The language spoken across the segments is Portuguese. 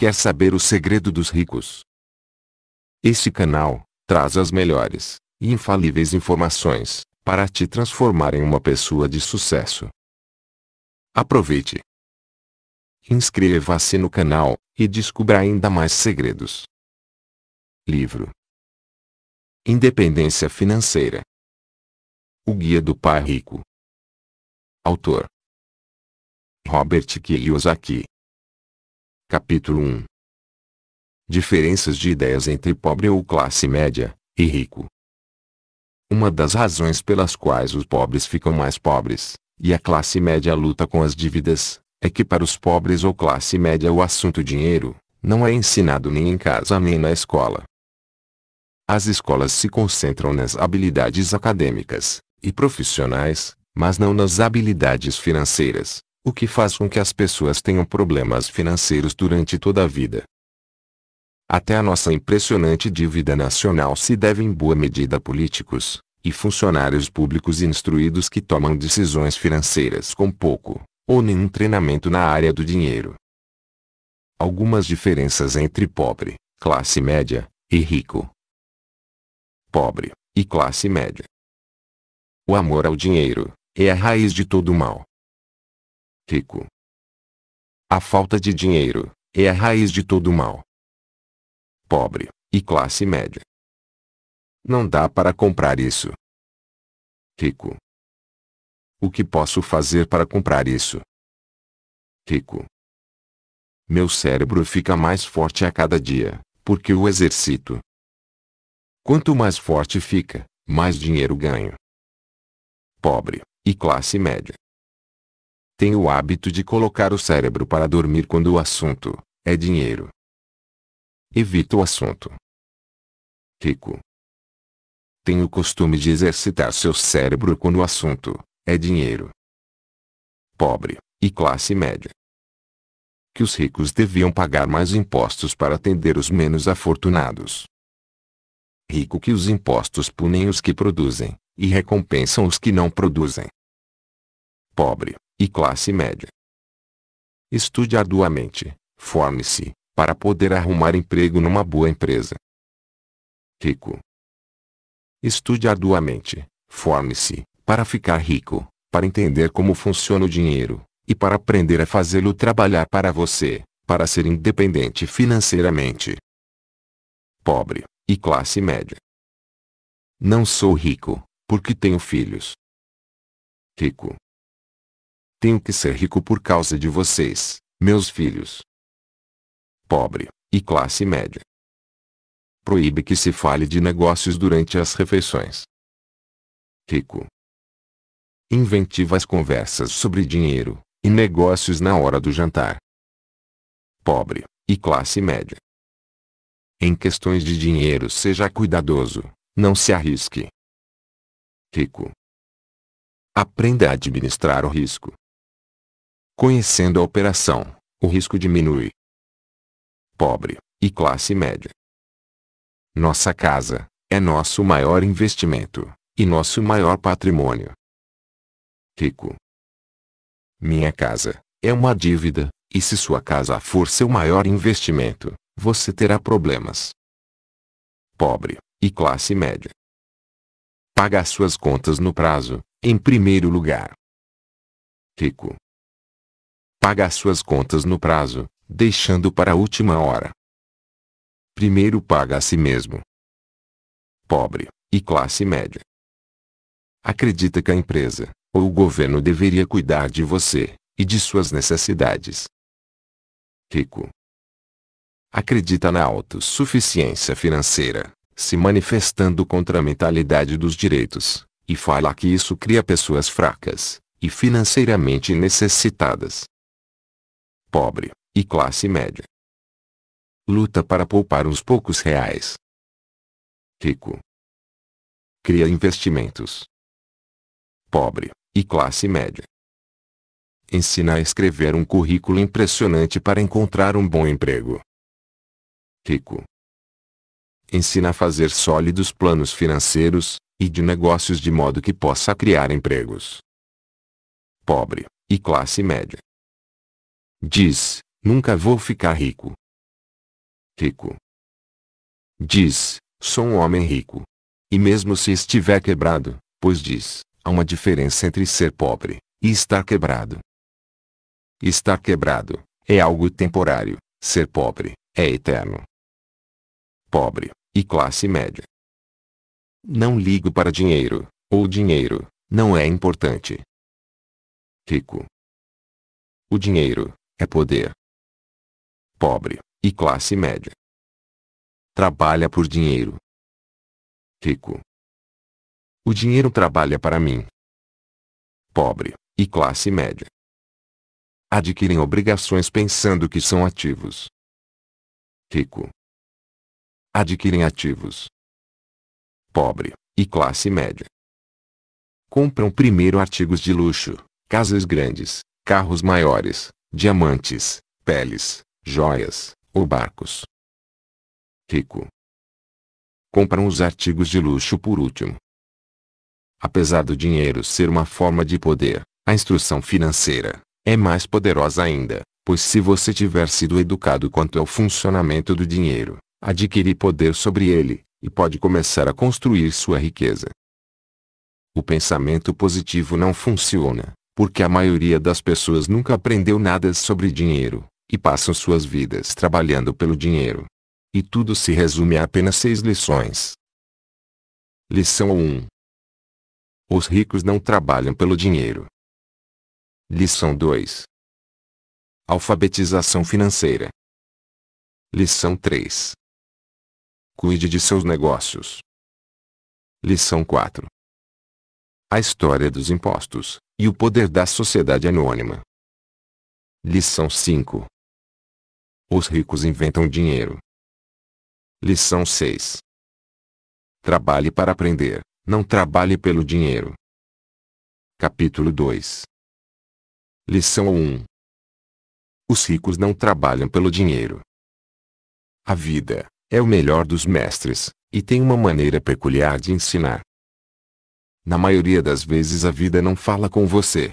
Quer saber o segredo dos ricos? Este canal traz as melhores e infalíveis informações para te transformar em uma pessoa de sucesso. Aproveite. Inscreva-se no canal e descubra ainda mais segredos. Livro Independência Financeira O Guia do Pai Rico Autor Robert Kiyosaki Capítulo 1 Diferenças de ideias entre pobre ou classe média, e rico. Uma das razões pelas quais os pobres ficam mais pobres, e a classe média luta com as dívidas, é que para os pobres ou classe média o assunto dinheiro não é ensinado nem em casa nem na escola. As escolas se concentram nas habilidades acadêmicas e profissionais, mas não nas habilidades financeiras o que faz com que as pessoas tenham problemas financeiros durante toda a vida. Até a nossa impressionante dívida nacional se deve em boa medida a políticos e funcionários públicos instruídos que tomam decisões financeiras com pouco ou nenhum treinamento na área do dinheiro. Algumas diferenças entre pobre, classe média e rico. Pobre e classe média. O amor ao dinheiro é a raiz de todo mal rico. A falta de dinheiro é a raiz de todo mal. Pobre e classe média. Não dá para comprar isso. Rico. O que posso fazer para comprar isso? Rico. Meu cérebro fica mais forte a cada dia, porque o exercito. Quanto mais forte fica, mais dinheiro ganho. Pobre e classe média. Tenho o hábito de colocar o cérebro para dormir quando o assunto é dinheiro. Evito o assunto. Rico. Tenho o costume de exercitar seu cérebro quando o assunto é dinheiro. Pobre e classe média. Que os ricos deviam pagar mais impostos para atender os menos afortunados. Rico que os impostos punem os que produzem e recompensam os que não produzem. Pobre e classe média. Estude arduamente, forme-se, para poder arrumar emprego numa boa empresa. Rico. Estude arduamente, forme-se, para ficar rico, para entender como funciona o dinheiro, e para aprender a fazê-lo trabalhar para você, para ser independente financeiramente. Pobre e classe média. Não sou rico, porque tenho filhos. Rico. Tenho que ser rico por causa de vocês, meus filhos. Pobre e classe média. Proíbe que se fale de negócios durante as refeições. Rico. Inventivas conversas sobre dinheiro e negócios na hora do jantar. Pobre e classe média. Em questões de dinheiro, seja cuidadoso, não se arrisque. Rico. Aprenda a administrar o risco. Conhecendo a operação, o risco diminui. Pobre e classe média. Nossa casa é nosso maior investimento e nosso maior patrimônio. Rico. Minha casa é uma dívida, e se sua casa for seu maior investimento, você terá problemas. Pobre e classe média. Paga suas contas no prazo, em primeiro lugar. Rico Paga as suas contas no prazo, deixando para a última hora. Primeiro paga a si mesmo. Pobre e classe média. Acredita que a empresa ou o governo deveria cuidar de você e de suas necessidades. Rico. Acredita na autossuficiência financeira, se manifestando contra a mentalidade dos direitos, e fala que isso cria pessoas fracas e financeiramente necessitadas pobre e classe média. Luta para poupar uns poucos reais. Rico. Cria investimentos. Pobre e classe média. Ensina a escrever um currículo impressionante para encontrar um bom emprego. Rico. Ensina a fazer sólidos planos financeiros e de negócios de modo que possa criar empregos. Pobre e classe média Diz: Nunca vou ficar rico. Rico. Diz: Sou um homem rico. E mesmo se estiver quebrado, pois diz: há uma diferença entre ser pobre e estar quebrado. Estar quebrado é algo temporário, ser pobre é eterno. Pobre e classe média. Não ligo para dinheiro, ou dinheiro, não é importante. Rico. O dinheiro é poder. Pobre e classe média. Trabalha por dinheiro. Rico. O dinheiro trabalha para mim. Pobre e classe média. Adquirem obrigações pensando que são ativos. Rico. Adquirem ativos. Pobre e classe média. Compram primeiro artigos de luxo, casas grandes, carros maiores, diamantes, peles, joias ou barcos. Rico. Compram os artigos de luxo por último. Apesar do dinheiro ser uma forma de poder, a instrução financeira é mais poderosa ainda, pois se você tiver sido educado quanto ao funcionamento do dinheiro, adquire poder sobre ele e pode começar a construir sua riqueza. O pensamento positivo não funciona porque a maioria das pessoas nunca aprendeu nada sobre dinheiro, e passam suas vidas trabalhando pelo dinheiro. E tudo se resume a apenas seis lições. Lição 1 Os ricos não trabalham pelo dinheiro. Lição 2 Alfabetização financeira. Lição 3 Cuide de seus negócios. Lição 4 A história dos impostos e o poder da sociedade anônima. Lição 5 Os ricos inventam dinheiro. Lição 6 Trabalhe para aprender, não trabalhe pelo dinheiro. Capítulo 2 Lição 1 Os ricos não trabalham pelo dinheiro. A vida é o melhor dos mestres, e tem uma maneira peculiar de ensinar. Na maioria das vezes a vida não fala com você.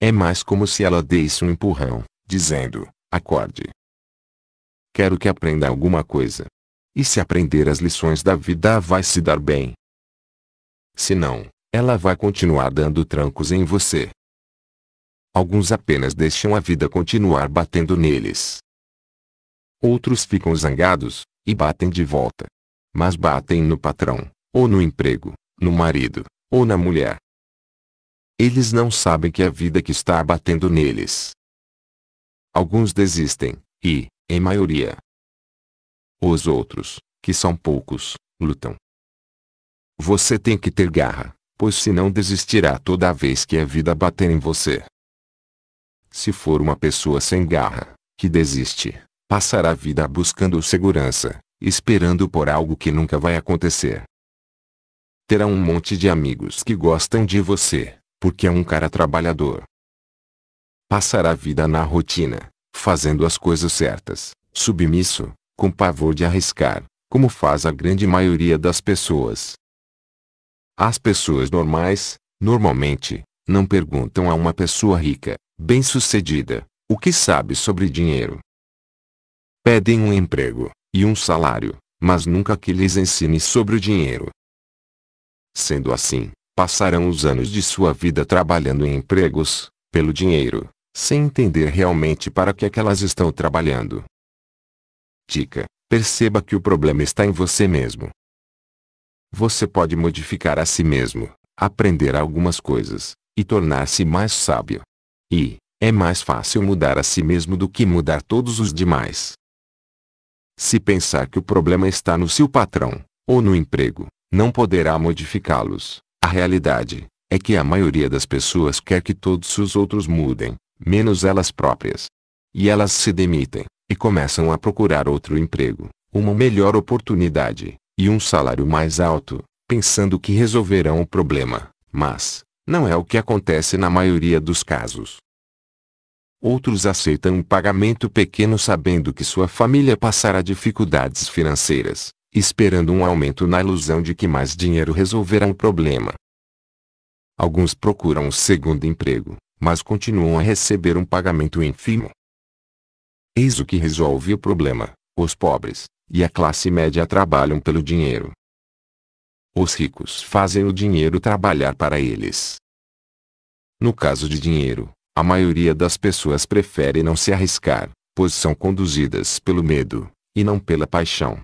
É mais como se ela desse um empurrão, dizendo: acorde. Quero que aprenda alguma coisa. E se aprender as lições da vida, vai se dar bem. Se não, ela vai continuar dando trancos em você. Alguns apenas deixam a vida continuar batendo neles. Outros ficam zangados e batem de volta. Mas batem no patrão, ou no emprego, no marido, ou na mulher. Eles não sabem que é a vida que está batendo neles. Alguns desistem, e, em maioria, os outros, que são poucos, lutam. Você tem que ter garra, pois senão desistirá toda vez que a vida bater em você. Se for uma pessoa sem garra, que desiste, passará a vida buscando segurança, esperando por algo que nunca vai acontecer. Terá um monte de amigos que gostam de você, porque é um cara trabalhador. Passará a vida na rotina, fazendo as coisas certas, submisso, com pavor de arriscar, como faz a grande maioria das pessoas. As pessoas normais, normalmente, não perguntam a uma pessoa rica, bem-sucedida, o que sabe sobre dinheiro. Pedem um emprego e um salário, mas nunca que lhes ensine sobre o dinheiro. Sendo assim, passarão os anos de sua vida trabalhando em empregos, pelo dinheiro, sem entender realmente para que aquelas é estão trabalhando. Dica: perceba que o problema está em você mesmo. Você pode modificar a si mesmo, aprender algumas coisas, e tornar-se mais sábio. E, é mais fácil mudar a si mesmo do que mudar todos os demais. Se pensar que o problema está no seu patrão, ou no emprego, não poderá modificá-los. A realidade é que a maioria das pessoas quer que todos os outros mudem, menos elas próprias. E elas se demitem e começam a procurar outro emprego, uma melhor oportunidade e um salário mais alto, pensando que resolverão o problema, mas não é o que acontece na maioria dos casos. Outros aceitam um pagamento pequeno sabendo que sua família passará dificuldades financeiras, esperando um aumento na ilusão de que mais dinheiro resolverá o problema. Alguns procuram um segundo emprego, mas continuam a receber um pagamento ínfimo. Eis o que resolve o problema: os pobres e a classe média trabalham pelo dinheiro. Os ricos fazem o dinheiro trabalhar para eles. No caso de dinheiro, a maioria das pessoas prefere não se arriscar, pois são conduzidas pelo medo, e não pela paixão.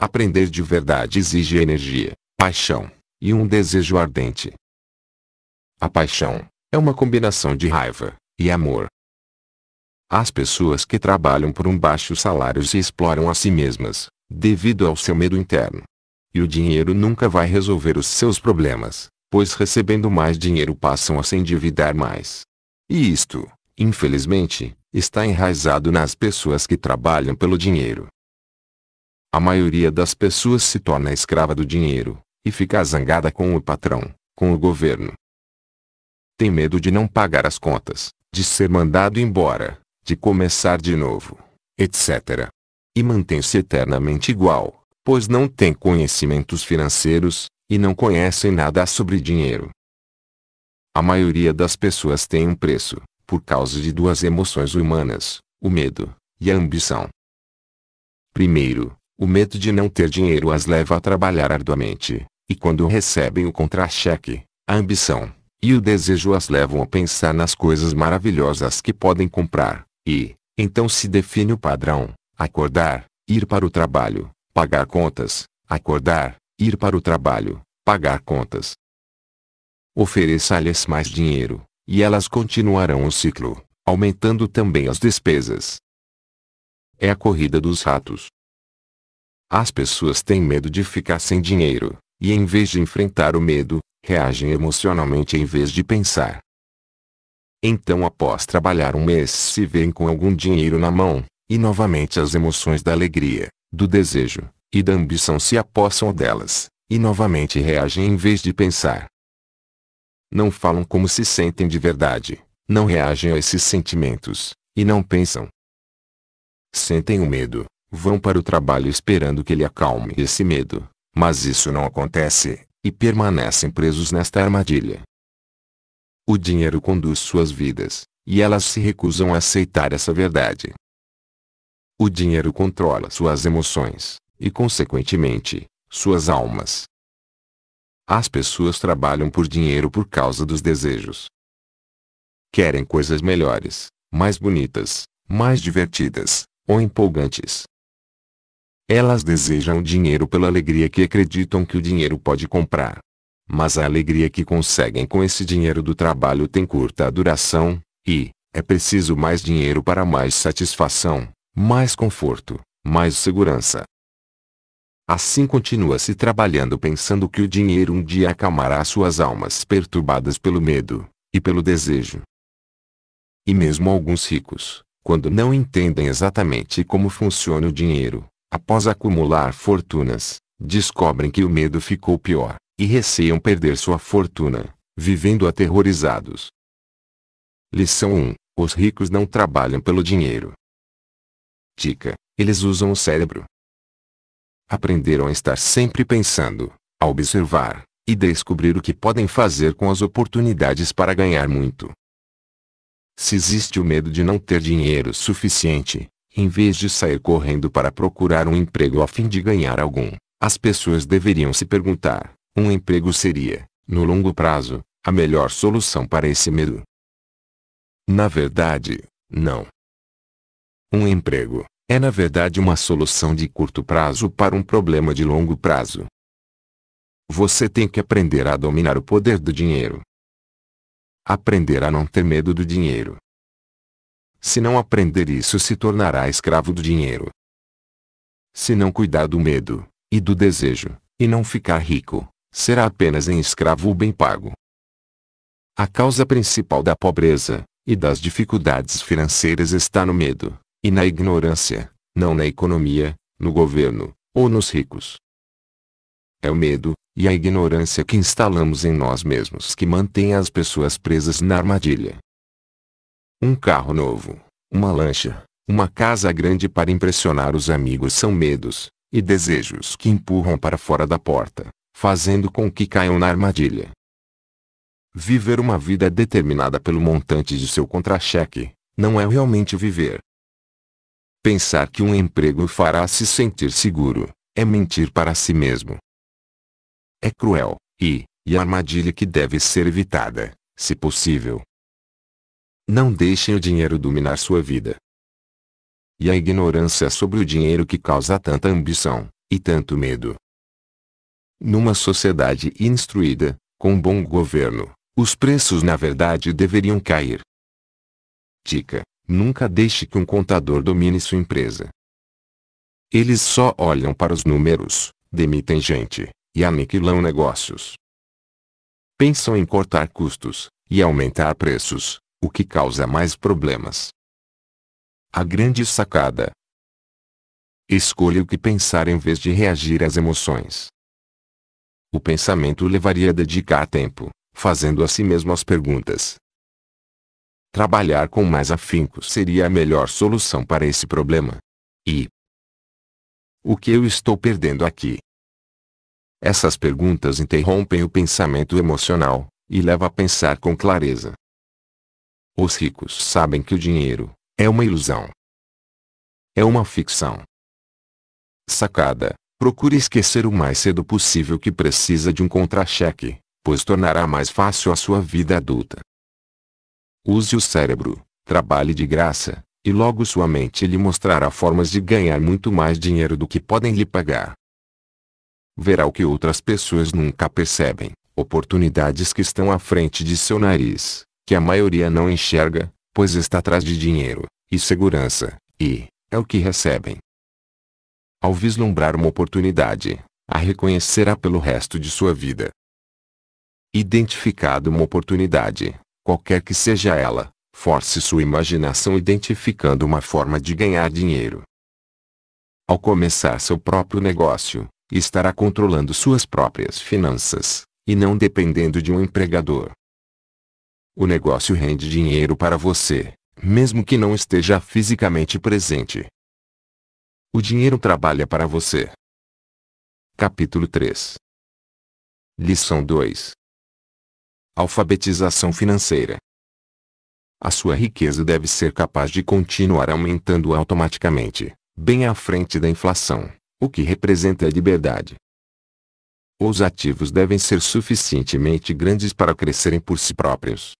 Aprender de verdade exige energia, paixão e um desejo ardente. A paixão é uma combinação de raiva e amor. As pessoas que trabalham por um baixo salário se exploram a si mesmas, devido ao seu medo interno. E o dinheiro nunca vai resolver os seus problemas, pois recebendo mais dinheiro passam a se endividar mais. E isto, infelizmente, está enraizado nas pessoas que trabalham pelo dinheiro. A maioria das pessoas se torna escrava do dinheiro, e fica zangada com o patrão, com o governo. Tem medo de não pagar as contas, de ser mandado embora, de começar de novo, etc. E mantém-se eternamente igual, pois não tem conhecimentos financeiros, e não conhecem nada sobre dinheiro. A maioria das pessoas tem um preço, por causa de duas emoções humanas, o medo e a ambição. Primeiro, o medo de não ter dinheiro as leva a trabalhar arduamente, e quando recebem o contra-cheque, a ambição e o desejo as levam a pensar nas coisas maravilhosas que podem comprar, e, então se define o padrão: acordar, ir para o trabalho, pagar contas, acordar, ir para o trabalho, pagar contas. Ofereça-lhes mais dinheiro, e elas continuarão o ciclo, aumentando também as despesas. É a corrida dos ratos. As pessoas têm medo de ficar sem dinheiro, e em vez de enfrentar o medo, reagem emocionalmente em vez de pensar. Então, após trabalhar um mês, se veem com algum dinheiro na mão, e novamente as emoções da alegria, do desejo e da ambição se apossam delas, e novamente reagem em vez de pensar. Não falam como se sentem de verdade, não reagem a esses sentimentos, e não pensam. Sentem o medo, Vão para o trabalho esperando que ele acalme esse medo, mas isso não acontece, e permanecem presos nesta armadilha. O dinheiro conduz suas vidas, e elas se recusam a aceitar essa verdade. O dinheiro controla suas emoções, e consequentemente, suas almas. As pessoas trabalham por dinheiro por causa dos desejos. Querem coisas melhores, mais bonitas, mais divertidas, ou empolgantes, elas desejam o dinheiro pela alegria que acreditam que o dinheiro pode comprar. Mas a alegria que conseguem com esse dinheiro do trabalho tem curta duração, e é preciso mais dinheiro para mais satisfação, mais conforto, mais segurança. Assim continua-se trabalhando pensando que o dinheiro um dia acalmará suas almas perturbadas pelo medo e pelo desejo. E mesmo alguns ricos, quando não entendem exatamente como funciona o dinheiro, Após acumular fortunas, descobrem que o medo ficou pior, e receiam perder sua fortuna, vivendo aterrorizados. Lição 1. Os ricos não trabalham pelo dinheiro. Dica: Eles usam o cérebro. Aprenderam a estar sempre pensando, a observar, e descobrir o que podem fazer com as oportunidades para ganhar muito. Se existe o medo de não ter dinheiro suficiente, em vez de sair correndo para procurar um emprego a fim de ganhar algum, as pessoas deveriam se perguntar: um emprego seria, no longo prazo, a melhor solução para esse medo? Na verdade, não. Um emprego é, na verdade, uma solução de curto prazo para um problema de longo prazo. Você tem que aprender a dominar o poder do dinheiro. Aprender a não ter medo do dinheiro se não aprender isso, se tornará escravo do dinheiro. Se não cuidar do medo e do desejo, e não ficar rico, será apenas um escravo bem pago. A causa principal da pobreza e das dificuldades financeiras está no medo e na ignorância, não na economia, no governo ou nos ricos. É o medo e a ignorância que instalamos em nós mesmos que mantém as pessoas presas na armadilha. Um carro novo, uma lancha, uma casa grande para impressionar os amigos são medos e desejos que empurram para fora da porta, fazendo com que caiam na armadilha. Viver uma vida determinada pelo montante de seu contra-cheque não é realmente viver. Pensar que um emprego fará se sentir seguro é mentir para si mesmo. É cruel, e, e a armadilha que deve ser evitada, se possível, não deixem o dinheiro dominar sua vida. E a ignorância sobre o dinheiro que causa tanta ambição e tanto medo. Numa sociedade instruída, com bom governo, os preços na verdade deveriam cair. Dica: nunca deixe que um contador domine sua empresa. Eles só olham para os números, demitem gente e aniquilam negócios. Pensam em cortar custos e aumentar preços, o que causa mais problemas. A grande sacada. Escolha o que pensar em vez de reagir às emoções. O pensamento levaria a dedicar tempo, fazendo a si mesmo as perguntas. Trabalhar com mais afinco seria a melhor solução para esse problema. E o que eu estou perdendo aqui? Essas perguntas interrompem o pensamento emocional e leva a pensar com clareza. Os ricos sabem que o dinheiro é uma ilusão. É uma ficção. Sacada: procure esquecer o mais cedo possível que precisa de um contra-cheque, pois tornará mais fácil a sua vida adulta. Use o cérebro, trabalhe de graça, e logo sua mente lhe mostrará formas de ganhar muito mais dinheiro do que podem lhe pagar. Verá o que outras pessoas nunca percebem, oportunidades que estão à frente de seu nariz que a maioria não enxerga, pois está atrás de dinheiro, e segurança, e, é o que recebem. Ao vislumbrar uma oportunidade, a reconhecerá pelo resto de sua vida. Identificado uma oportunidade, qualquer que seja ela, force sua imaginação identificando uma forma de ganhar dinheiro. Ao começar seu próprio negócio, estará controlando suas próprias finanças, e não dependendo de um empregador. O negócio rende dinheiro para você, mesmo que não esteja fisicamente presente. O dinheiro trabalha para você. Capítulo 3 Lição 2 Alfabetização financeira. A sua riqueza deve ser capaz de continuar aumentando automaticamente, bem à frente da inflação, o que representa a liberdade. Os ativos devem ser suficientemente grandes para crescerem por si próprios,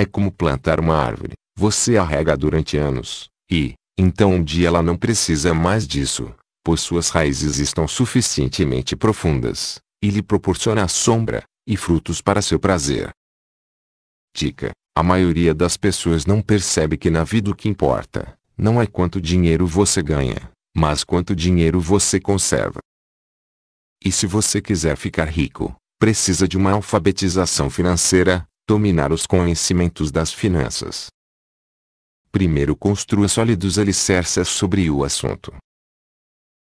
é como plantar uma árvore. Você a rega durante anos, e, então um dia ela não precisa mais disso, pois suas raízes estão suficientemente profundas, e lhe proporciona sombra, e frutos para seu prazer. Dica: A maioria das pessoas não percebe que na vida o que importa, não é quanto dinheiro você ganha, mas quanto dinheiro você conserva. E se você quiser ficar rico, precisa de uma alfabetização financeira, Dominar os conhecimentos das finanças. Primeiro construa sólidos alicerces sobre o assunto.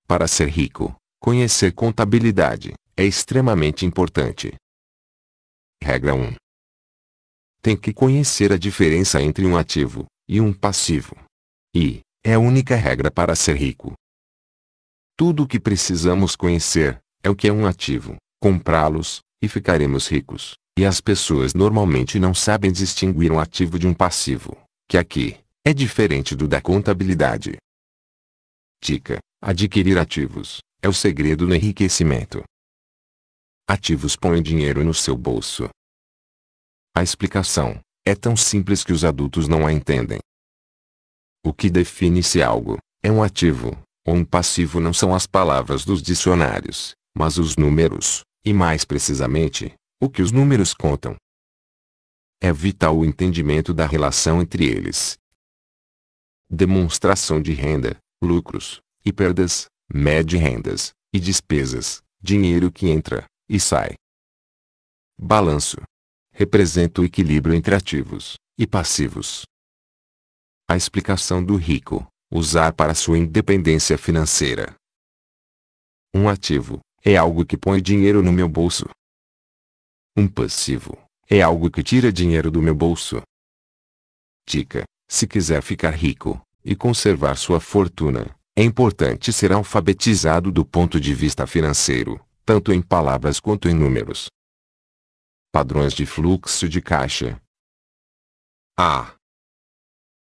Para ser rico, conhecer contabilidade é extremamente importante. Regra 1. Tem que conhecer a diferença entre um ativo e um passivo. E é a única regra para ser rico. Tudo o que precisamos conhecer é o que é um ativo, comprá-los, e ficaremos ricos. E as pessoas normalmente não sabem distinguir um ativo de um passivo, que aqui é diferente do da contabilidade. Dica: adquirir ativos é o segredo do enriquecimento. Ativos põem dinheiro no seu bolso. A explicação é tão simples que os adultos não a entendem. O que define se algo é um ativo ou um passivo não são as palavras dos dicionários, mas os números, e mais precisamente, o que os números contam. É vital o entendimento da relação entre eles. Demonstração de renda, lucros e perdas, mede rendas e despesas, dinheiro que entra e sai. Balanço representa o equilíbrio entre ativos e passivos. A explicação do rico usar para sua independência financeira. Um ativo é algo que põe dinheiro no meu bolso, um passivo é algo que tira dinheiro do meu bolso. Dica: se quiser ficar rico e conservar sua fortuna, é importante ser alfabetizado do ponto de vista financeiro, tanto em palavras quanto em números. Padrões de fluxo de caixa. A.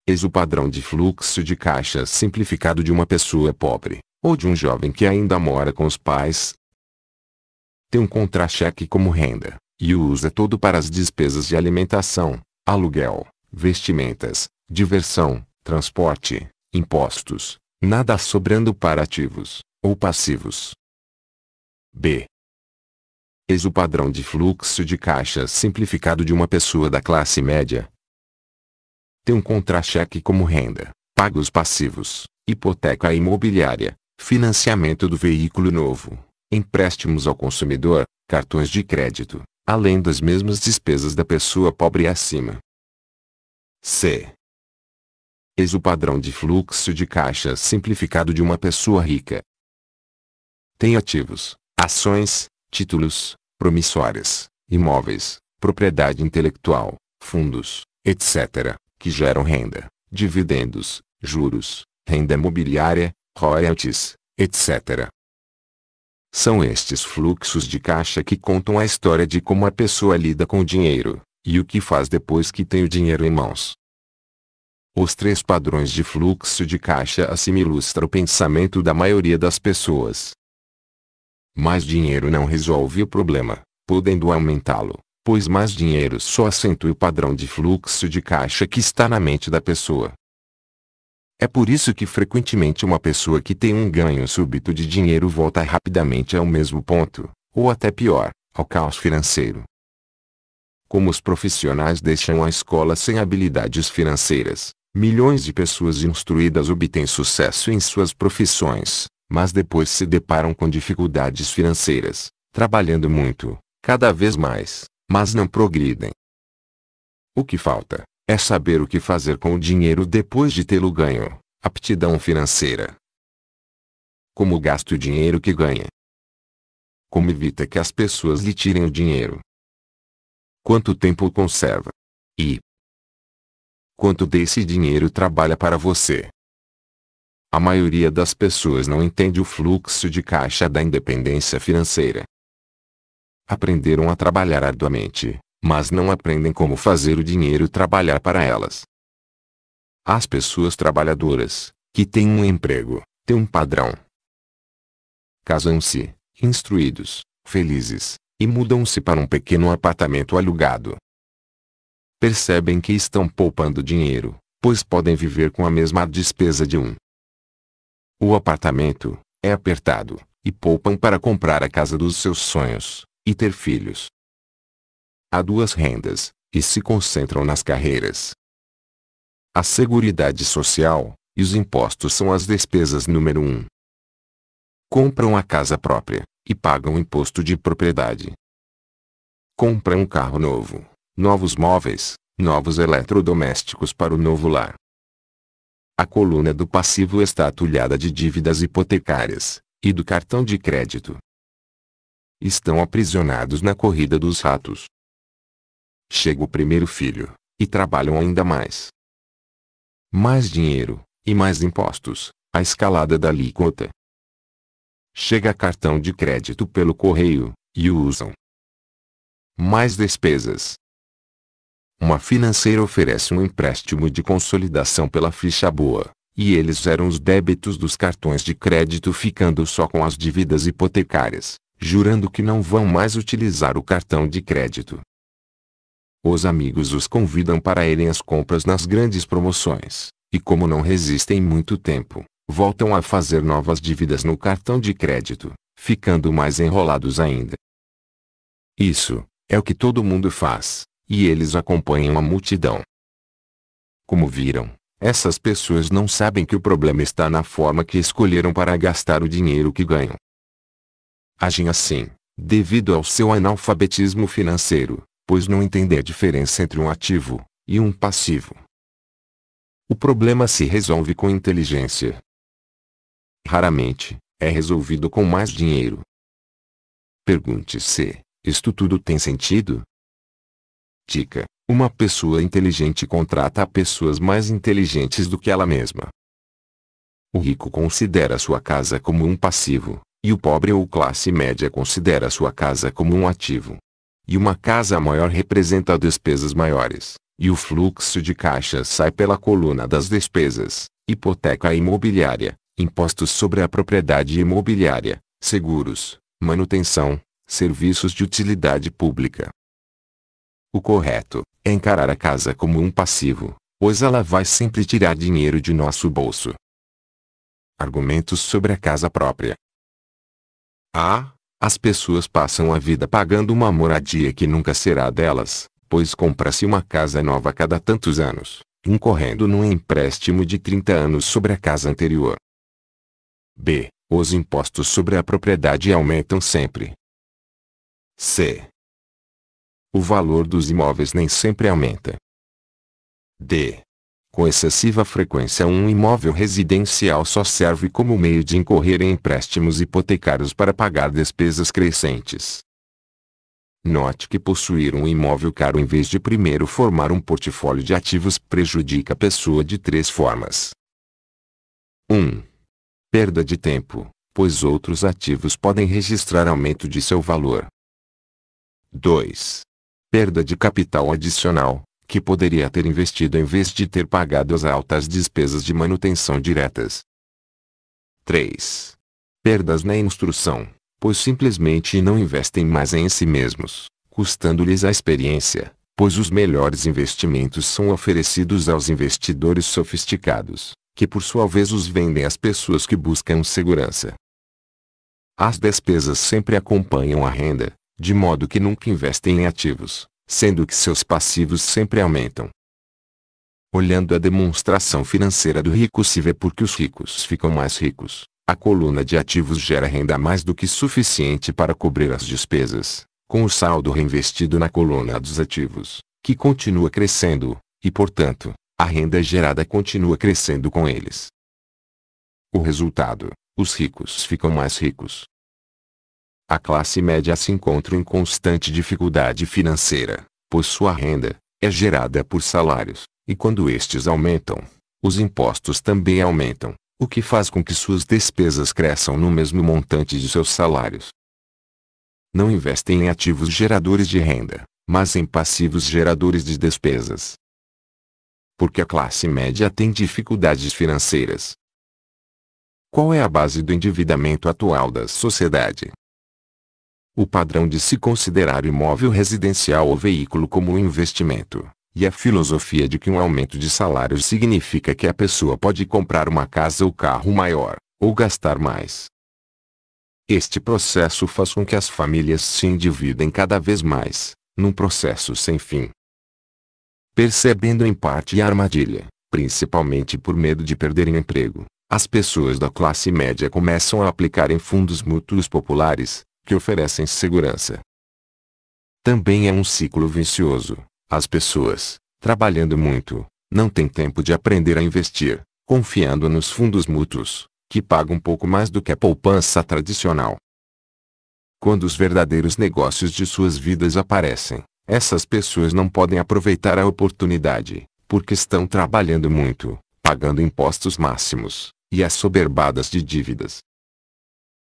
Eis o padrão de fluxo de caixa simplificado de uma pessoa pobre, ou de um jovem que ainda mora com os pais. Tem um contra-cheque como renda, e o usa é todo para as despesas de alimentação, aluguel, vestimentas, diversão, transporte, impostos, nada sobrando para ativos ou passivos. B. Eis o padrão de fluxo de caixa simplificado de uma pessoa da classe média. Tem um contra-cheque como renda, paga os passivos, hipoteca imobiliária, financiamento do veículo novo, empréstimos ao consumidor, cartões de crédito, além das mesmas despesas da pessoa pobre acima. C. Eis o padrão de fluxo de caixa simplificado de uma pessoa rica. Tem ativos, ações, títulos, promissórias, imóveis, propriedade intelectual, fundos, etc., que geram renda, dividendos, juros, renda mobiliária, royalties, etc. São estes fluxos de caixa que contam a história de como a pessoa lida com o dinheiro, e o que faz depois que tem o dinheiro em mãos. Os três padrões de fluxo de caixa assim ilustra o pensamento da maioria das pessoas. Mais dinheiro não resolve o problema, podendo aumentá-lo, pois mais dinheiro só acentua o padrão de fluxo de caixa que está na mente da pessoa. É por isso que frequentemente uma pessoa que tem um ganho súbito de dinheiro volta rapidamente ao mesmo ponto, ou até pior, ao caos financeiro. Como os profissionais deixam a escola sem habilidades financeiras, milhões de pessoas instruídas obtêm sucesso em suas profissões, mas depois se deparam com dificuldades financeiras, trabalhando muito, cada vez mais, mas não progridem. O que falta, é saber o que fazer com o dinheiro depois de tê-lo ganho. Aptidão financeira. Como gasta o dinheiro que ganha. Como evita que as pessoas lhe tirem o dinheiro. Quanto tempo o conserva. E quanto desse dinheiro trabalha para você. A maioria das pessoas não entende o fluxo de caixa da independência financeira. Aprenderam a trabalhar arduamente, mas não aprendem como fazer o dinheiro trabalhar para elas. As pessoas trabalhadoras, que têm um emprego, têm um padrão. Casam-se, instruídos, felizes, e mudam-se para um pequeno apartamento alugado. Percebem que estão poupando dinheiro, pois podem viver com a mesma despesa de um. O apartamento é apertado, e poupam para comprar a casa dos seus sonhos, e ter filhos. Há duas rendas, e se concentram nas carreiras. A Seguridade Social e os impostos são as despesas número um. Compram a casa própria e pagam imposto de propriedade. Compram um carro novo, novos móveis, novos eletrodomésticos para o novo lar. A coluna do passivo está atulhada de dívidas hipotecárias e do cartão de crédito. Estão aprisionados na corrida dos ratos. Chega o primeiro filho, e trabalham ainda mais. Mais dinheiro, e mais impostos, a escalada da alíquota. Chega cartão de crédito pelo correio, e o usam. Mais despesas. Uma financeira oferece um empréstimo de consolidação pela ficha boa, e eles zeram os débitos dos cartões de crédito ficando só com as dívidas hipotecárias, jurando que não vão mais utilizar o cartão de crédito. Os amigos os convidam para irem às compras nas grandes promoções, e como não resistem muito tempo, voltam a fazer novas dívidas no cartão de crédito, ficando mais enrolados ainda. Isso é o que todo mundo faz, e eles acompanham a multidão. Como viram, essas pessoas não sabem que o problema está na forma que escolheram para gastar o dinheiro que ganham. Agem assim, devido ao seu analfabetismo financeiro, pois não entender a diferença entre um ativo e um passivo. O problema se resolve com inteligência. Raramente, é resolvido com mais dinheiro. Pergunte-se: isto tudo tem sentido? Dica: uma pessoa inteligente contrata pessoas mais inteligentes do que ela mesma. O rico considera sua casa como um passivo, e o pobre ou classe média considera sua casa como um ativo. E uma casa maior representa despesas maiores, e o fluxo de caixa sai pela coluna das despesas, hipoteca imobiliária, impostos sobre a propriedade imobiliária, seguros, manutenção, serviços de utilidade pública. O correto é encarar a casa como um passivo, pois ela vai sempre tirar dinheiro de nosso bolso. Argumentos sobre a casa própria. A. As pessoas passam a vida pagando uma moradia que nunca será delas, pois compra-se uma casa nova cada tantos anos, incorrendo num empréstimo de 30 anos sobre a casa anterior. B. Os impostos sobre a propriedade aumentam sempre. C. O valor dos imóveis nem sempre aumenta. D. Com excessiva frequência, um imóvel residencial só serve como meio de incorrer em empréstimos hipotecários para pagar despesas crescentes. Note que possuir um imóvel caro em vez de primeiro formar um portfólio de ativos prejudica a pessoa de três formas. 1. Perda de tempo, pois outros ativos podem registrar aumento de seu valor. 2. Perda de capital adicional, que poderia ter investido em vez de ter pagado as altas despesas de manutenção diretas. 3. Perdas na instrução, pois simplesmente não investem mais em si mesmos, custando-lhes a experiência, pois os melhores investimentos são oferecidos aos investidores sofisticados, que por sua vez os vendem às pessoas que buscam segurança. As despesas sempre acompanham a renda, de modo que nunca investem em ativos, sendo que seus passivos sempre aumentam. Olhando a demonstração financeira do rico se vê porque os ricos ficam mais ricos. A coluna de ativos gera renda mais do que suficiente para cobrir as despesas, com o saldo reinvestido na coluna dos ativos, que continua crescendo, e portanto, a renda gerada continua crescendo com eles. O resultado: os ricos ficam mais ricos, a classe média se encontra em constante dificuldade financeira, pois sua renda é gerada por salários, e quando estes aumentam, os impostos também aumentam, o que faz com que suas despesas cresçam no mesmo montante de seus salários. Não investem em ativos geradores de renda, mas em passivos geradores de despesas. Porque a classe média tem dificuldades financeiras. Qual é a base do endividamento atual da sociedade? o padrão de se considerar imóvel residencial ou veículo como um investimento, e a filosofia de que um aumento de salário significa que a pessoa pode comprar uma casa ou carro maior, ou gastar mais. Este processo faz com que as famílias se endividem cada vez mais, num processo sem fim. Percebendo em parte a armadilha, principalmente por medo de perderem emprego, as pessoas da classe média começam a aplicar em fundos mútuos populares, que oferecem segurança. Também é um ciclo vicioso. As pessoas, trabalhando muito, não têm tempo de aprender a investir, confiando nos fundos mútuos, que pagam pouco mais do que a poupança tradicional. Quando os verdadeiros negócios de suas vidas aparecem, essas pessoas não podem aproveitar a oportunidade, porque estão trabalhando muito, pagando impostos máximos, e assoberbadas de dívidas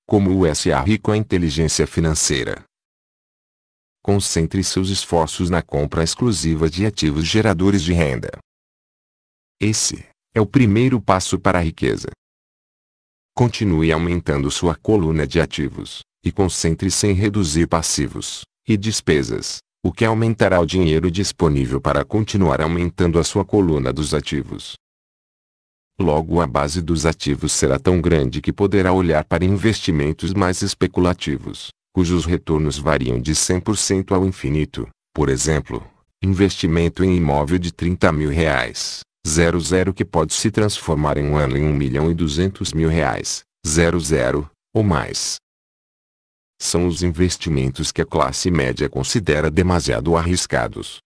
como o USA rico a inteligência financeira. Concentre seus esforços na compra exclusiva de ativos geradores de renda. Esse é o primeiro passo para a riqueza. Continue aumentando sua coluna de ativos, e concentre-se em reduzir passivos e despesas, o que aumentará o dinheiro disponível para continuar aumentando a sua coluna dos ativos. Logo a base dos ativos será tão grande que poderá olhar para investimentos mais especulativos, cujos retornos variam de 100% ao infinito. Por exemplo, investimento em imóvel de 30 mil reais, 00 que pode se transformar em um ano em 1 milhão e 200 mil reais, 00, ou mais. São os investimentos que a classe média considera demasiado arriscados.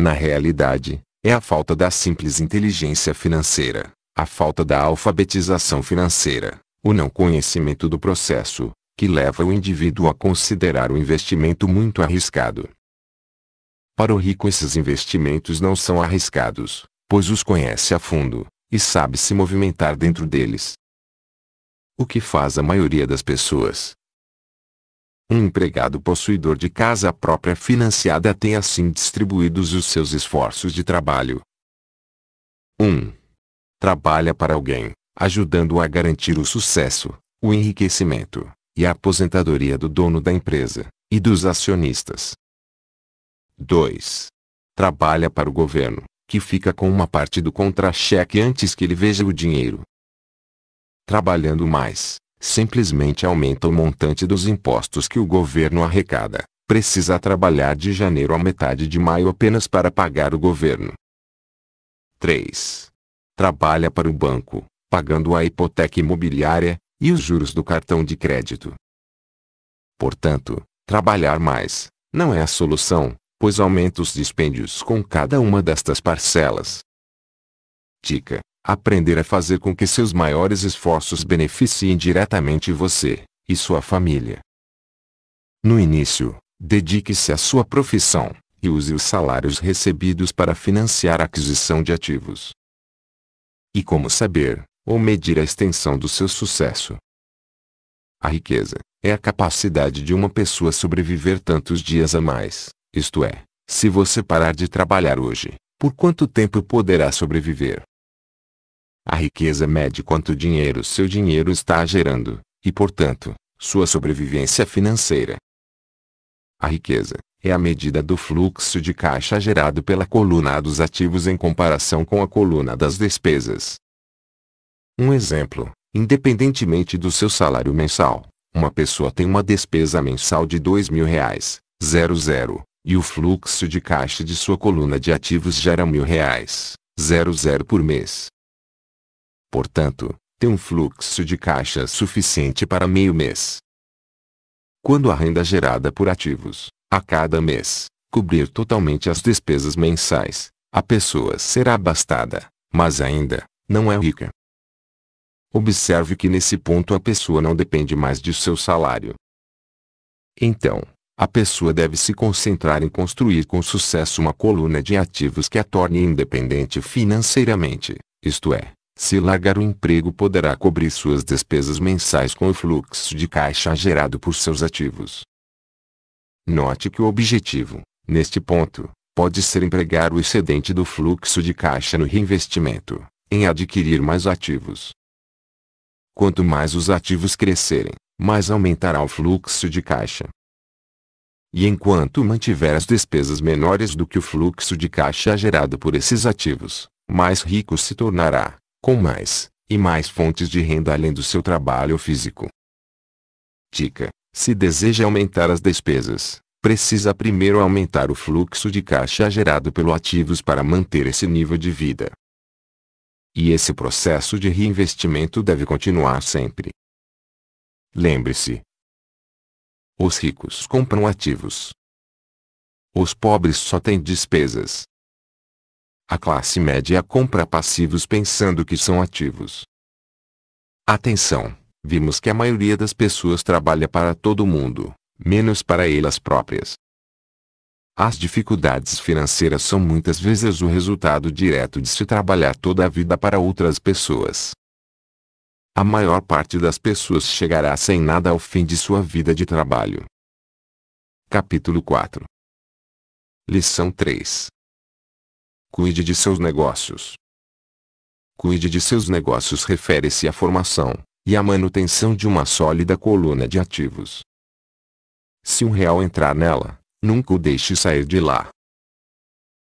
Na realidade, é a falta da simples inteligência financeira, a falta da alfabetização financeira, o não conhecimento do processo, que leva o indivíduo a considerar o investimento muito arriscado. Para o rico, esses investimentos não são arriscados, pois os conhece a fundo e sabe se movimentar dentro deles. O que faz a maioria das pessoas um empregado possuidor de casa própria financiada tem assim distribuídos os seus esforços de trabalho. 1. Trabalha para alguém, ajudando-o a garantir o sucesso, o enriquecimento e a aposentadoria do dono da empresa e dos acionistas. 2. Trabalha para o governo, que fica com uma parte do contra-cheque antes que ele veja o dinheiro. Trabalhando mais, Simplesmente aumenta o montante dos impostos que o governo arrecada. Precisa trabalhar de janeiro a metade de maio apenas para pagar o governo. 3. Trabalha para o banco, pagando a hipoteca imobiliária e os juros do cartão de crédito. Portanto, trabalhar mais não é a solução, pois aumenta os dispêndios com cada uma destas parcelas. Dica: Aprender a fazer com que seus maiores esforços beneficiem diretamente você e sua família. No início, dedique-se à sua profissão e use os salários recebidos para financiar a aquisição de ativos. E como saber ou medir a extensão do seu sucesso? A riqueza é a capacidade de uma pessoa sobreviver tantos dias a mais, isto é, se você parar de trabalhar hoje, por quanto tempo poderá sobreviver? A riqueza mede quanto dinheiro seu dinheiro está gerando, e portanto, sua sobrevivência financeira. A riqueza é a medida do fluxo de caixa gerado pela coluna dos ativos em comparação com a coluna das despesas. Um exemplo: independentemente do seu salário mensal, uma pessoa tem uma despesa mensal de R$ 2.000,00, e o fluxo de caixa de sua coluna de ativos gera R$ 1.000,00 por mês portanto, tem um fluxo de caixa suficiente para meio mês. Quando a renda gerada por ativos, a cada mês, cobrir totalmente as despesas mensais, a pessoa será abastada, mas ainda, não é rica. Observe que nesse ponto a pessoa não depende mais de seu salário. Então, a pessoa deve se concentrar em construir com sucesso uma coluna de ativos que a torne independente financeiramente, isto é, se largar o emprego poderá cobrir suas despesas mensais com o fluxo de caixa gerado por seus ativos. Note que o objetivo, neste ponto, pode ser empregar o excedente do fluxo de caixa no reinvestimento, em adquirir mais ativos. Quanto mais os ativos crescerem, mais aumentará o fluxo de caixa. E enquanto mantiver as despesas menores do que o fluxo de caixa gerado por esses ativos, mais rico se tornará com mais e mais fontes de renda além do seu trabalho físico. Dica: se deseja aumentar as despesas, precisa primeiro aumentar o fluxo de caixa gerado pelo ativos para manter esse nível de vida. E esse processo de reinvestimento deve continuar sempre. Lembre-se: os ricos compram ativos. Os pobres só têm despesas. A classe média compra passivos pensando que são ativos. Atenção! Vimos que a maioria das pessoas trabalha para todo mundo, menos para elas próprias. As dificuldades financeiras são muitas vezes o resultado direto de se trabalhar toda a vida para outras pessoas. A maior parte das pessoas chegará sem nada ao fim de sua vida de trabalho. Capítulo 4 Lição 3 Cuide de seus negócios. Cuide de seus negócios refere-se à formação e à manutenção de uma sólida coluna de ativos. Se um real entrar nela, nunca o deixe sair de lá.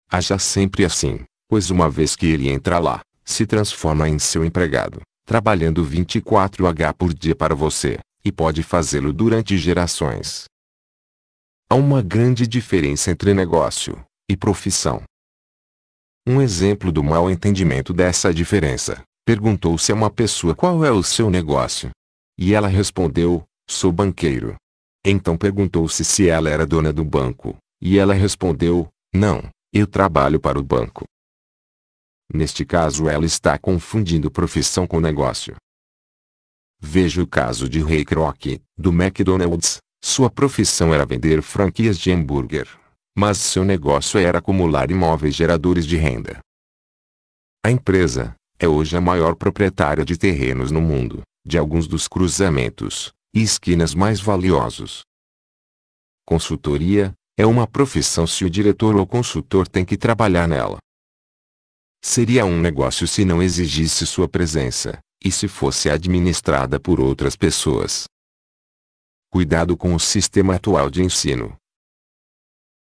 Haja sempre assim, pois uma vez que ele entra lá, se transforma em seu empregado, trabalhando 24h por dia para você, e pode fazê-lo durante gerações. Há uma grande diferença entre negócio e profissão. Um exemplo do mau entendimento dessa diferença, perguntou-se a é uma pessoa qual é o seu negócio. E ela respondeu, sou banqueiro. Então perguntou-se se ela era dona do banco, e ela respondeu, não, eu trabalho para o banco. Neste caso ela está confundindo profissão com negócio. Veja o caso de Ray Kroc, do McDonald's, sua profissão era vender franquias de hambúrguer mas seu negócio era acumular imóveis geradores de renda. A empresa é hoje a maior proprietária de terrenos no mundo, de alguns dos cruzamentos e esquinas mais valiosos. Consultoria é uma profissão se o diretor ou consultor tem que trabalhar nela. Seria um negócio se não exigisse sua presença, e se fosse administrada por outras pessoas. Cuidado com o sistema atual de ensino,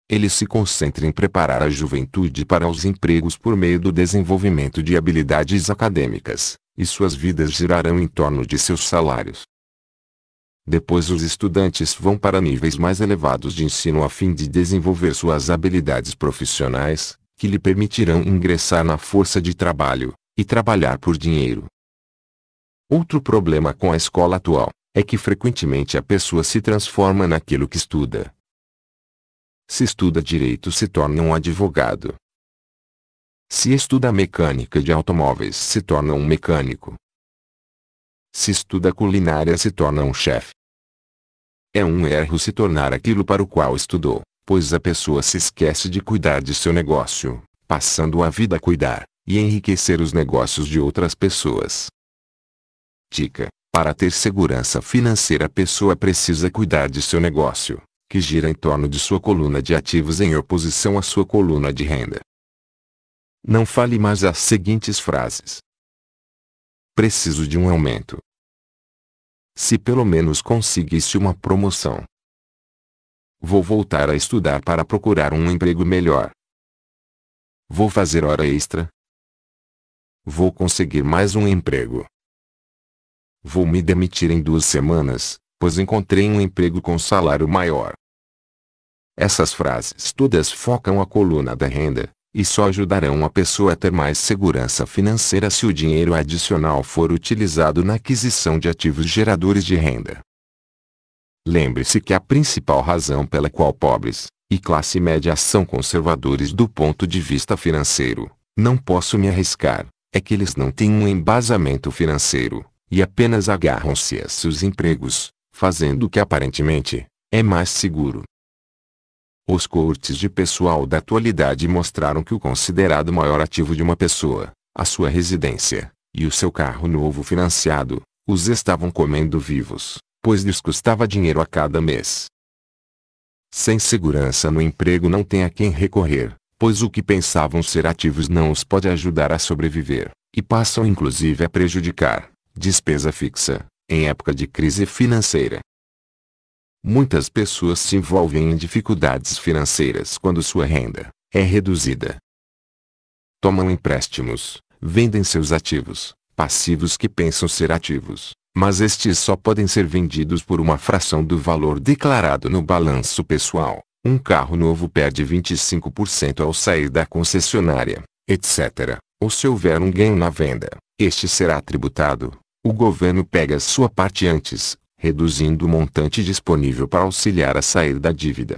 ele se concentra em preparar a juventude para os empregos por meio do desenvolvimento de habilidades acadêmicas, e suas vidas girarão em torno de seus salários. Depois os estudantes vão para níveis mais elevados de ensino a fim de desenvolver suas habilidades profissionais, que lhe permitirão ingressar na força de trabalho, e trabalhar por dinheiro. Outro problema com a escola atual é que frequentemente a pessoa se transforma naquilo que estuda, se estuda direito se torna um advogado. Se estuda mecânica de automóveis se torna um mecânico. Se estuda culinária se torna um chefe. É um erro se tornar aquilo para o qual estudou, pois a pessoa se esquece de cuidar de seu negócio, passando a vida a cuidar e enriquecer os negócios de outras pessoas. Dica: Para ter segurança financeira, a pessoa precisa cuidar de seu negócio, que gira em torno de sua coluna de ativos em oposição à sua coluna de renda. Não fale mais as seguintes frases. Preciso de um aumento. Se pelo menos conseguisse uma promoção. Vou voltar a estudar para procurar um emprego melhor. Vou fazer hora extra. Vou conseguir mais um emprego. Vou me demitir em duas semanas, pois encontrei um emprego com salário maior. Essas frases todas focam a coluna da renda, e só ajudarão a pessoa a ter mais segurança financeira se o dinheiro adicional for utilizado na aquisição de ativos geradores de renda. Lembre-se que a principal razão pela qual pobres e classe média são conservadores do ponto de vista financeiro, não posso me arriscar, é que eles não têm um embasamento financeiro e apenas agarram-se a seus empregos, fazendo o que aparentemente é mais seguro. Os cortes de pessoal da atualidade mostraram que o considerado maior ativo de uma pessoa, a sua residência, e o seu carro novo financiado, os estavam comendo vivos, pois lhes custava dinheiro a cada mês. Sem segurança no emprego não tem a quem recorrer, pois o que pensavam ser ativos não os pode ajudar a sobreviver, e passam inclusive a prejudicar, despesa fixa, em época de crise financeira, Muitas pessoas se envolvem em dificuldades financeiras quando sua renda é reduzida. Tomam empréstimos, vendem seus ativos, passivos que pensam ser ativos, mas estes só podem ser vendidos por uma fração do valor declarado no balanço pessoal. Um carro novo perde 25% ao sair da concessionária, etc. Ou se houver um ganho na venda, este será tributado. O governo pega sua parte antes reduzindo o montante disponível para auxiliar a sair da dívida.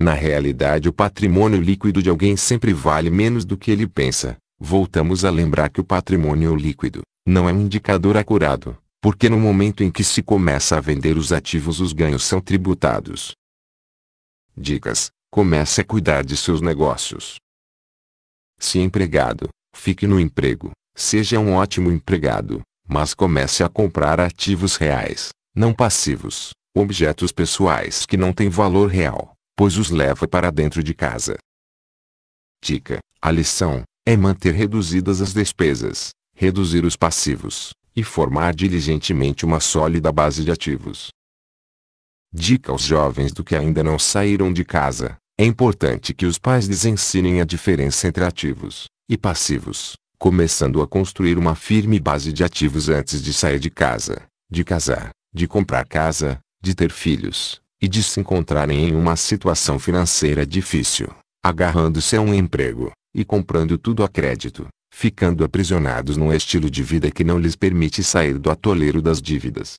Na realidade, o patrimônio líquido de alguém sempre vale menos do que ele pensa. Voltamos a lembrar que o patrimônio líquido não é um indicador acurado, porque no momento em que se começa a vender os ativos, os ganhos são tributados. Dicas: comece a cuidar de seus negócios. Se empregado, fique no emprego, seja um ótimo empregado, mas comece a comprar ativos reais, não passivos, objetos pessoais que não têm valor real, pois os leva para dentro de casa. Dica: a lição é manter reduzidas as despesas, reduzir os passivos e formar diligentemente uma sólida base de ativos. Dica aos jovens do que ainda não saíram de casa: é importante que os pais lhes ensinem a diferença entre ativos e passivos começando a construir uma firme base de ativos antes de sair de casa, de casar, de comprar casa, de ter filhos, e de se encontrarem em uma situação financeira difícil, agarrando-se a um emprego, e comprando tudo a crédito, ficando aprisionados num estilo de vida que não lhes permite sair do atoleiro das dívidas.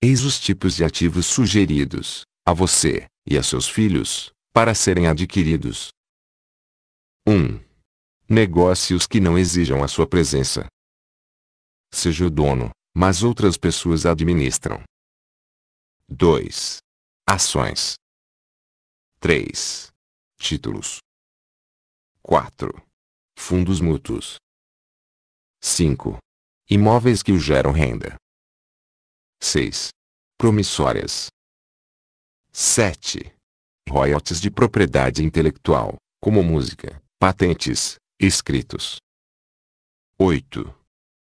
Eis os tipos de ativos sugeridos, a você, e a seus filhos, para serem adquiridos. 1 negócios que não exijam a sua presença. Seja o dono, mas outras pessoas administram. 2. Ações. 3. Títulos. 4. Fundos mútuos. 5. Imóveis que o geram renda. 6. Promissórias. 7. Royalties de propriedade intelectual, como música, patentes, escritos. 8.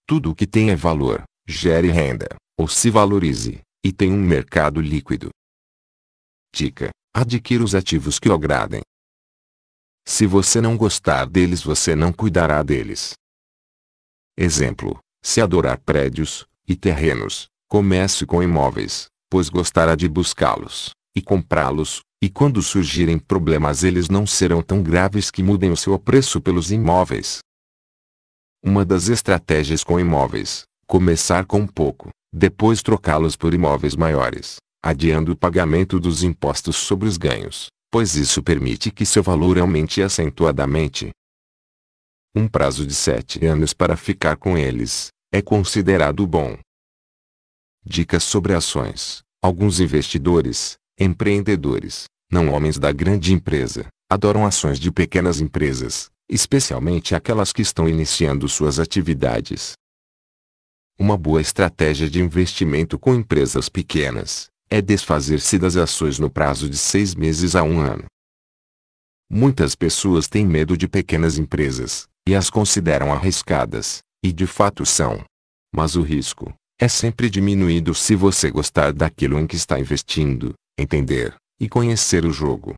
Tudo o que tem é valor, gere renda, ou se valorize, e tem um mercado líquido. Dica: adquira os ativos que o agradem. Se você não gostar deles, você não cuidará deles. Exemplo: se adorar prédios e terrenos, comece com imóveis, pois gostará de buscá-los e comprá-los, e quando surgirem problemas, eles não serão tão graves que mudem o seu apreço pelos imóveis. Uma das estratégias com imóveis: começar com pouco, depois trocá-los por imóveis maiores, adiando o pagamento dos impostos sobre os ganhos, pois isso permite que seu valor aumente acentuadamente. Um prazo de sete anos para ficar com eles é considerado bom. Dicas sobre ações: Alguns investidores, empreendedores, não homens da grande empresa, adoram ações de pequenas empresas, especialmente aquelas que estão iniciando suas atividades. Uma boa estratégia de investimento com empresas pequenas é desfazer-se das ações no prazo de seis meses a um ano. Muitas pessoas têm medo de pequenas empresas e as consideram arriscadas, e de fato são. Mas o risco é sempre diminuído se você gostar daquilo em que está investindo, entender e conhecer o jogo.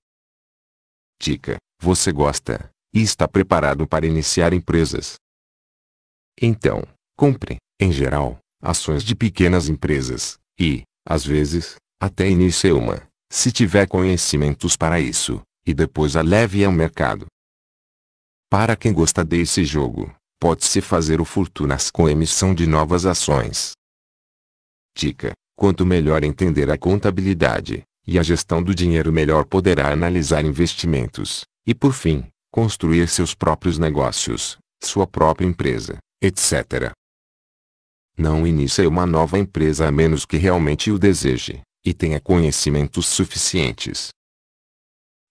Dica: você gosta e está preparado para iniciar empresas? Então, compre, em geral, ações de pequenas empresas e, às vezes, até inicie uma, se tiver conhecimentos para isso, e depois a leve ao mercado. Para quem gosta desse jogo, pode-se fazer o fortunas com emissão de novas ações. Dica: quanto melhor entender a contabilidade, e a gestão do dinheiro melhor poderá analisar investimentos, e por fim, construir seus próprios negócios, sua própria empresa, etc. Não inicie uma nova empresa a menos que realmente o deseje, e tenha conhecimentos suficientes.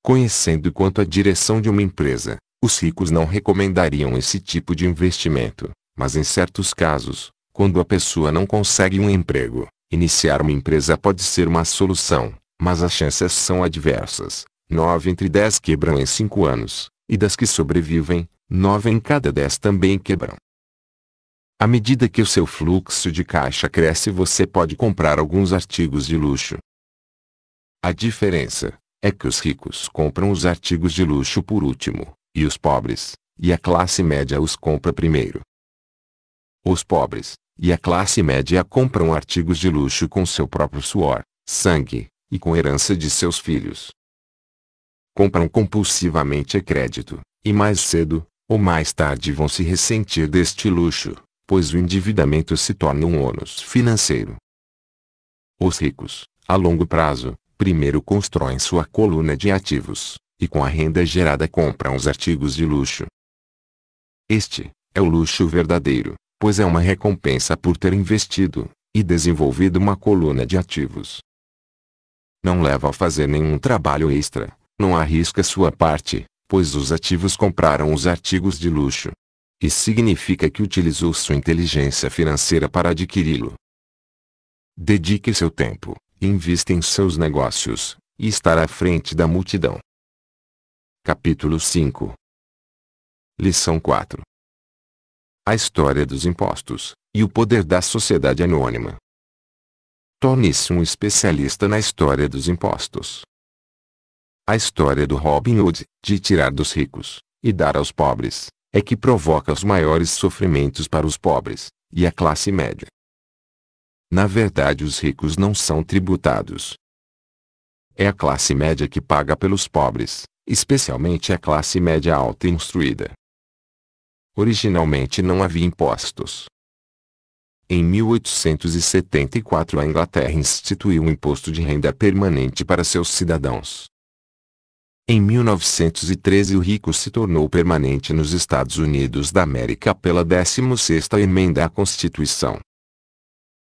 Conhecendo quanto à direção de uma empresa, os ricos não recomendariam esse tipo de investimento, mas em certos casos, quando a pessoa não consegue um emprego, iniciar uma empresa pode ser uma solução mas as chances são adversas. 9 entre 10 quebram em 5 anos, e das que sobrevivem, 9 em cada 10 também quebram. À medida que o seu fluxo de caixa cresce, você pode comprar alguns artigos de luxo. A diferença é que os ricos compram os artigos de luxo por último, e os pobres, e a classe média os compra primeiro. Os pobres e a classe média compram artigos de luxo com seu próprio suor, sangue, e com herança de seus filhos. Compram compulsivamente a crédito, e mais cedo, ou mais tarde vão se ressentir deste luxo, pois o endividamento se torna um ônus financeiro. Os ricos, a longo prazo, primeiro constroem sua coluna de ativos, e com a renda gerada compram os artigos de luxo. Este é o luxo verdadeiro, pois é uma recompensa por ter investido e desenvolvido uma coluna de ativos não leva a fazer nenhum trabalho extra, não arrisca sua parte, pois os ativos compraram os artigos de luxo. Isso significa que utilizou sua inteligência financeira para adquiri-lo. Dedique seu tempo, invista em seus negócios, e estará à frente da multidão. Capítulo 5 Lição 4 A história dos impostos e o poder da sociedade anônima. Torne-se um especialista na história dos impostos. A história do Robin Hood, de tirar dos ricos e dar aos pobres, é que provoca os maiores sofrimentos para os pobres e a classe média. Na verdade, os ricos não são tributados. É a classe média que paga pelos pobres, especialmente a classe média alta e instruída. Originalmente não havia impostos. Em 1874 a Inglaterra instituiu um imposto de renda permanente para seus cidadãos. Em 1913 o rico se tornou permanente nos Estados Unidos da América pela 16ª emenda à Constituição.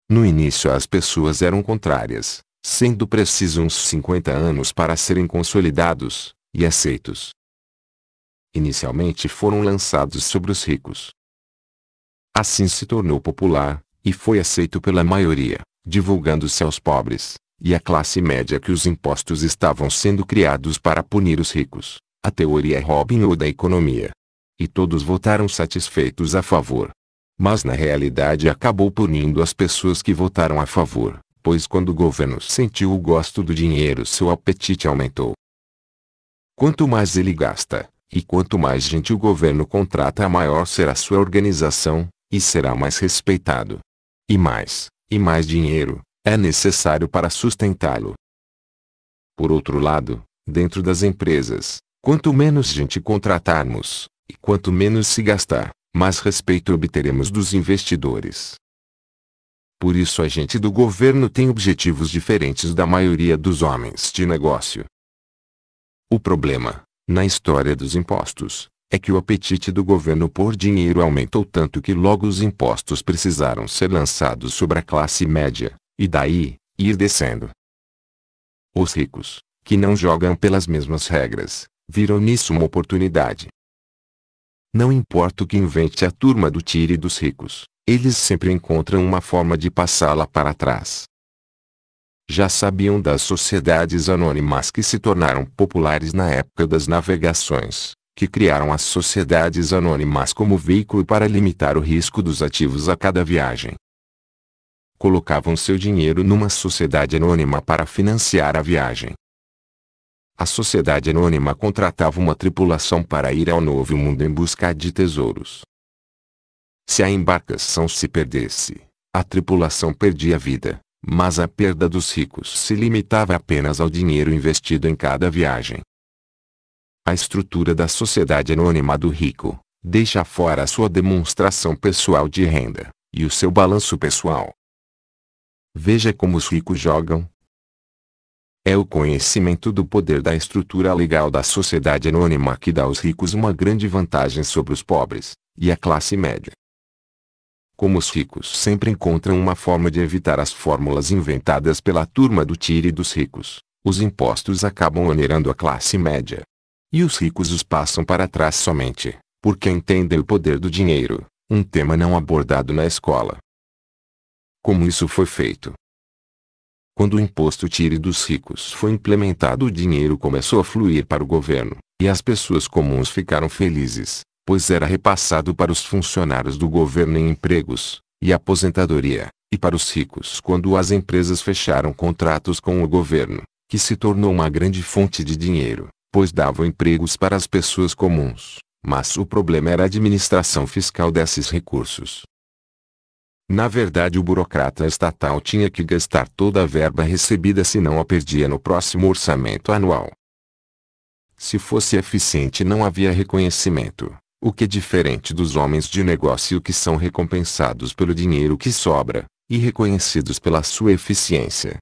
No início as pessoas eram contrárias, sendo preciso uns 50 anos para serem consolidados e aceitos. Inicialmente foram lançados sobre os ricos, Assim se tornou popular, e foi aceito pela maioria, divulgando-se aos pobres, e à classe média que os impostos estavam sendo criados para punir os ricos. A teoria é Robin Hood da economia. E todos votaram satisfeitos a favor. Mas na realidade acabou punindo as pessoas que votaram a favor, pois quando o governo sentiu o gosto do dinheiro seu apetite aumentou. Quanto mais ele gasta, e quanto mais gente o governo contrata maior será sua organização, e será mais respeitado. E mais, e mais dinheiro, é necessário para sustentá-lo. Por outro lado, dentro das empresas, quanto menos gente contratarmos, e quanto menos se gastar, mais respeito obteremos dos investidores. Por isso a gente do governo tem objetivos diferentes da maioria dos homens de negócio. O problema, na história dos impostos, é que o apetite do governo por dinheiro aumentou tanto que logo os impostos precisaram ser lançados sobre a classe média, e daí, ir descendo. Os ricos, que não jogam pelas mesmas regras, viram nisso uma oportunidade. Não importa o que invente a turma do tire dos ricos, eles sempre encontram uma forma de passá-la para trás. Já sabiam das sociedades anônimas que se tornaram populares na época das navegações, que criaram as sociedades anônimas como veículo para limitar o risco dos ativos a cada viagem. Colocavam seu dinheiro numa sociedade anônima para financiar a viagem. A sociedade anônima contratava uma tripulação para ir ao novo mundo em busca de tesouros. Se a embarcação se perdesse, a tripulação perdia a vida, mas a perda dos ricos se limitava apenas ao dinheiro investido em cada viagem. A estrutura da sociedade anônima do rico deixa fora a sua demonstração pessoal de renda e o seu balanço pessoal. Veja como os ricos jogam. É o conhecimento do poder da estrutura legal da sociedade anônima que dá aos ricos uma grande vantagem sobre os pobres e a classe média. Como os ricos sempre encontram uma forma de evitar as fórmulas inventadas pela turma do tire dos ricos, os impostos acabam onerando a classe média, e os ricos os passam para trás somente, porque entendem o poder do dinheiro, um tema não abordado na escola. Como isso foi feito? Quando o imposto tire dos ricos foi implementado, o dinheiro começou a fluir para o governo, e as pessoas comuns ficaram felizes, pois era repassado para os funcionários do governo em empregos e aposentadoria, e para os ricos quando as empresas fecharam contratos com o governo, que se tornou uma grande fonte de dinheiro pois davam empregos para as pessoas comuns, mas o problema era a administração fiscal desses recursos. Na verdade, o burocrata estatal tinha que gastar toda a verba recebida senão a perdia no próximo orçamento anual. Se fosse eficiente, não havia reconhecimento, o que é diferente dos homens de negócio que são recompensados pelo dinheiro que sobra, e reconhecidos pela sua eficiência.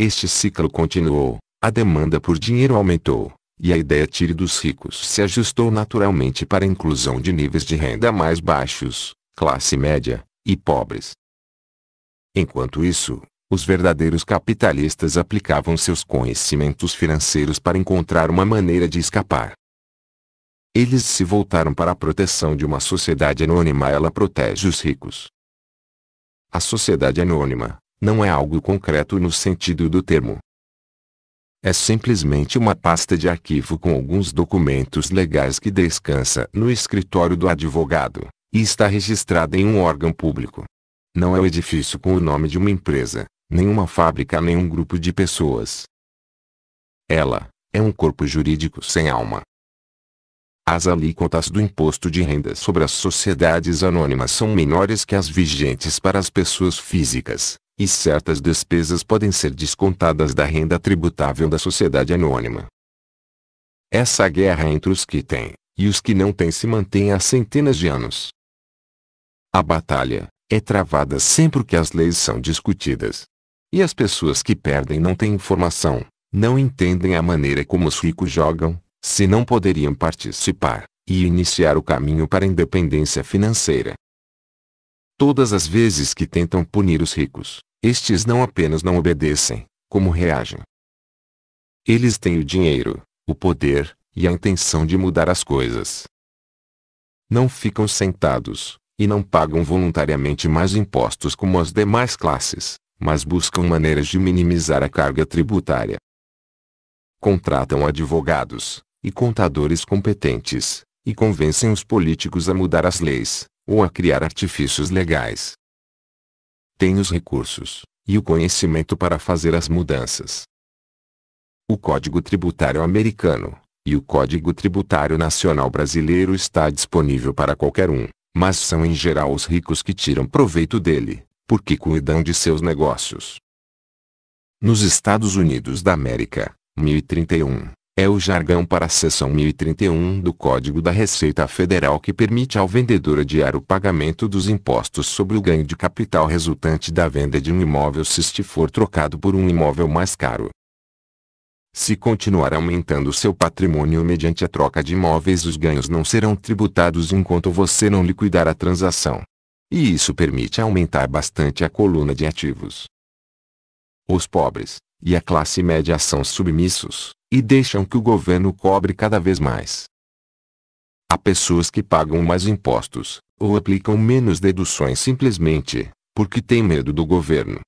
Este ciclo continuou, a demanda por dinheiro aumentou, e a ideia tire dos ricos se ajustou naturalmente para a inclusão de níveis de renda mais baixos, classe média e pobres. Enquanto isso, os verdadeiros capitalistas aplicavam seus conhecimentos financeiros para encontrar uma maneira de escapar. Eles se voltaram para a proteção de uma sociedade anônima, ela protege os ricos. A sociedade anônima não é algo concreto no sentido do termo, é simplesmente uma pasta de arquivo com alguns documentos legais que descansa no escritório do advogado e está registrada em um órgão público. Não é o edifício com o nome de uma empresa, nenhuma fábrica, nem um grupo de pessoas. Ela é um corpo jurídico sem alma. As alíquotas do imposto de renda sobre as sociedades anônimas são menores que as vigentes para as pessoas físicas, e certas despesas podem ser descontadas da renda tributável da sociedade anônima. Essa guerra entre os que têm e os que não têm se mantém há centenas de anos. A batalha é travada sempre que as leis são discutidas. E as pessoas que perdem não têm informação, não entendem a maneira como os ricos jogam, se não poderiam participar e iniciar o caminho para a independência financeira. Todas as vezes que tentam punir os ricos, estes não apenas não obedecem, como reagem. Eles têm o dinheiro, o poder, e a intenção de mudar as coisas. Não ficam sentados, e não pagam voluntariamente mais impostos como as demais classes, mas buscam maneiras de minimizar a carga tributária. Contratam advogados e contadores competentes, e convencem os políticos a mudar as leis, ou a criar artifícios legais tem os recursos e o conhecimento para fazer as mudanças. O Código Tributário Americano e o Código Tributário Nacional Brasileiro está disponível para qualquer um, mas são em geral os ricos que tiram proveito dele, porque cuidam de seus negócios. Nos Estados Unidos da América, 1031, é o jargão para a seção 1031 do Código da Receita Federal que permite ao vendedor adiar o pagamento dos impostos sobre o ganho de capital resultante da venda de um imóvel se este for trocado por um imóvel mais caro. Se continuar aumentando seu patrimônio mediante a troca de imóveis, os ganhos não serão tributados enquanto você não liquidar a transação. E isso permite aumentar bastante a coluna de ativos. Os pobres e a classe média são submissos, e deixam que o governo cobre cada vez mais. Há pessoas que pagam mais impostos, ou aplicam menos deduções simplesmente, porque têm medo do governo.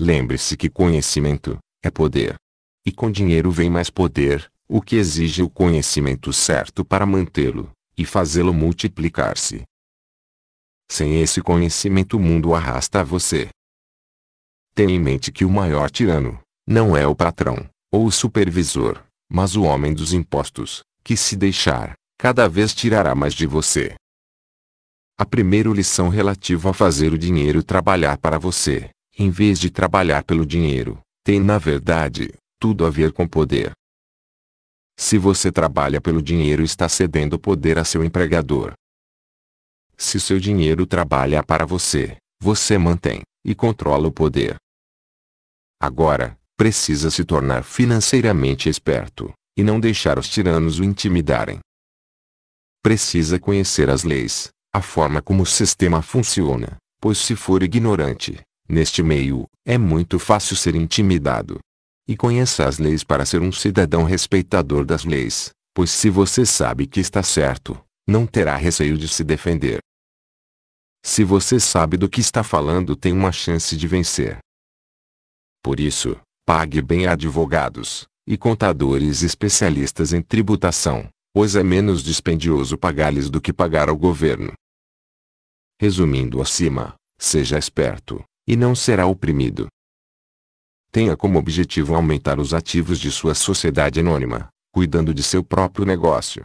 Lembre-se que conhecimento é poder. E com dinheiro vem mais poder, o que exige o conhecimento certo para mantê-lo e fazê-lo multiplicar-se. Sem esse conhecimento, o mundo arrasta você. Tenha em mente que o maior tirano não é o patrão, ou o supervisor, mas o homem dos impostos, que se deixar, cada vez tirará mais de você. A primeira lição relativa a fazer o dinheiro trabalhar para você, em vez de trabalhar pelo dinheiro, tem na verdade, tudo a ver com poder. Se você trabalha pelo dinheiro está cedendo poder a seu empregador. Se seu dinheiro trabalha para você, você mantém e controla o poder. Agora, precisa se tornar financeiramente esperto, e não deixar os tiranos o intimidarem. Precisa conhecer as leis, a forma como o sistema funciona, pois se for ignorante, neste meio, é muito fácil ser intimidado. E conheça as leis para ser um cidadão respeitador das leis, pois se você sabe que está certo, não terá receio de se defender. Se você sabe do que está falando, tem uma chance de vencer. Por isso, Pague bem a advogados e contadores especialistas em tributação, pois é menos dispendioso pagar-lhes do que pagar ao governo. Resumindo acima, seja esperto, e não será oprimido. Tenha como objetivo aumentar os ativos de sua sociedade anônima, cuidando de seu próprio negócio.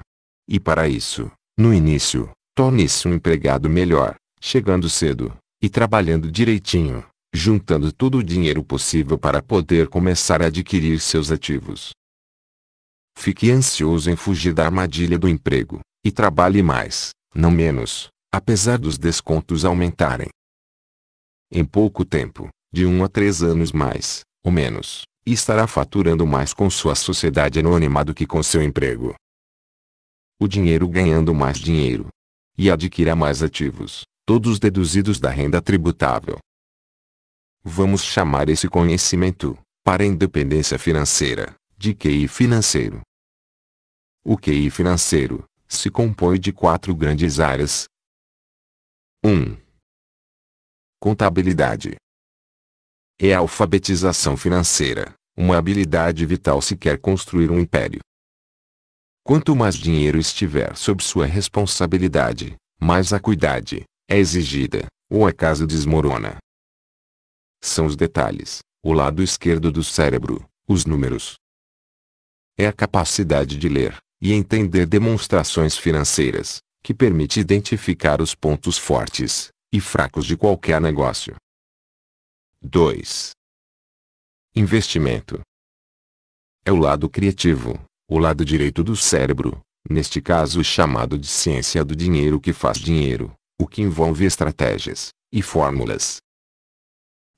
E para isso, no início, torne-se um empregado melhor, chegando cedo e trabalhando direitinho juntando todo o dinheiro possível para poder começar a adquirir seus ativos. Fique ansioso em fugir da armadilha do emprego, e trabalhe mais, não menos, apesar dos descontos aumentarem. Em pouco tempo, de um a três anos mais, ou menos, estará faturando mais com sua sociedade anônima do que com seu emprego. O dinheiro ganhando mais dinheiro. E adquira mais ativos, todos deduzidos da renda tributável. Vamos chamar esse conhecimento, para a independência financeira, de QI financeiro. O QI financeiro se compõe de quatro grandes áreas. 1. Contabilidade. É a alfabetização financeira, uma habilidade vital se quer construir um império. Quanto mais dinheiro estiver sob sua responsabilidade, mais acuidade é exigida, ou a casa desmorona são os detalhes, o lado esquerdo do cérebro, os números. É a capacidade de ler e entender demonstrações financeiras, que permite identificar os pontos fortes e fracos de qualquer negócio. 2. Investimento é o lado criativo, o lado direito do cérebro, neste caso chamado de ciência do dinheiro que faz dinheiro, o que envolve estratégias e fórmulas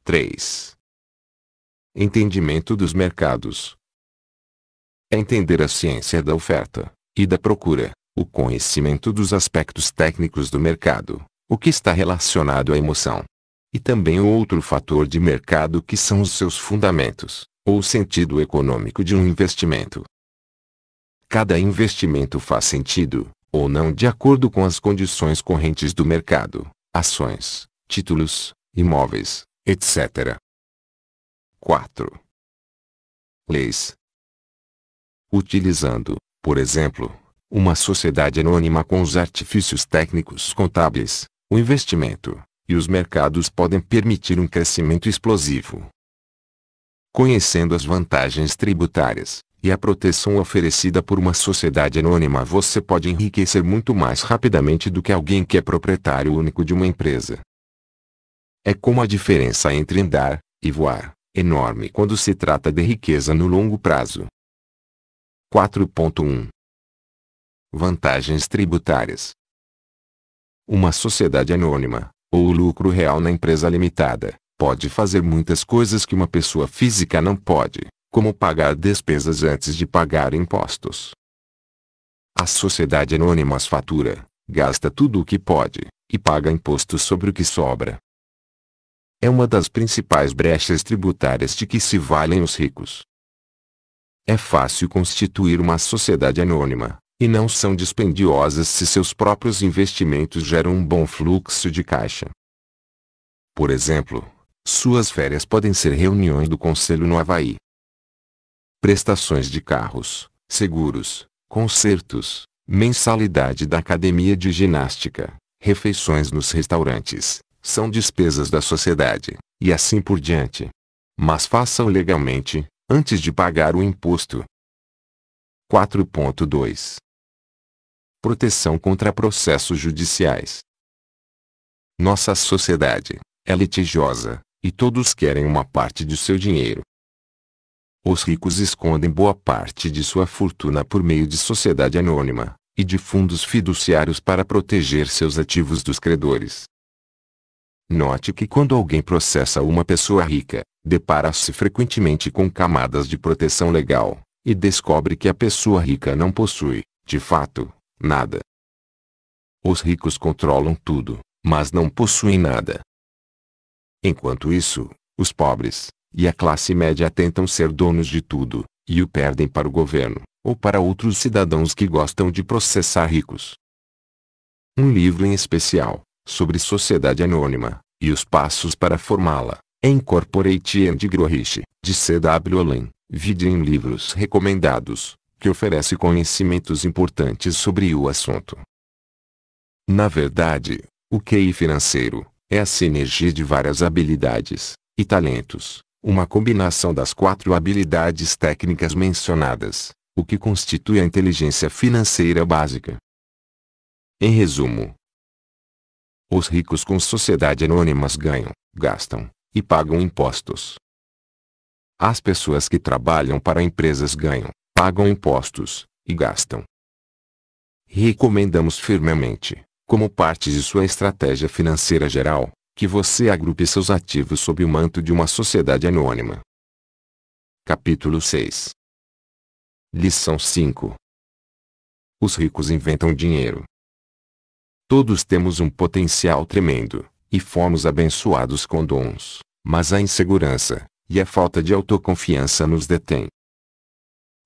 3. Entendimento dos mercados. É entender a ciência da oferta e da procura, o conhecimento dos aspectos técnicos do mercado, o que está relacionado à emoção. E também o outro fator de mercado que são os seus fundamentos, ou sentido econômico de um investimento. Cada investimento faz sentido, ou não de acordo com as condições correntes do mercado, ações, títulos, imóveis, etc. 4. Leis. Utilizando, por exemplo, uma sociedade anônima com os artifícios técnicos contábeis, o investimento, e os mercados podem permitir um crescimento explosivo. Conhecendo as vantagens tributárias e a proteção oferecida por uma sociedade anônima, você pode enriquecer muito mais rapidamente do que alguém que é proprietário único de uma empresa. É como a diferença entre andar e voar, enorme quando se trata de riqueza no longo prazo. 4.1 Vantagens tributárias Uma sociedade anônima, ou o lucro real na empresa limitada, pode fazer muitas coisas que uma pessoa física não pode, como pagar despesas antes de pagar impostos. A sociedade anônima as fatura, gasta tudo o que pode, e paga impostos sobre o que sobra é uma das principais brechas tributárias de que se valem os ricos. É fácil constituir uma sociedade anônima, e não são dispendiosas se seus próprios investimentos geram um bom fluxo de caixa. Por exemplo, suas férias podem ser reuniões do conselho no Havaí. Prestações de carros, seguros, concertos, mensalidade da academia de ginástica, refeições nos restaurantes, são despesas da sociedade, e assim por diante. Mas façam legalmente, antes de pagar o imposto. 4.2 Proteção contra processos judiciais. Nossa sociedade é litigiosa, e todos querem uma parte de seu dinheiro. Os ricos escondem boa parte de sua fortuna por meio de sociedade anônima e de fundos fiduciários para proteger seus ativos dos credores. Note que quando alguém processa uma pessoa rica, depara-se frequentemente com camadas de proteção legal, e descobre que a pessoa rica não possui, de fato, nada. Os ricos controlam tudo, mas não possuem nada. Enquanto isso, os pobres, e a classe média tentam ser donos de tudo, e o perdem para o governo, ou para outros cidadãos que gostam de processar ricos. Um livro em especial, sobre sociedade anônima, e os passos para formá-la, Incorporate and Grohish, de C. W. Allen, vide em livros recomendados, que oferece conhecimentos importantes sobre o assunto. Na verdade, o QI financeiro é a sinergia de várias habilidades e talentos, uma combinação das quatro habilidades técnicas mencionadas, o que constitui a inteligência financeira básica. Em resumo, os ricos com sociedade anônimas ganham, gastam e pagam impostos. As pessoas que trabalham para empresas ganham, pagam impostos e gastam. Recomendamos firmemente, como parte de sua estratégia financeira geral, que você agrupe seus ativos sob o manto de uma sociedade anônima. Capítulo 6 Lição 5 Os ricos inventam dinheiro. Todos temos um potencial tremendo, e fomos abençoados com dons, mas a insegurança e a falta de autoconfiança nos detém.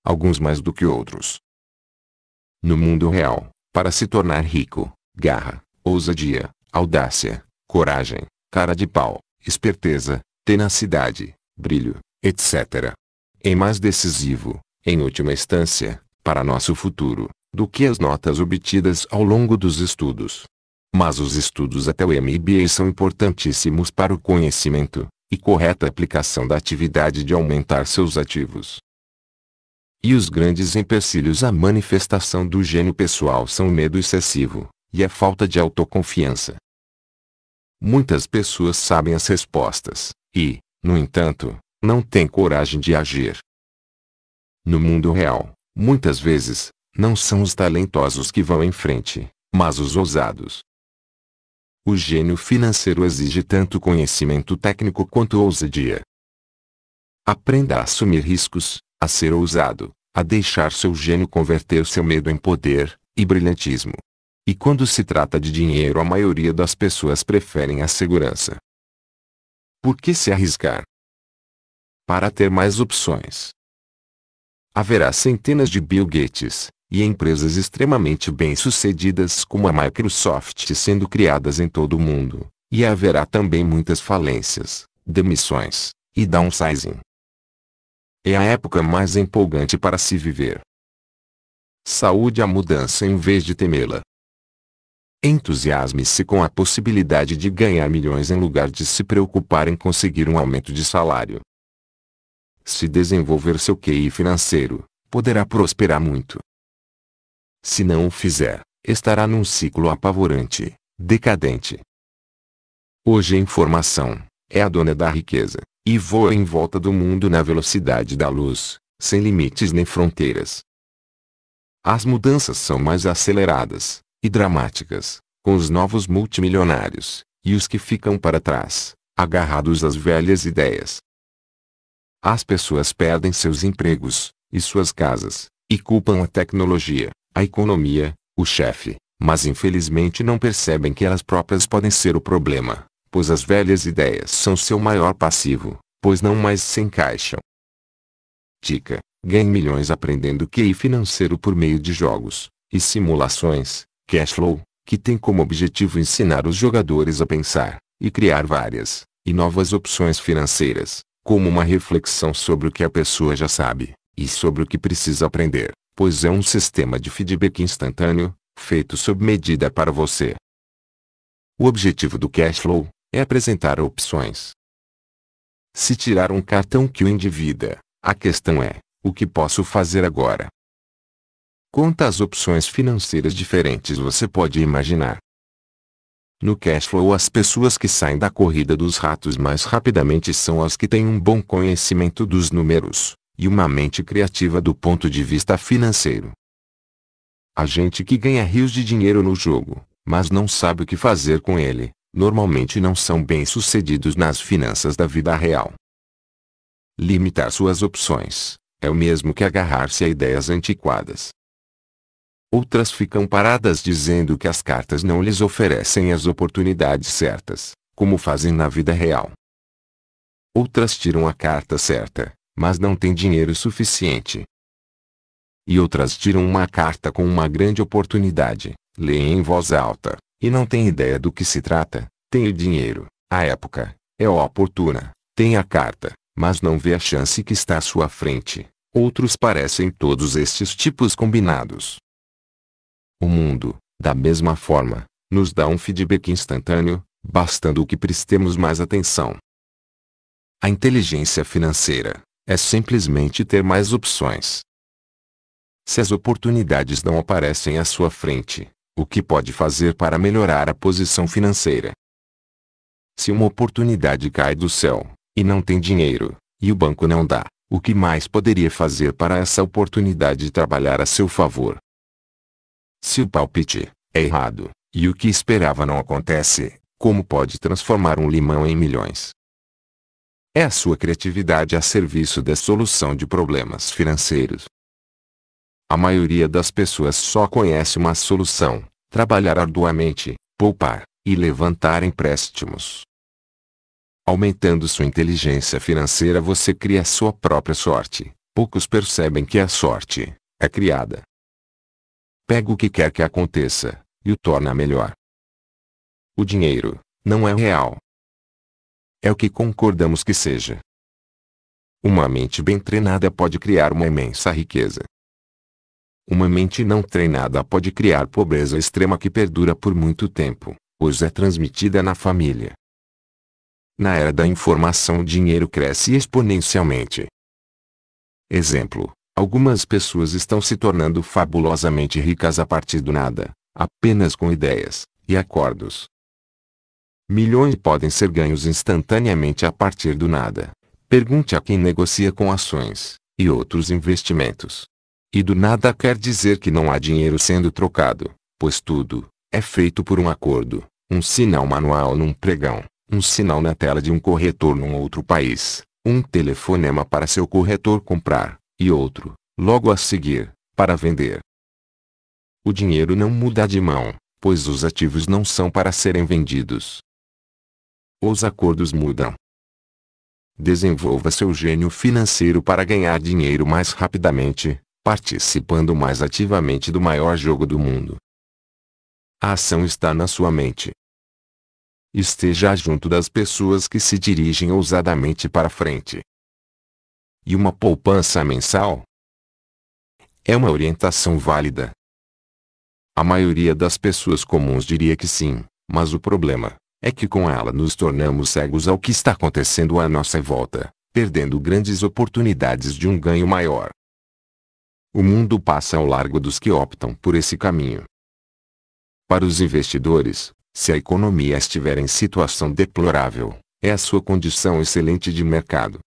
Alguns mais do que outros. No mundo real, para se tornar rico, garra, ousadia, audácia, coragem, cara de pau, esperteza, tenacidade, brilho, etc. Em mais decisivo, em última instância, para nosso futuro, do que as notas obtidas ao longo dos estudos. Mas os estudos até o MBA são importantíssimos para o conhecimento e correta aplicação da atividade de aumentar seus ativos. E os grandes empecilhos à manifestação do gênio pessoal são o medo excessivo e a falta de autoconfiança. Muitas pessoas sabem as respostas e, no entanto, não têm coragem de agir. No mundo real, muitas vezes, não são os talentosos que vão em frente, mas os ousados. O gênio financeiro exige tanto conhecimento técnico quanto ousadia. Aprenda a assumir riscos, a ser ousado, a deixar seu gênio converter seu medo em poder e brilhantismo. E quando se trata de dinheiro, a maioria das pessoas preferem a segurança. Por que se arriscar? Para ter mais opções. Haverá centenas de Bill Gates, e empresas extremamente bem-sucedidas como a Microsoft sendo criadas em todo o mundo, e haverá também muitas falências, demissões, e downsizing. É a época mais empolgante para se viver. Saúde a mudança em vez de temê-la. Entusiasme-se com a possibilidade de ganhar milhões em lugar de se preocupar em conseguir um aumento de salário. Se desenvolver seu QI financeiro, poderá prosperar muito. Se não o fizer, estará num ciclo apavorante, decadente. Hoje a informação é a dona da riqueza, e voa em volta do mundo na velocidade da luz, sem limites nem fronteiras. As mudanças são mais aceleradas e dramáticas com os novos multimilionários e os que ficam para trás, agarrados às velhas ideias. As pessoas perdem seus empregos e suas casas e culpam a tecnologia a economia, o chefe, mas infelizmente não percebem que elas próprias podem ser o problema, pois as velhas ideias são seu maior passivo, pois não mais se encaixam. Dica: ganhe milhões aprendendo QI financeiro por meio de jogos e simulações, Cashflow, que tem como objetivo ensinar os jogadores a pensar e criar várias e novas opções financeiras, como uma reflexão sobre o que a pessoa já sabe e sobre o que precisa aprender pois é um sistema de feedback instantâneo, feito sob medida para você. O objetivo do cash flow é apresentar opções. Se tirar um cartão que o endivida, a questão é: o que posso fazer agora? Quantas opções financeiras diferentes você pode imaginar? No cash flow, as pessoas que saem da corrida dos ratos mais rapidamente são as que têm um bom conhecimento dos números, e uma mente criativa do ponto de vista financeiro. A gente que ganha rios de dinheiro no jogo, mas não sabe o que fazer com ele, normalmente não são bem-sucedidos nas finanças da vida real. Limitar suas opções é o mesmo que agarrar-se a ideias antiquadas. Outras ficam paradas dizendo que as cartas não lhes oferecem as oportunidades certas, como fazem na vida real. Outras tiram a carta certa, mas não tem dinheiro suficiente. E outras tiram uma carta com uma grande oportunidade, leem em voz alta, e não têm ideia do que se trata, tem o dinheiro, a época, é oportuna, tem a carta, mas não vê a chance que está à sua frente. Outros parecem todos estes tipos combinados. O mundo, da mesma forma, nos dá um feedback instantâneo, bastando que prestemos mais atenção. A inteligência financeira, é simplesmente ter mais opções. Se as oportunidades não aparecem à sua frente, o que pode fazer para melhorar a posição financeira? Se uma oportunidade cai do céu, e não tem dinheiro, e o banco não dá, o que mais poderia fazer para essa oportunidade trabalhar a seu favor? Se o palpite é errado, e o que esperava não acontece, como pode transformar um limão em milhões? É a sua criatividade a serviço da solução de problemas financeiros. A maioria das pessoas só conhece uma solução: trabalhar arduamente, poupar e levantar empréstimos. Aumentando sua inteligência financeira, você cria sua própria sorte. Poucos percebem que a sorte é criada. Pega o que quer que aconteça e o torna melhor. O dinheiro não é real, é o que concordamos que seja. Uma mente bem treinada pode criar uma imensa riqueza. Uma mente não treinada pode criar pobreza extrema que perdura por muito tempo, pois é transmitida na família. Na era da informação, o dinheiro cresce exponencialmente. Exemplo: algumas pessoas estão se tornando fabulosamente ricas a partir do nada, apenas com ideias e acordos. Milhões podem ser ganhos instantaneamente a partir do nada. Pergunte a quem negocia com ações e outros investimentos. E do nada quer dizer que não há dinheiro sendo trocado, pois tudo é feito por um acordo, um sinal manual num pregão, um sinal na tela de um corretor num outro país, um telefonema para seu corretor comprar, e outro, logo a seguir, para vender. O dinheiro não muda de mão, pois os ativos não são para serem vendidos, os acordos mudam. Desenvolva seu gênio financeiro para ganhar dinheiro mais rapidamente, participando mais ativamente do maior jogo do mundo. A ação está na sua mente. Esteja junto das pessoas que se dirigem ousadamente para frente. E uma poupança mensal? É uma orientação válida. A maioria das pessoas comuns diria que sim, mas o problema é que com ela nos tornamos cegos ao que está acontecendo à nossa volta, perdendo grandes oportunidades de um ganho maior. O mundo passa ao largo dos que optam por esse caminho. Para os investidores, se a economia estiver em situação deplorável, é a sua condição excelente de mercado.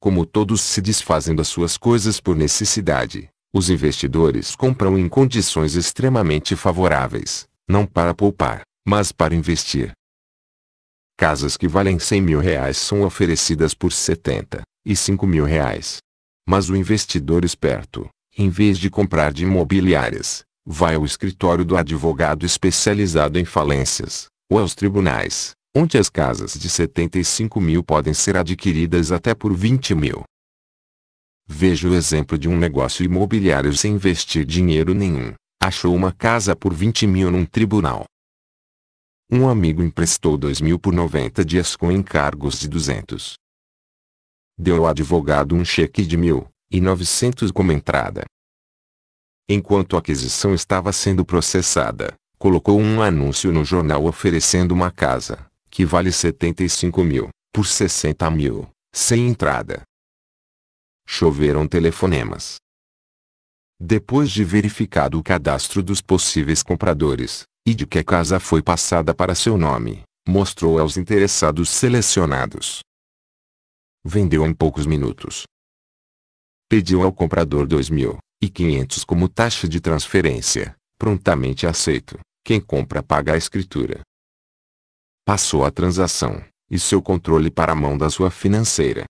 Como todos se desfazem das suas coisas por necessidade, os investidores compram em condições extremamente favoráveis, não para poupar, mas para investir. Casas que valem 100 mil reais são oferecidas por 70 e 5 mil reais. Mas o investidor esperto, em vez de comprar de imobiliárias, vai ao escritório do advogado especializado em falências, ou aos tribunais, onde as casas de 75 mil podem ser adquiridas até por 20 mil. Veja o exemplo de um negócio imobiliário sem investir dinheiro nenhum. Achou uma casa por 20 mil num tribunal, um amigo emprestou dois mil por 90 dias com encargos de 200. Deu ao advogado um cheque de mil e novecentos como entrada. Enquanto a aquisição estava sendo processada, colocou um anúncio no jornal oferecendo uma casa, que vale 75 mil, por 60 mil, sem entrada. Choveram telefonemas. Depois de verificado o cadastro dos possíveis compradores, e de que a casa foi passada para seu nome, mostrou aos interessados selecionados. Vendeu em poucos minutos. Pediu ao comprador 2.500 como taxa de transferência, prontamente aceito. Quem compra paga a escritura. Passou a transação e seu controle para a mão da sua financeira.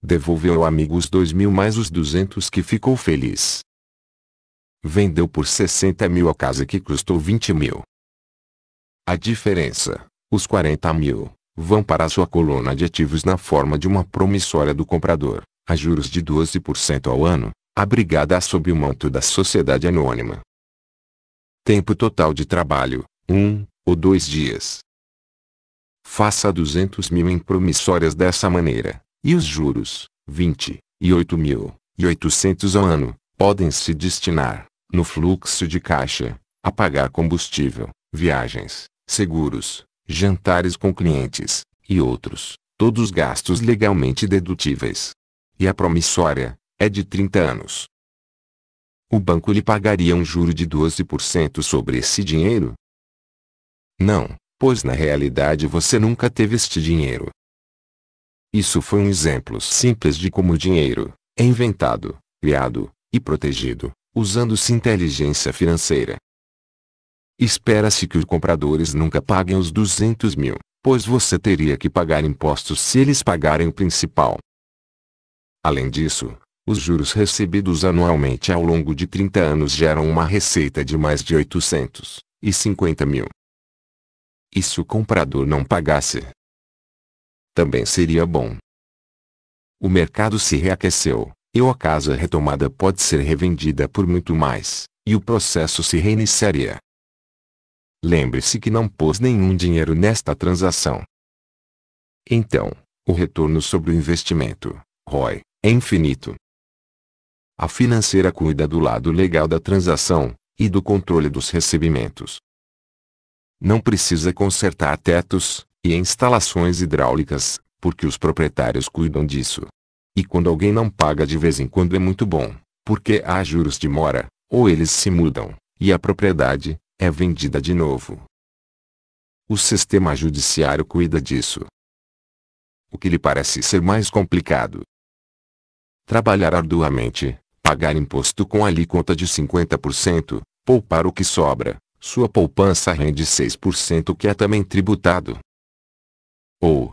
Devolveu ao amigo os 2.000 mais os 200 que ficou feliz. Vendeu por 60 mil a casa que custou 20 mil. A diferença, os 40 mil, vão para a sua coluna de ativos na forma de uma promissória do comprador, a juros de 12% ao ano, abrigada sob o manto da sociedade anônima. Tempo total de trabalho, 1 um, ou 2 dias. Faça 200 mil em promissórias dessa maneira, e os juros, 20 e 8 mil, e 800 ao ano, podem se destinar, no fluxo de caixa, a pagar combustível, viagens, seguros, jantares com clientes, e outros, todos gastos legalmente dedutíveis. E a promissória, é de 30 anos. O banco lhe pagaria um juro de 12% sobre esse dinheiro? Não, pois na realidade você nunca teve este dinheiro. Isso foi um exemplo simples de como o dinheiro é inventado, criado e protegido usando-se inteligência financeira. Espera-se que os compradores nunca paguem os 200 mil, pois você teria que pagar impostos se eles pagarem o principal. Além disso, os juros recebidos anualmente ao longo de 30 anos geram uma receita de mais de 850 mil. E se o comprador não pagasse? Também seria bom. O mercado se reaqueceu, eu a casa retomada pode ser revendida por muito mais, e o processo se reiniciaria. Lembre-se que não pôs nenhum dinheiro nesta transação. Então, o retorno sobre o investimento, ROI, é infinito. A financeira cuida do lado legal da transação e do controle dos recebimentos. Não precisa consertar tetos e instalações hidráulicas, porque os proprietários cuidam disso. E quando alguém não paga de vez em quando é muito bom, porque há juros de mora, ou eles se mudam, e a propriedade é vendida de novo. O sistema judiciário cuida disso. O que lhe parece ser mais complicado? Trabalhar arduamente, pagar imposto com alíquota de 50%, poupar o que sobra, sua poupança rende 6% que é também tributado. Ou,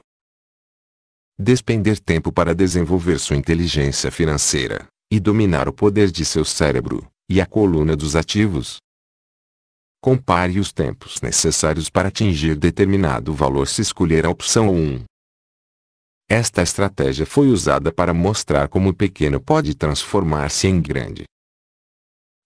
despender tempo para desenvolver sua inteligência financeira, e dominar o poder de seu cérebro, e a coluna dos ativos. Compare os tempos necessários para atingir determinado valor se escolher a opção 1. Esta estratégia foi usada para mostrar como o pequeno pode transformar-se em grande.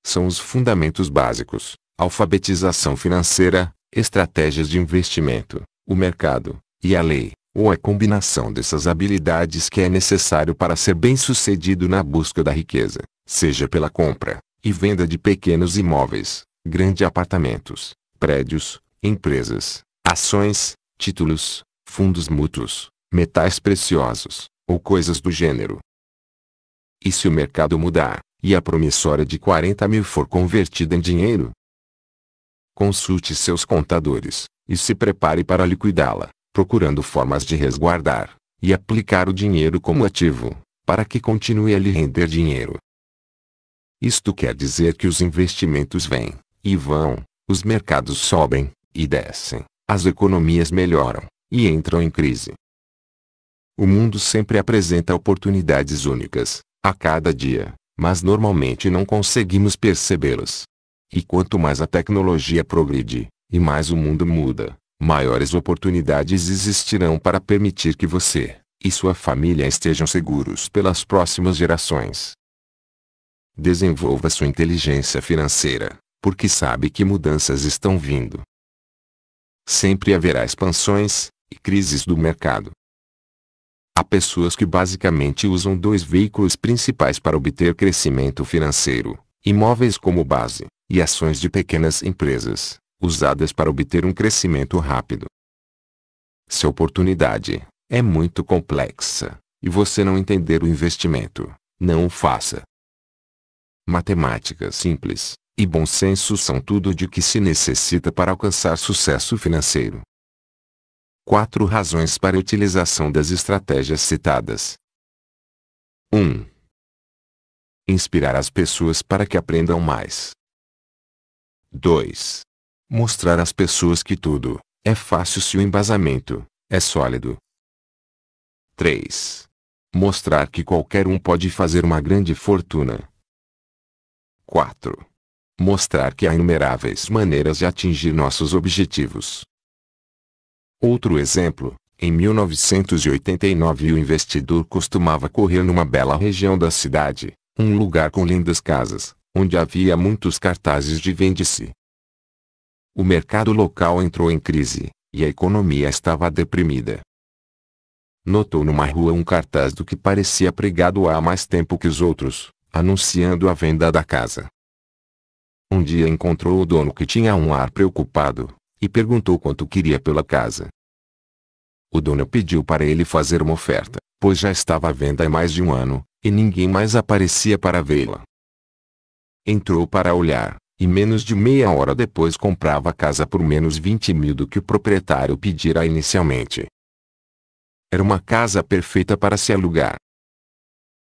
São os fundamentos básicos: alfabetização financeira, estratégias de investimento, o mercado e a lei ou a combinação dessas habilidades que é necessário para ser bem-sucedido na busca da riqueza, seja pela compra e venda de pequenos imóveis, grandes apartamentos, prédios, empresas, ações, títulos, fundos mútuos, metais preciosos, ou coisas do gênero. E se o mercado mudar, e a promissória de 40 mil for convertida em dinheiro? Consulte seus contadores, e se prepare para liquidá-la, procurando formas de resguardar e aplicar o dinheiro como ativo, para que continue a lhe render dinheiro. Isto quer dizer que os investimentos vêm e vão, os mercados sobem e descem, as economias melhoram e entram em crise. O mundo sempre apresenta oportunidades únicas, a cada dia, mas normalmente não conseguimos percebê-las. E quanto mais a tecnologia progride, e mais o mundo muda, maiores oportunidades existirão para permitir que você e sua família estejam seguros pelas próximas gerações. Desenvolva sua inteligência financeira, porque sabe que mudanças estão vindo. Sempre haverá expansões e crises do mercado. Há pessoas que basicamente usam dois veículos principais para obter crescimento financeiro: imóveis como base e ações de pequenas empresas usadas para obter um crescimento rápido. Se a oportunidade é muito complexa e você não entender o investimento, não o faça. Matemática simples e bom senso são tudo de que se necessita para alcançar sucesso financeiro. Quatro razões para a utilização das estratégias citadas. 1. Um, inspirar as pessoas para que aprendam mais. 2 mostrar às pessoas que tudo é fácil se o embasamento é sólido. 3. Mostrar que qualquer um pode fazer uma grande fortuna. 4. Mostrar que há inumeráveis maneiras de atingir nossos objetivos. Outro exemplo, em 1989 o investidor costumava correr numa bela região da cidade, um lugar com lindas casas, onde havia muitos cartazes de vende-se, o mercado local entrou em crise, e a economia estava deprimida. Notou numa rua um cartaz do que parecia pregado há mais tempo que os outros, anunciando a venda da casa. Um dia encontrou o dono que tinha um ar preocupado, e perguntou quanto queria pela casa. O dono pediu para ele fazer uma oferta, pois já estava à venda há mais de um ano, e ninguém mais aparecia para vê-la. Entrou para olhar, e menos de meia hora depois comprava a casa por menos 20 mil do que o proprietário pedira inicialmente. Era uma casa perfeita para se alugar.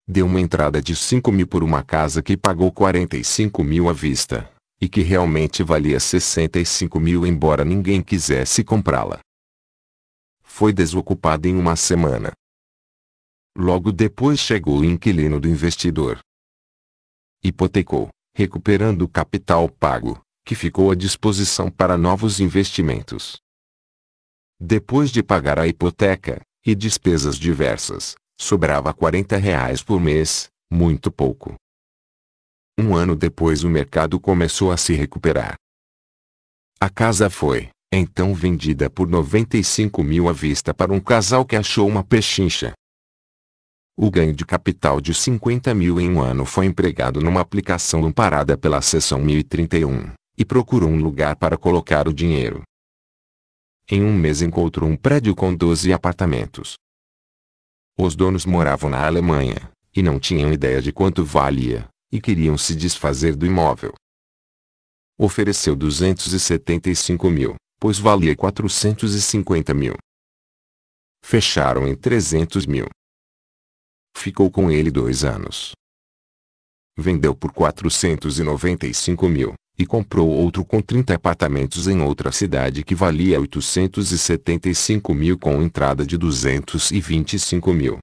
Deu uma entrada de 5 mil por uma casa que pagou 45 mil à vista, e que realmente valia 65 mil embora ninguém quisesse comprá-la. Foi desocupada em uma semana. Logo depois chegou o inquilino do investidor. Hipotecou recuperando o capital pago, que ficou à disposição para novos investimentos. Depois de pagar a hipoteca e despesas diversas, sobrava 40 reais por mês, muito pouco. Um ano depois o mercado começou a se recuperar. A casa foi, então vendida por 95 mil à vista para um casal que achou uma pechincha. O ganho de capital de 50 mil em um ano foi empregado numa aplicação amparada pela seção 1031, e procurou um lugar para colocar o dinheiro. Em um mês encontrou um prédio com 12 apartamentos. Os donos moravam na Alemanha, e não tinham ideia de quanto valia, e queriam se desfazer do imóvel. Ofereceu 275 mil, pois valia 450 mil. Fecharam em 300 mil. Ficou com ele dois anos. Vendeu por 495 mil, e comprou outro com 30 apartamentos em outra cidade que valia 875 mil com entrada de 225 mil.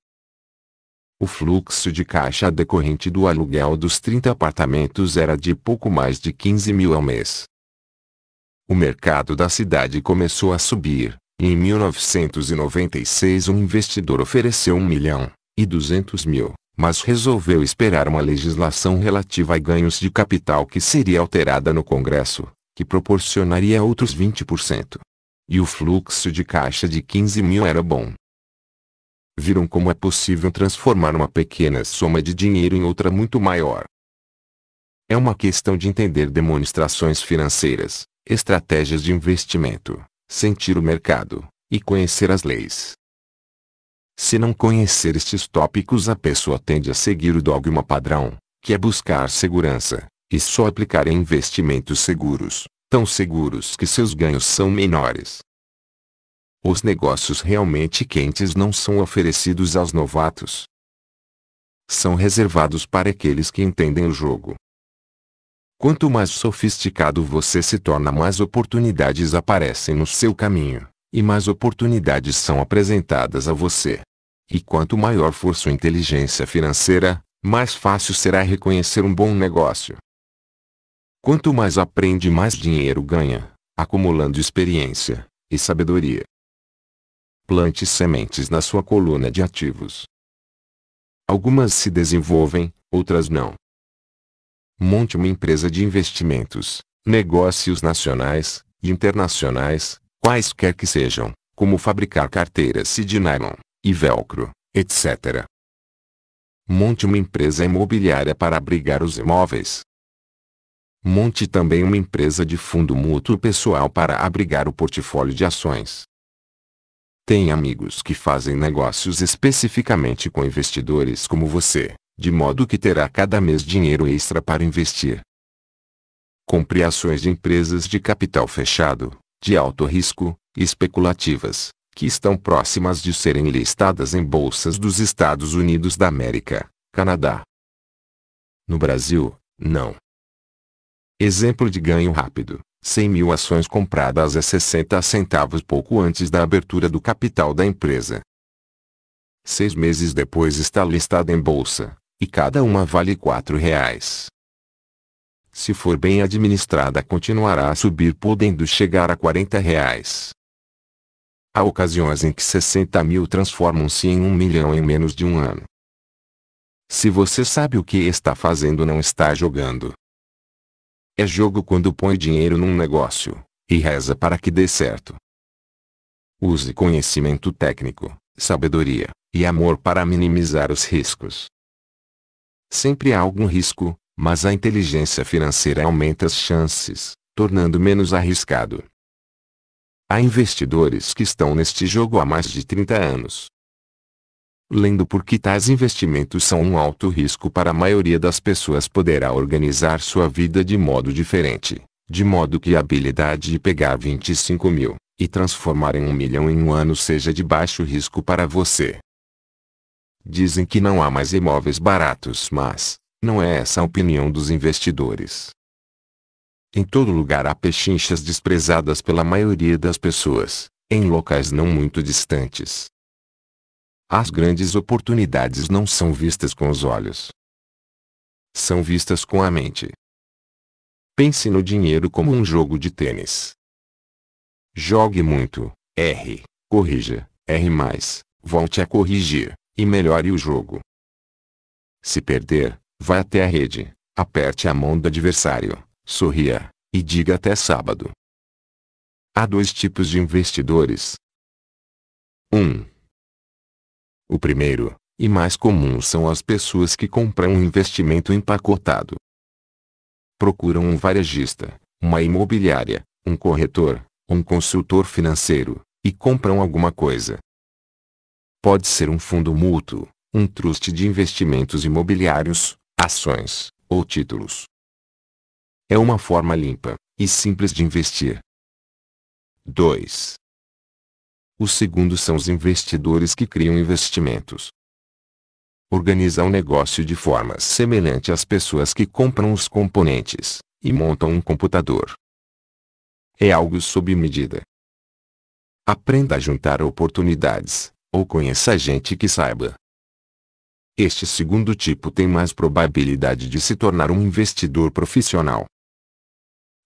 O fluxo de caixa decorrente do aluguel dos 30 apartamentos era de pouco mais de 15 mil ao mês. O mercado da cidade começou a subir, e em 1996 um investidor ofereceu um milhão e 200 mil, mas resolveu esperar uma legislação relativa a ganhos de capital que seria alterada no Congresso, que proporcionaria outros 20%. E o fluxo de caixa de 15 mil era bom. Viram como é possível transformar uma pequena soma de dinheiro em outra muito maior. É uma questão de entender demonstrações financeiras, estratégias de investimento, sentir o mercado e conhecer as leis. Se não conhecer estes tópicos, a pessoa tende a seguir o dogma padrão, que é buscar segurança, e só aplicar em investimentos seguros, tão seguros que seus ganhos são menores. Os negócios realmente quentes não são oferecidos aos novatos. São reservados para aqueles que entendem o jogo. Quanto mais sofisticado você se torna, mais oportunidades aparecem no seu caminho, e mais oportunidades são apresentadas a você. E quanto maior for sua inteligência financeira, mais fácil será reconhecer um bom negócio. Quanto mais aprende, mais dinheiro ganha, acumulando experiência e sabedoria. Plante sementes na sua coluna de ativos. Algumas se desenvolvem, outras não. Monte uma empresa de investimentos, negócios nacionais e internacionais, quaisquer que sejam, como fabricar carteiras de nylon e velcro, etc. Monte uma empresa imobiliária para abrigar os imóveis. Monte também uma empresa de fundo mútuo pessoal para abrigar o portfólio de ações. Tem amigos que fazem negócios especificamente com investidores como você, de modo que terá cada mês dinheiro extra para investir. Compre ações de empresas de capital fechado, de alto risco, especulativas, que estão próximas de serem listadas em bolsas dos Estados Unidos da América, Canadá. No Brasil, não. Exemplo de ganho rápido: 100 mil ações compradas a 60 centavos pouco antes da abertura do capital da empresa. Seis meses depois está listada em bolsa, e cada uma vale R$ reais. Se for bem administrada, continuará a subir, podendo chegar a 40 reais. Há ocasiões em que 60 mil transformam-se em um milhão em menos de um ano. Se você sabe o que está fazendo, não está jogando. É jogo quando põe dinheiro num negócio e reza para que dê certo. Use conhecimento técnico, sabedoria e amor para minimizar os riscos. Sempre há algum risco, mas a inteligência financeira aumenta as chances, tornando menos arriscado. Há investidores que estão neste jogo há mais de 30 anos. Lendo por que tais investimentos são um alto risco para a maioria das pessoas poderá organizar sua vida de modo diferente, de modo que a habilidade de pegar 25 mil e transformar em um milhão em um ano seja de baixo risco para você. Dizem que não há mais imóveis baratos, mas não é essa a opinião dos investidores. Em todo lugar há pechinchas desprezadas pela maioria das pessoas, em locais não muito distantes. As grandes oportunidades não são vistas com os olhos. São vistas com a mente. Pense no dinheiro como um jogo de tênis. Jogue muito, erre, corrija, erre mais, volte a corrigir, e melhore o jogo. Se perder, vá até a rede, aperte a mão do adversário sorria, e diga até sábado. Há dois tipos de investidores. 1. Um. O primeiro, e mais comum são as pessoas que compram um investimento empacotado. Procuram um varejista, uma imobiliária, um corretor, um consultor financeiro, e compram alguma coisa. Pode ser um fundo mútuo, um truste de investimentos imobiliários, ações ou títulos. É uma forma limpa e simples de investir. 2. O segundo são os investidores que criam investimentos. Organizam um negócio de forma semelhante às pessoas que compram os componentes e montam um computador. É algo sob medida. Aprenda a juntar oportunidades, ou conheça gente que saiba. Este segundo tipo tem mais probabilidade de se tornar um investidor profissional.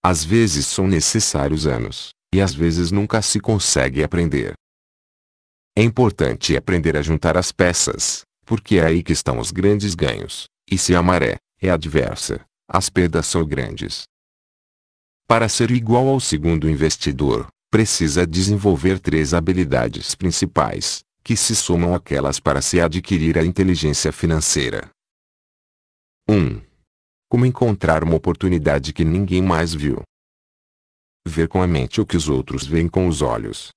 Às vezes são necessários anos, e às vezes nunca se consegue aprender. É importante aprender a juntar as peças, porque é aí que estão os grandes ganhos, e se a maré é adversa, as perdas são grandes. Para ser igual ao segundo investidor, precisa desenvolver três habilidades principais, que se somam àquelas para se adquirir a inteligência financeira. 1. Um, como encontrar uma oportunidade que ninguém mais viu. Ver com a mente o que os outros veem com os olhos.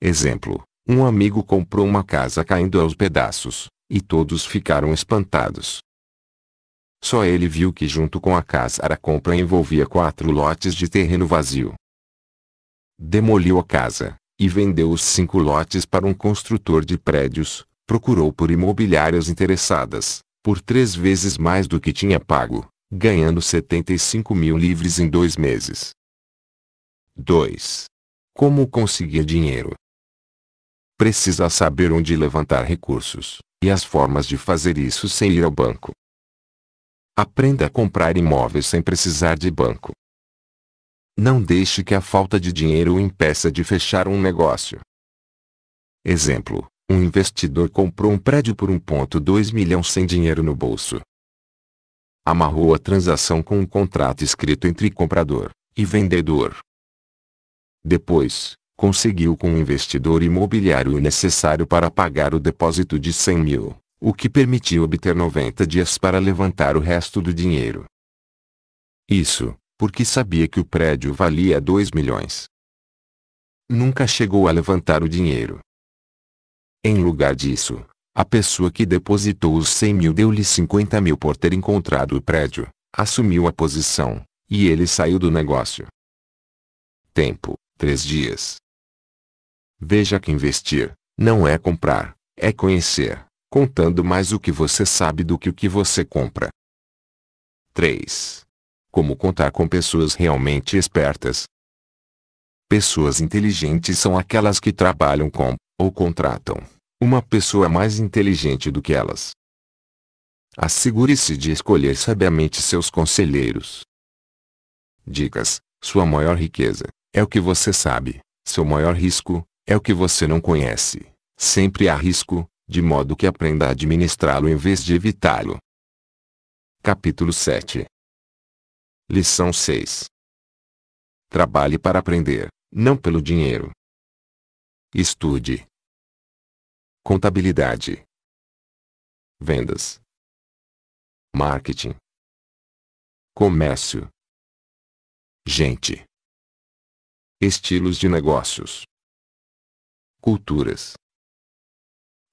Exemplo: um amigo comprou uma casa caindo aos pedaços, e todos ficaram espantados. Só ele viu que junto com a casa a compra envolvia quatro lotes de terreno vazio. Demoliu a casa, e vendeu os cinco lotes para um construtor de prédios, procurou por imobiliárias interessadas, por três vezes mais do que tinha pago, ganhando 75 mil livres em dois meses. 2. Como conseguir dinheiro? Precisa saber onde levantar recursos, e as formas de fazer isso sem ir ao banco. Aprenda a comprar imóveis sem precisar de banco. Não deixe que a falta de dinheiro o impeça de fechar um negócio. Exemplo: um investidor comprou um prédio por 1,2 milhão sem dinheiro no bolso. Amarrou a transação com um contrato escrito entre comprador e vendedor. Depois, conseguiu com o investidor imobiliário o necessário para pagar o depósito de 100 mil, o que permitiu obter 90 dias para levantar o resto do dinheiro. Isso, porque sabia que o prédio valia 2 milhões. Nunca chegou a levantar o dinheiro. Em lugar disso, a pessoa que depositou os 100 mil deu-lhe 50 mil por ter encontrado o prédio, assumiu a posição, e ele saiu do negócio. Tempo: 3 dias. Veja que investir, não é comprar, é conhecer, contando mais o que você sabe do que o que você compra. 3. Como contar com pessoas realmente espertas. Pessoas inteligentes são aquelas que trabalham com ou contratam uma pessoa é mais inteligente do que elas. Assegure-se de escolher sabiamente seus conselheiros. Dicas: Sua maior riqueza é o que você sabe, seu maior risco é o que você não conhece. Sempre há risco, de modo que aprenda a administrá-lo em vez de evitá-lo. Capítulo 7 Lição 6 Trabalhe para aprender, não pelo dinheiro. Estude, Contabilidade. Vendas. Marketing. Comércio. Gente. Estilos de negócios. Culturas.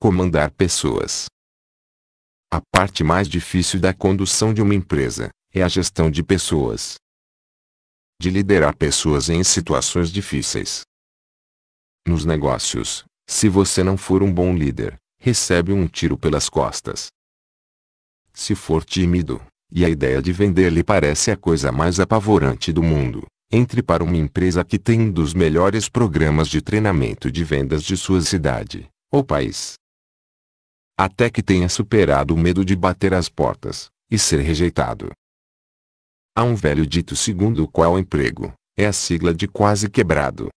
Comandar pessoas. A parte mais difícil da condução de uma empresa é a gestão de pessoas. De liderar pessoas em situações difíceis. Nos negócios, se você não for um bom líder, recebe um tiro pelas costas. Se for tímido, e a ideia de vender lhe parece a coisa mais apavorante do mundo, entre para uma empresa que tem um dos melhores programas de treinamento de vendas de sua cidade ou país. Até que tenha superado o medo de bater as portas e ser rejeitado. Há um velho dito segundo o qual emprego é a sigla de quase quebrado.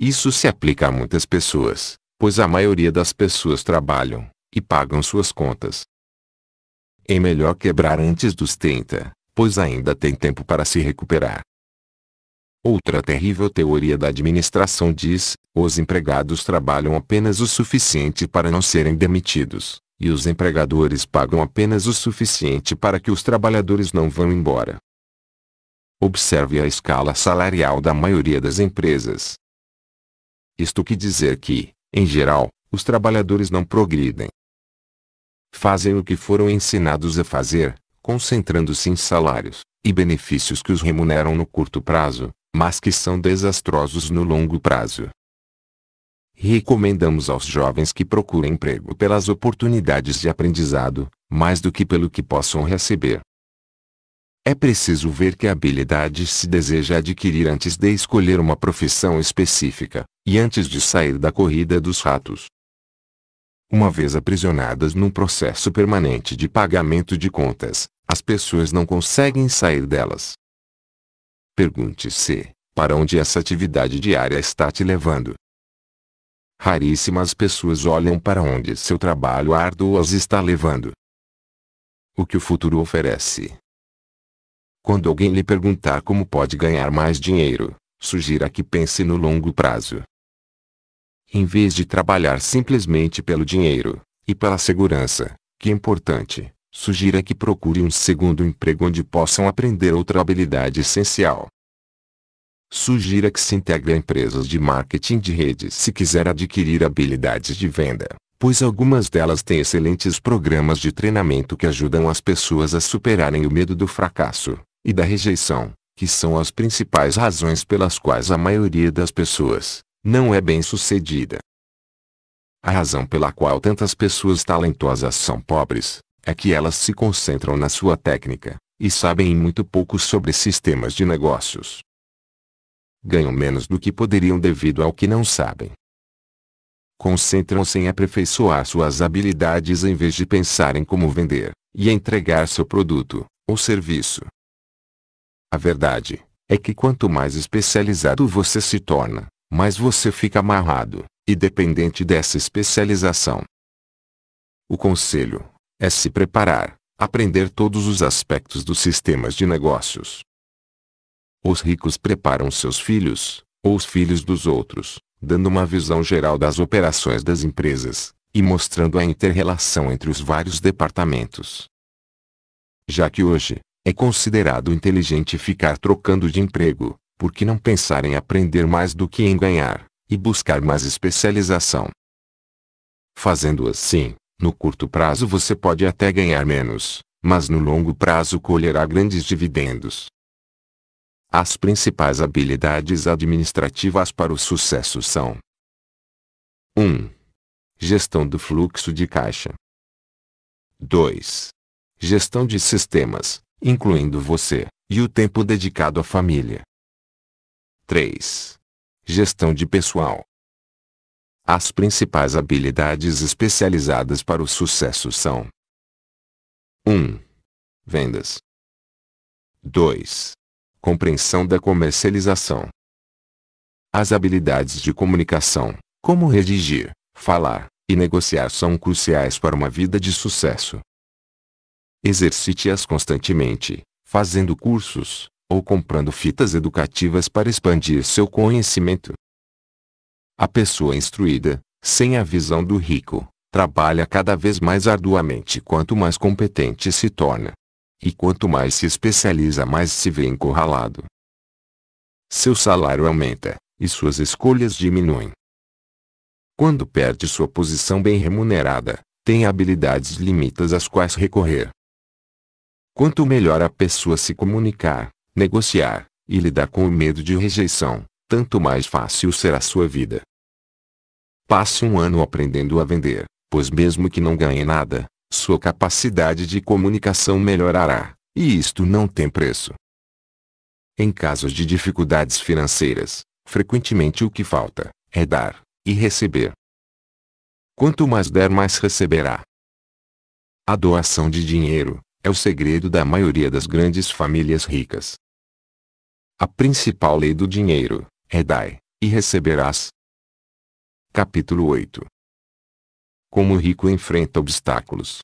Isso se aplica a muitas pessoas, pois a maioria das pessoas trabalham e pagam suas contas. É melhor quebrar antes dos 30, pois ainda tem tempo para se recuperar. Outra terrível teoria da administração diz: os empregados trabalham apenas o suficiente para não serem demitidos, e os empregadores pagam apenas o suficiente para que os trabalhadores não vão embora. Observe a escala salarial da maioria das empresas, isto quer dizer que, em geral, os trabalhadores não progridem. Fazem o que foram ensinados a fazer, concentrando-se em salários e benefícios que os remuneram no curto prazo, mas que são desastrosos no longo prazo. Recomendamos aos jovens que procurem emprego pelas oportunidades de aprendizado, mais do que pelo que possam receber. É preciso ver que habilidade se deseja adquirir antes de escolher uma profissão específica, e antes de sair da corrida dos ratos. Uma vez aprisionadas num processo permanente de pagamento de contas, as pessoas não conseguem sair delas. Pergunte-se, para onde essa atividade diária está te levando? Raríssimas pessoas olham para onde seu trabalho árduo as está levando. O que o futuro oferece quando alguém lhe perguntar como pode ganhar mais dinheiro, sugira que pense no longo prazo. Em vez de trabalhar simplesmente pelo dinheiro e pela segurança, que é importante, sugira que procure um segundo emprego onde possam aprender outra habilidade essencial. Sugira que se integre a empresas de marketing de rede se quiser adquirir habilidades de venda, pois algumas delas têm excelentes programas de treinamento que ajudam as pessoas a superarem o medo do fracasso e da rejeição, que são as principais razões pelas quais a maioria das pessoas não é bem-sucedida. A razão pela qual tantas pessoas talentosas são pobres é que elas se concentram na sua técnica e sabem muito pouco sobre sistemas de negócios. Ganham menos do que poderiam devido ao que não sabem. Concentram-se em aperfeiçoar suas habilidades em vez de pensar em como vender e entregar seu produto ou serviço. A verdade é que quanto mais especializado você se torna, mais você fica amarrado e dependente dessa especialização. O conselho é se preparar, aprender todos os aspectos dos sistemas de negócios. Os ricos preparam seus filhos, ou os filhos dos outros, dando uma visão geral das operações das empresas, e mostrando a interrelação entre os vários departamentos. Já que hoje, é considerado inteligente ficar trocando de emprego, porque não pensar em aprender mais do que em ganhar, e buscar mais especialização. Fazendo assim, no curto prazo você pode até ganhar menos, mas no longo prazo colherá grandes dividendos. As principais habilidades administrativas para o sucesso são: 1. Gestão do fluxo de caixa. 2. Gestão de sistemas, incluindo você, e o tempo dedicado à família. 3. Gestão de pessoal. As principais habilidades especializadas para o sucesso são: 1. Vendas. 2. Compreensão da comercialização. As habilidades de comunicação, como redigir, falar e negociar, são cruciais para uma vida de sucesso. Exercite-as constantemente, fazendo cursos, ou comprando fitas educativas para expandir seu conhecimento. A pessoa instruída, sem a visão do rico, trabalha cada vez mais arduamente quanto mais competente se torna. E quanto mais se especializa, mais se vê encurralado. Seu salário aumenta, e suas escolhas diminuem. Quando perde sua posição bem remunerada, tem habilidades limitas às quais recorrer. Quanto melhor a pessoa se comunicar, negociar e lidar com o medo de rejeição, tanto mais fácil será sua vida. Passe um ano aprendendo a vender, pois mesmo que não ganhe nada, sua capacidade de comunicação melhorará, e isto não tem preço. Em casos de dificuldades financeiras, frequentemente o que falta é dar e receber. Quanto mais der, mais receberá. A doação de dinheiro, é o segredo da maioria das grandes famílias ricas. A principal lei do dinheiro é dai, e receberás. Capítulo 8 Como o rico enfrenta obstáculos.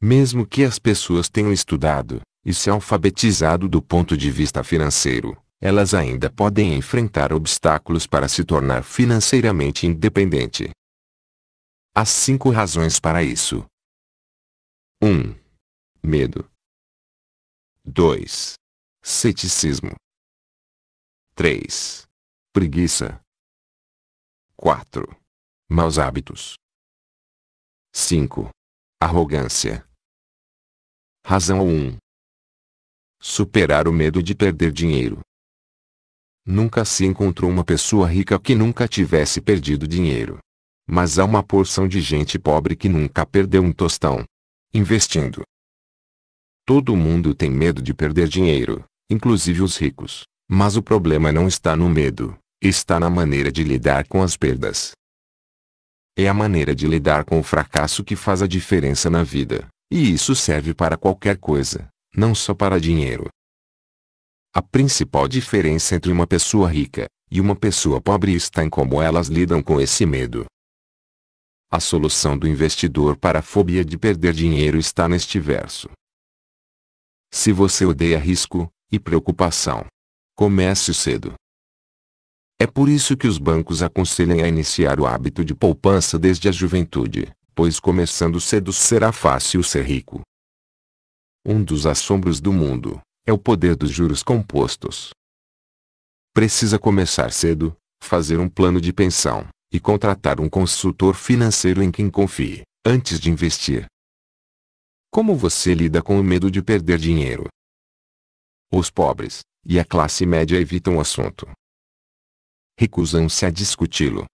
Mesmo que as pessoas tenham estudado e se alfabetizado do ponto de vista financeiro, elas ainda podem enfrentar obstáculos para se tornar financeiramente independente. Há cinco razões para isso. 1. Um, medo. 2. Ceticismo. 3. Preguiça. 4. Maus hábitos. 5. Arrogância. Razão 1. Superar o medo de perder dinheiro. Nunca se encontrou uma pessoa rica que nunca tivesse perdido dinheiro. Mas há uma porção de gente pobre que nunca perdeu um tostão. Investindo, Todo mundo tem medo de perder dinheiro, inclusive os ricos. Mas o problema não está no medo, está na maneira de lidar com as perdas. É a maneira de lidar com o fracasso que faz a diferença na vida, e isso serve para qualquer coisa, não só para dinheiro. A principal diferença entre uma pessoa rica e uma pessoa pobre está em como elas lidam com esse medo. A solução do investidor para a fobia de perder dinheiro está neste verso. Se você odeia risco e preocupação, comece cedo. É por isso que os bancos aconselham a iniciar o hábito de poupança desde a juventude, pois começando cedo será fácil ser rico. Um dos assombros do mundo é o poder dos juros compostos. Precisa começar cedo, fazer um plano de pensão e contratar um consultor financeiro em quem confie antes de investir. Como você lida com o medo de perder dinheiro? Os pobres e a classe média evitam o assunto. Recusam-se a discuti-lo.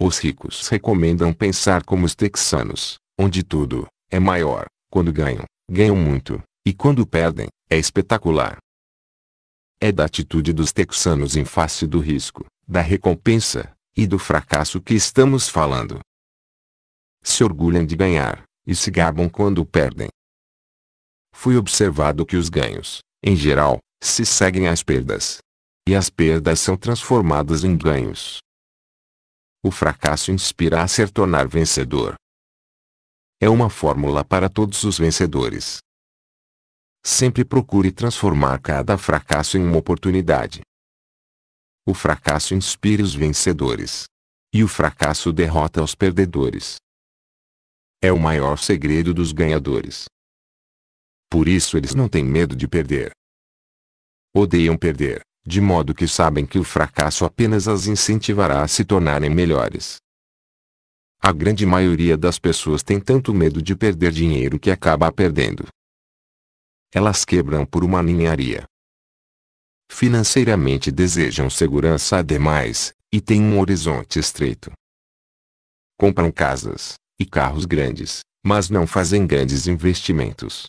Os ricos recomendam pensar como os texanos, onde tudo é maior, quando ganham, ganham muito, e quando perdem, é espetacular. É da atitude dos texanos em face do risco, da recompensa e do fracasso que estamos falando. Se orgulham de ganhar, e se gabam quando perdem. Fui observado que os ganhos, em geral, se seguem às perdas. E as perdas são transformadas em ganhos. O fracasso inspira a ser tornar vencedor. É uma fórmula para todos os vencedores. Sempre procure transformar cada fracasso em uma oportunidade. O fracasso inspira os vencedores. E o fracasso derrota os perdedores. É o maior segredo dos ganhadores. Por isso eles não têm medo de perder. Odeiam perder, de modo que sabem que o fracasso apenas as incentivará a se tornarem melhores. A grande maioria das pessoas tem tanto medo de perder dinheiro que acaba perdendo. Elas quebram por uma ninharia. Financeiramente desejam segurança a demais, e têm um horizonte estreito. Compram casas, e carros grandes, mas não fazem grandes investimentos.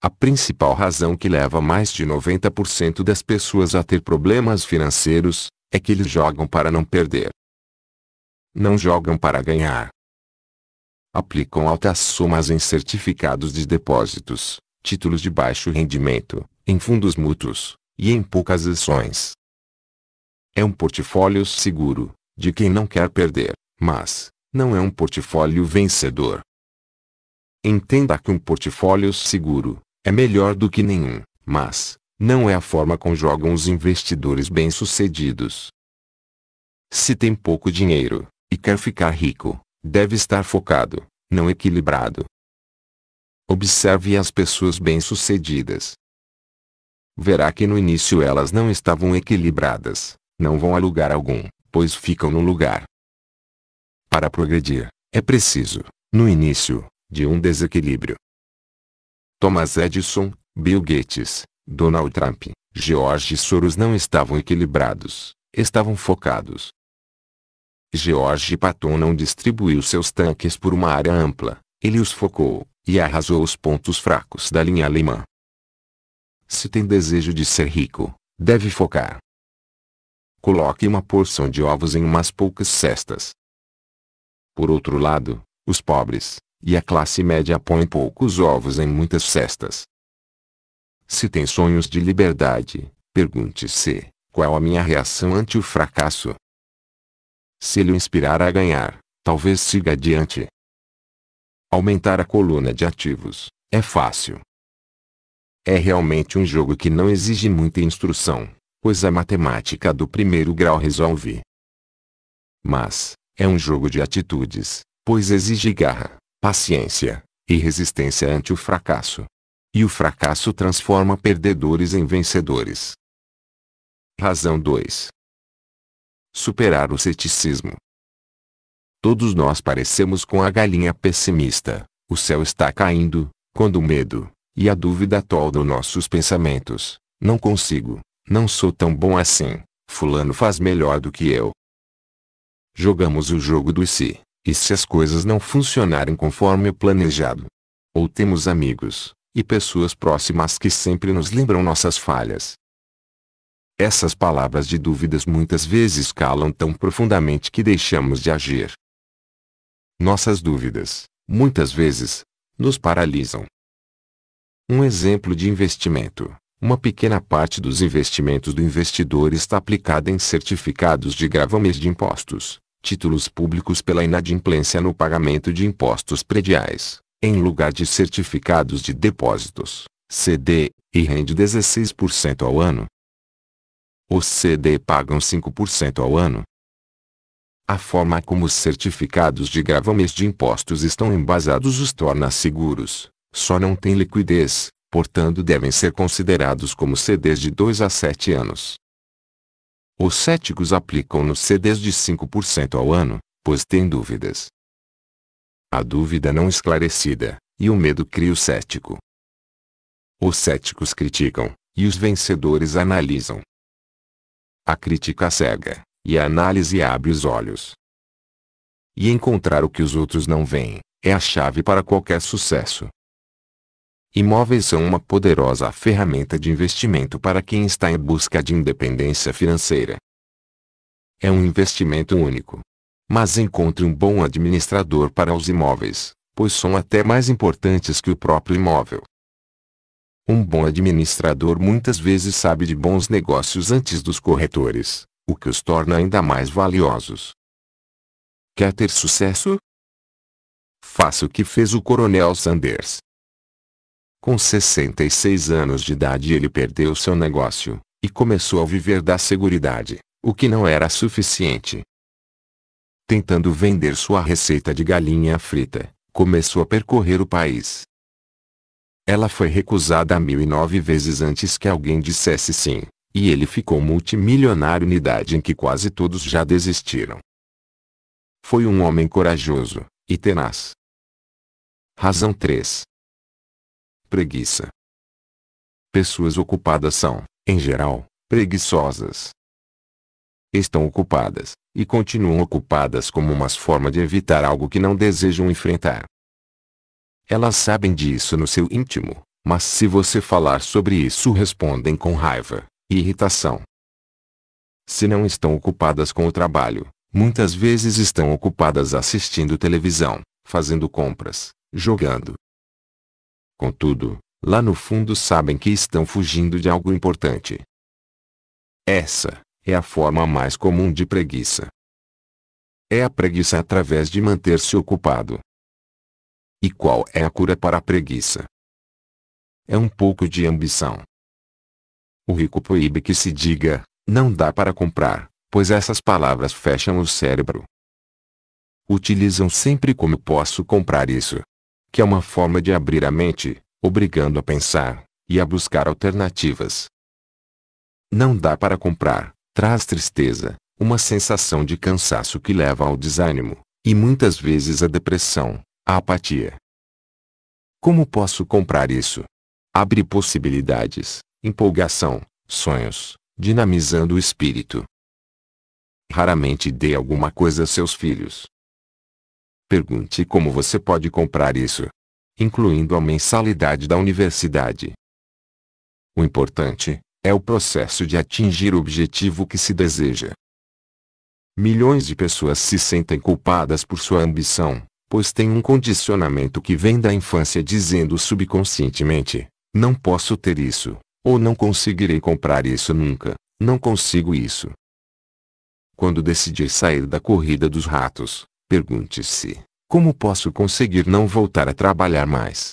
A principal razão que leva mais de 90% das pessoas a ter problemas financeiros é que eles jogam para não perder. Não jogam para ganhar. Aplicam altas somas em certificados de depósitos, títulos de baixo rendimento, em fundos mútuos e em poucas ações. É um portfólio seguro de quem não quer perder, mas não é um portfólio vencedor. Entenda que um portfólio seguro é melhor do que nenhum, mas não é a forma como jogam os investidores bem-sucedidos. Se tem pouco dinheiro e quer ficar rico, deve estar focado, não equilibrado. Observe as pessoas bem-sucedidas. Verá que no início elas não estavam equilibradas, não vão a lugar algum, pois ficam no lugar para progredir, é preciso, no início, de um desequilíbrio. Thomas Edison, Bill Gates, Donald Trump, George Soros não estavam equilibrados, estavam focados. George Patton não distribuiu seus tanques por uma área ampla, ele os focou, e arrasou os pontos fracos da linha alemã. Se tem desejo de ser rico, deve focar. Coloque uma porção de ovos em umas poucas cestas, por outro lado, os pobres, e a classe média põem poucos ovos em muitas cestas. Se tem sonhos de liberdade, pergunte-se, qual a minha reação ante o fracasso? Se lhe inspirar a ganhar, talvez siga adiante. Aumentar a coluna de ativos, é fácil. É realmente um jogo que não exige muita instrução, pois a matemática do primeiro grau resolve. Mas, é um jogo de atitudes, pois exige garra, paciência e resistência ante o fracasso. E o fracasso transforma perdedores em vencedores. Razão 2 Superar o ceticismo. Todos nós parecemos com a galinha pessimista. O céu está caindo, quando o medo e a dúvida atoldam nossos pensamentos. Não consigo, não sou tão bom assim. Fulano faz melhor do que eu. Jogamos o jogo do se, si, e se as coisas não funcionarem conforme o planejado. Ou temos amigos, e pessoas próximas que sempre nos lembram nossas falhas. Essas palavras de dúvidas muitas vezes calam tão profundamente que deixamos de agir. Nossas dúvidas, muitas vezes, nos paralisam. Um exemplo de investimento. Uma pequena parte dos investimentos do investidor está aplicada em certificados de gravame de impostos, títulos públicos pela inadimplência no pagamento de impostos prediais, em lugar de certificados de depósitos, CD, e rende 16% ao ano. Os CD pagam 5% ao ano. A forma como os certificados de gravames de impostos estão embasados os torna seguros, só não têm liquidez, portanto devem ser considerados como CDs de 2 a 7 anos. Os céticos aplicam nos CDs de 5% ao ano, pois têm dúvidas. A dúvida não esclarecida, e o medo cria o cético. Os céticos criticam, e os vencedores analisam. A crítica cega, e a análise abre os olhos. E encontrar o que os outros não veem, é a chave para qualquer sucesso. Imóveis são uma poderosa ferramenta de investimento para quem está em busca de independência financeira. É um investimento único. Mas encontre um bom administrador para os imóveis, pois são até mais importantes que o próprio imóvel. Um bom administrador muitas vezes sabe de bons negócios antes dos corretores, o que os torna ainda mais valiosos. Quer ter sucesso? Faça o que fez o Coronel Sanders com 66 anos de idade ele perdeu seu negócio, e começou a viver da seguridade, o que não era suficiente. Tentando vender sua receita de galinha frita, começou a percorrer o país. Ela foi recusada mil e nove vezes antes que alguém dissesse sim, e ele ficou multimilionário na idade em que quase todos já desistiram. Foi um homem corajoso e tenaz. Razão 3 preguiça. Pessoas ocupadas são, em geral, preguiçosas. Estão ocupadas, e continuam ocupadas como uma forma de evitar algo que não desejam enfrentar. Elas sabem disso no seu íntimo, mas se você falar sobre isso respondem com raiva e irritação. Se não estão ocupadas com o trabalho, muitas vezes estão ocupadas assistindo televisão, fazendo compras, jogando, Contudo, lá no fundo sabem que estão fugindo de algo importante. Essa é a forma mais comum de preguiça. É a preguiça através de manter-se ocupado. E qual é a cura para a preguiça? É um pouco de ambição. O rico proíbe que se diga, não dá para comprar, pois essas palavras fecham o cérebro. Utilizam sempre como posso comprar isso, que é uma forma de abrir a mente, obrigando a pensar e a buscar alternativas. Não dá para comprar, traz tristeza, uma sensação de cansaço que leva ao desânimo, e muitas vezes à depressão, à apatia. Como posso comprar isso? Abre possibilidades, empolgação, sonhos, dinamizando o espírito. Raramente dê alguma coisa a seus filhos, Pergunte como você pode comprar isso, incluindo a mensalidade da universidade. O importante é o processo de atingir o objetivo que se deseja. Milhões de pessoas se sentem culpadas por sua ambição, pois têm um condicionamento que vem da infância dizendo subconscientemente: não posso ter isso, ou não conseguirei comprar isso nunca, não consigo isso. Quando decidir sair da corrida dos ratos, Pergunte-se: como posso conseguir não voltar a trabalhar mais?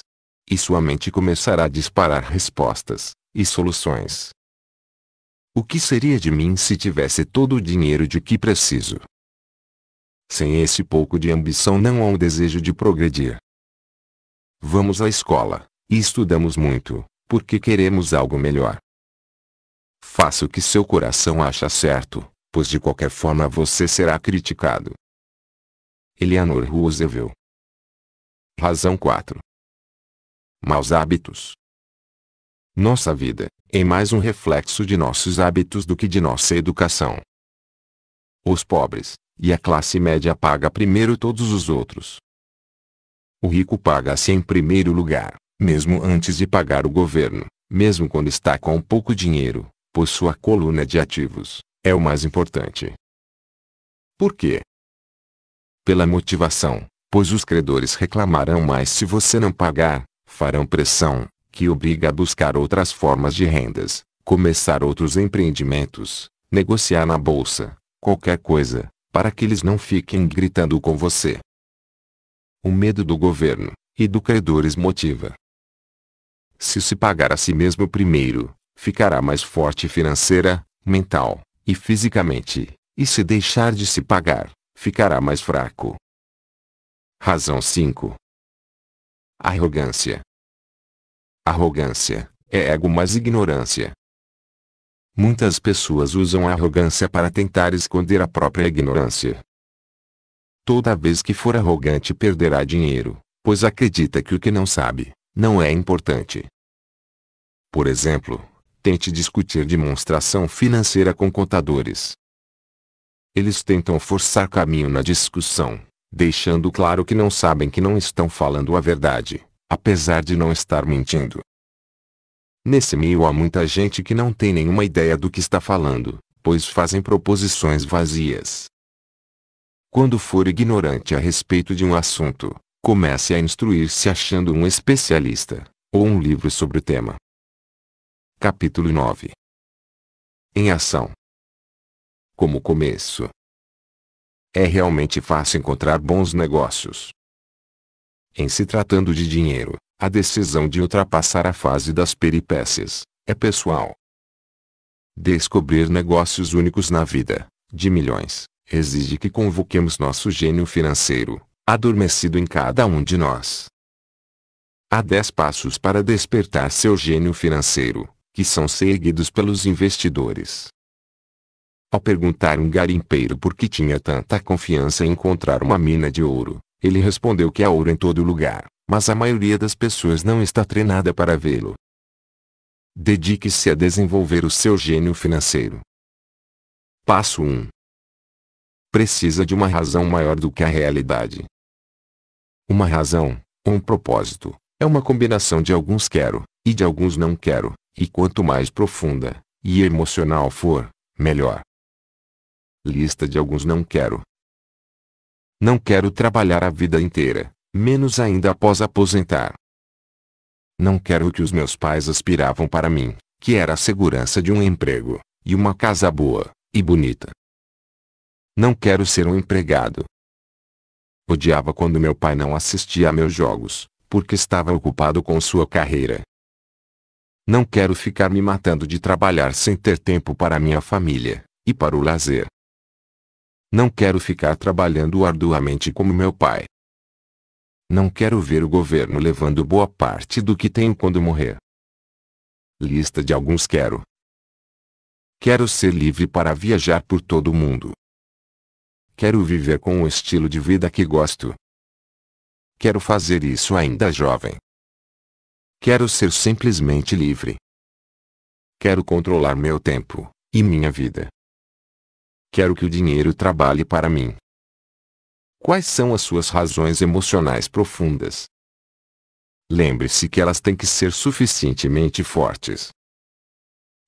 E sua mente começará a disparar respostas e soluções. O que seria de mim se tivesse todo o dinheiro de que preciso? Sem esse pouco de ambição não há um desejo de progredir. Vamos à escola, e estudamos muito, porque queremos algo melhor. Faça o que seu coração acha certo, pois de qualquer forma você será criticado. Eleanor Roosevelt. Razão 4. Maus hábitos. Nossa vida é mais um reflexo de nossos hábitos do que de nossa educação. Os pobres e a classe média paga primeiro todos os outros. O rico paga-se em primeiro lugar, mesmo antes de pagar o governo, mesmo quando está com pouco dinheiro, pois sua coluna de ativos é o mais importante. Por quê? pela motivação, pois os credores reclamarão mais se você não pagar, farão pressão, que obriga a buscar outras formas de rendas, começar outros empreendimentos, negociar na bolsa, qualquer coisa, para que eles não fiquem gritando com você. O medo do governo e do credores motiva. Se se pagar a si mesmo primeiro, ficará mais forte financeira, mental e fisicamente, e se deixar de se pagar, ficará mais fraco. Razão 5. Arrogância. Arrogância é ego mais ignorância. Muitas pessoas usam a arrogância para tentar esconder a própria ignorância. Toda vez que for arrogante perderá dinheiro, pois acredita que o que não sabe, não é importante. Por exemplo, tente discutir demonstração financeira com contadores. Eles tentam forçar caminho na discussão, deixando claro que não sabem que não estão falando a verdade, apesar de não estar mentindo. Nesse meio há muita gente que não tem nenhuma ideia do que está falando, pois fazem proposições vazias. Quando for ignorante a respeito de um assunto, comece a instruir-se achando um especialista, ou um livro sobre o tema. Capítulo 9 Em ação como começo. É realmente fácil encontrar bons negócios. Em se tratando de dinheiro, a decisão de ultrapassar a fase das peripécias é pessoal. Descobrir negócios únicos na vida, de milhões, exige que convoquemos nosso gênio financeiro, adormecido em cada um de nós. Há dez passos para despertar seu gênio financeiro, que são seguidos pelos investidores. Ao perguntar um garimpeiro por que tinha tanta confiança em encontrar uma mina de ouro, ele respondeu que há ouro em todo lugar, mas a maioria das pessoas não está treinada para vê-lo. Dedique-se a desenvolver o seu gênio financeiro. Passo 1. Precisa de uma razão maior do que a realidade. Uma razão, ou um propósito, é uma combinação de alguns quero, e de alguns não quero, e quanto mais profunda, e emocional for, melhor. Lista de alguns não quero. Não quero trabalhar a vida inteira, menos ainda após aposentar. Não quero o que os meus pais aspiravam para mim, que era a segurança de um emprego, e uma casa boa, e bonita. Não quero ser um empregado. Odiava quando meu pai não assistia a meus jogos, porque estava ocupado com sua carreira. Não quero ficar me matando de trabalhar sem ter tempo para minha família, e para o lazer. Não quero ficar trabalhando arduamente como meu pai. Não quero ver o governo levando boa parte do que tenho quando morrer. Lista de alguns quero. Quero ser livre para viajar por todo o mundo. Quero viver com o estilo de vida que gosto. Quero fazer isso ainda jovem. Quero ser simplesmente livre. Quero controlar meu tempo e minha vida. Quero que o dinheiro trabalhe para mim. Quais são as suas razões emocionais profundas? Lembre-se que elas têm que ser suficientemente fortes.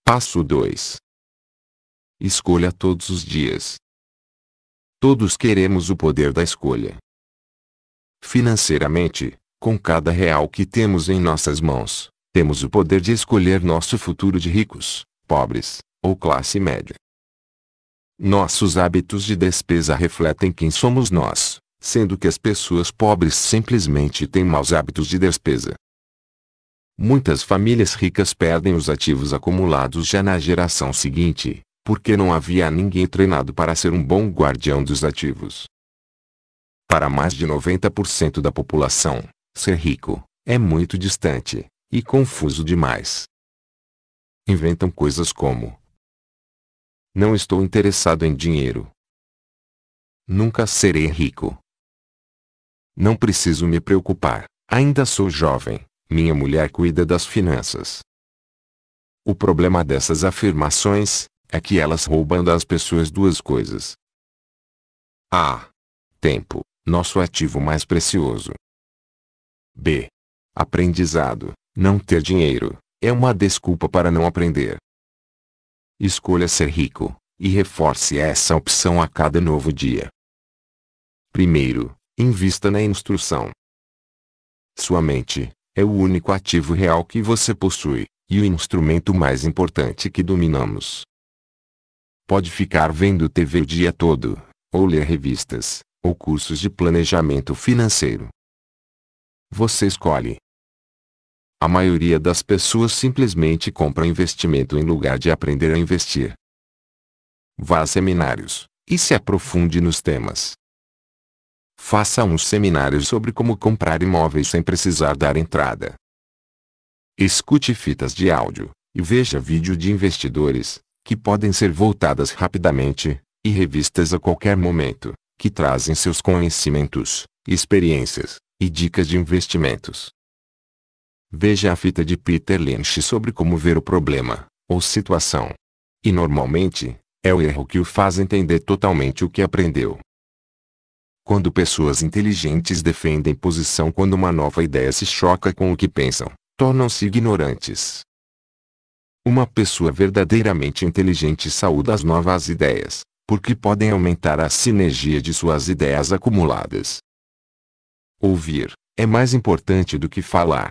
Passo 2. Escolha todos os dias. Todos queremos o poder da escolha. Financeiramente, com cada real que temos em nossas mãos, temos o poder de escolher nosso futuro de ricos, pobres ou classe média. Nossos hábitos de despesa refletem quem somos nós, sendo que as pessoas pobres simplesmente têm maus hábitos de despesa. Muitas famílias ricas perdem os ativos acumulados já na geração seguinte, porque não havia ninguém treinado para ser um bom guardião dos ativos. Para mais de 90% da população, ser rico é muito distante e confuso demais. Inventam coisas como não estou interessado em dinheiro. Nunca serei rico. Não preciso me preocupar. Ainda sou jovem. Minha mulher cuida das finanças. O problema dessas afirmações é que elas roubam das pessoas duas coisas. A. Tempo, nosso ativo mais precioso. B. Aprendizado. Não ter dinheiro é uma desculpa para não aprender. Escolha ser rico, e reforce essa opção a cada novo dia. Primeiro, invista na instrução. Sua mente é o único ativo real que você possui, e o instrumento mais importante que dominamos. Pode ficar vendo TV o dia todo, ou ler revistas, ou cursos de planejamento financeiro. Você escolhe, a maioria das pessoas simplesmente compra investimento em lugar de aprender a investir. Vá a seminários e se aprofunde nos temas. Faça um seminário sobre como comprar imóveis sem precisar dar entrada. Escute fitas de áudio e veja vídeo de investidores, que podem ser voltadas rapidamente, e revistas a qualquer momento, que trazem seus conhecimentos, experiências e dicas de investimentos. Veja a fita de Peter Lynch sobre como ver o problema, ou situação. E normalmente, é o erro que o faz entender totalmente o que aprendeu. Quando pessoas inteligentes defendem posição quando uma nova ideia se choca com o que pensam, tornam-se ignorantes. Uma pessoa verdadeiramente inteligente saúda as novas ideias, porque podem aumentar a sinergia de suas ideias acumuladas. Ouvir é mais importante do que falar.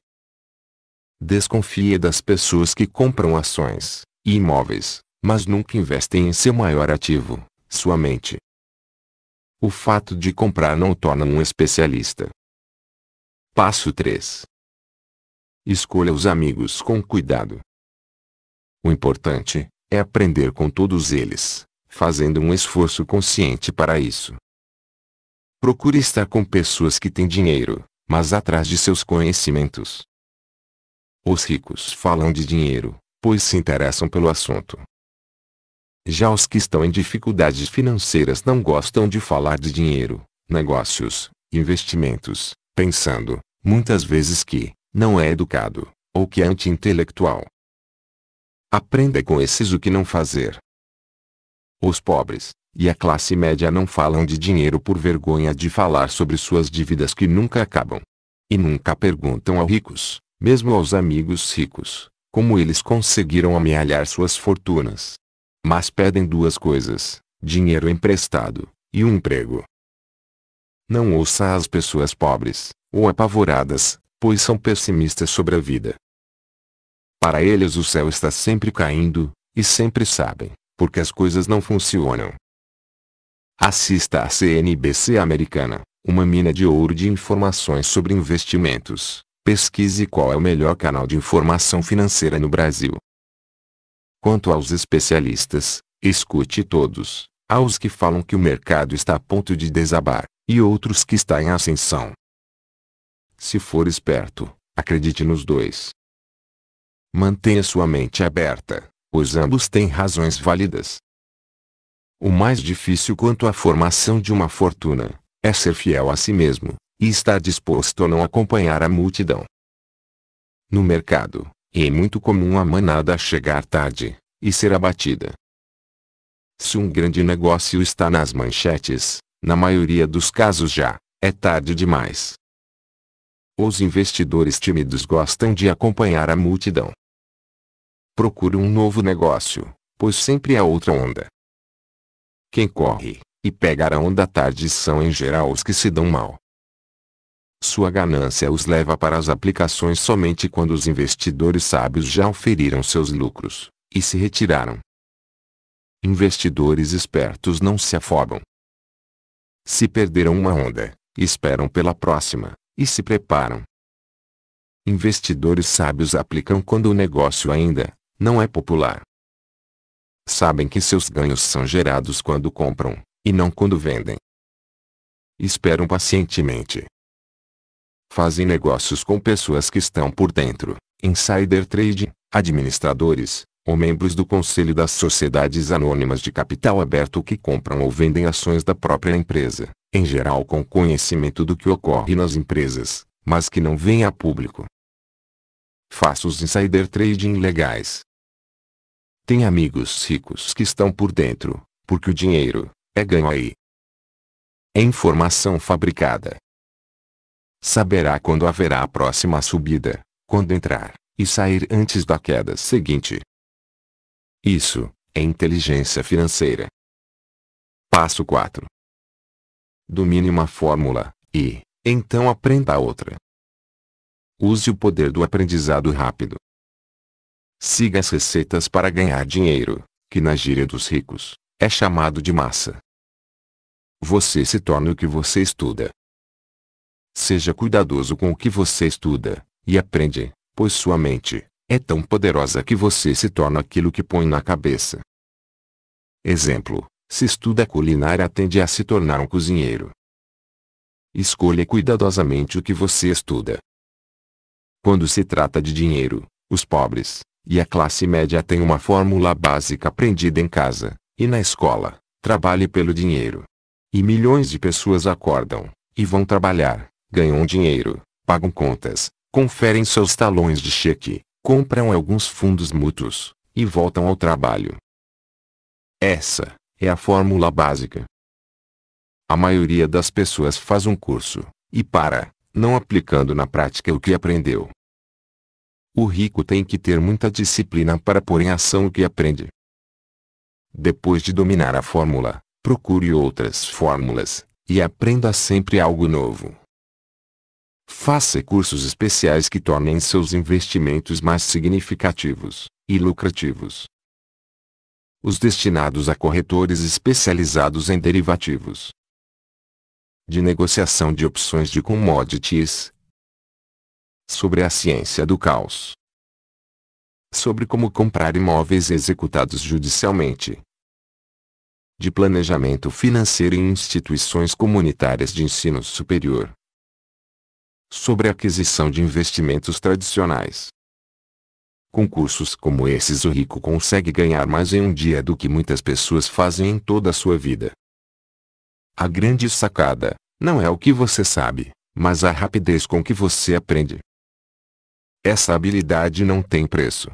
Desconfie das pessoas que compram ações e imóveis, mas nunca investem em seu maior ativo, sua mente. O fato de comprar não o torna um especialista. Passo 3. Escolha os amigos com cuidado. O importante é aprender com todos eles, fazendo um esforço consciente para isso. Procure estar com pessoas que têm dinheiro, mas atrás de seus conhecimentos. Os ricos falam de dinheiro, pois se interessam pelo assunto. Já os que estão em dificuldades financeiras não gostam de falar de dinheiro, negócios, investimentos, pensando, muitas vezes que, não é educado, ou que é anti-intelectual. Aprenda com esses o que não fazer. Os pobres, e a classe média não falam de dinheiro por vergonha de falar sobre suas dívidas que nunca acabam. E nunca perguntam aos ricos, mesmo aos amigos ricos, como eles conseguiram amealhar suas fortunas. Mas pedem duas coisas: dinheiro emprestado e um emprego. Não ouça as pessoas pobres ou apavoradas, pois são pessimistas sobre a vida. Para eles o céu está sempre caindo, e sempre sabem, porque as coisas não funcionam. Assista à CNBC americana, uma mina de ouro de informações sobre investimentos. Pesquise qual é o melhor canal de informação financeira no Brasil. Quanto aos especialistas, escute todos. Há os que falam que o mercado está a ponto de desabar, e outros que está em ascensão. Se for esperto, acredite nos dois. Mantenha sua mente aberta, pois ambos têm razões válidas. O mais difícil quanto à formação de uma fortuna é ser fiel a si mesmo, e está disposto a não acompanhar a multidão. No mercado, é muito comum a manada chegar tarde e ser abatida. Se um grande negócio está nas manchetes, na maioria dos casos já é tarde demais. Os investidores tímidos gostam de acompanhar a multidão. Procure um novo negócio, pois sempre há outra onda. Quem corre e pega a onda tarde são em geral os que se dão mal. Sua ganância os leva para as aplicações somente quando os investidores sábios já oferiram seus lucros e se retiraram. Investidores espertos não se afobam. Se perderam uma onda, esperam pela próxima e se preparam. Investidores sábios aplicam quando o negócio ainda não é popular. Sabem que seus ganhos são gerados quando compram, e não quando vendem. Esperam pacientemente, fazem negócios com pessoas que estão por dentro, insider trade, administradores, ou membros do conselho das sociedades anônimas de capital aberto que compram ou vendem ações da própria empresa, em geral com conhecimento do que ocorre nas empresas, mas que não vem a público. Faça os insider trading legais. Tem amigos ricos que estão por dentro, porque o dinheiro é ganho aí. É informação fabricada, Saberá quando haverá a próxima subida, quando entrar e sair antes da queda seguinte. Isso é inteligência financeira. Passo 4. Domine uma fórmula e, então, aprenda outra. Use o poder do aprendizado rápido. Siga as receitas para ganhar dinheiro, que na gíria dos ricos é chamado de massa. Você se torna o que você estuda. Seja cuidadoso com o que você estuda e aprende, pois sua mente é tão poderosa que você se torna aquilo que põe na cabeça. Exemplo: se estuda culinária, tende a se tornar um cozinheiro. Escolha cuidadosamente o que você estuda. Quando se trata de dinheiro, os pobres e a classe média têm uma fórmula básica aprendida em casa e na escola: trabalhe pelo dinheiro. E milhões de pessoas acordam e vão trabalhar ganham dinheiro, pagam contas, conferem seus talões de cheque, compram alguns fundos mútuos, e voltam ao trabalho. Essa é a fórmula básica. A maioria das pessoas faz um curso, e para, não aplicando na prática o que aprendeu. O rico tem que ter muita disciplina para pôr em ação o que aprende. Depois de dominar a fórmula, procure outras fórmulas, e aprenda sempre algo novo. Faça cursos especiais que tornem seus investimentos mais significativos e lucrativos. Os destinados a corretores especializados em derivativos de negociação de opções de commodities, sobre a ciência do caos, sobre como comprar imóveis executados judicialmente, de planejamento financeiro em instituições comunitárias de ensino superior sobre a aquisição de investimentos tradicionais. Concursos como esses o rico consegue ganhar mais em um dia do que muitas pessoas fazem em toda a sua vida. A grande sacada não é o que você sabe, mas a rapidez com que você aprende. Essa habilidade não tem preço.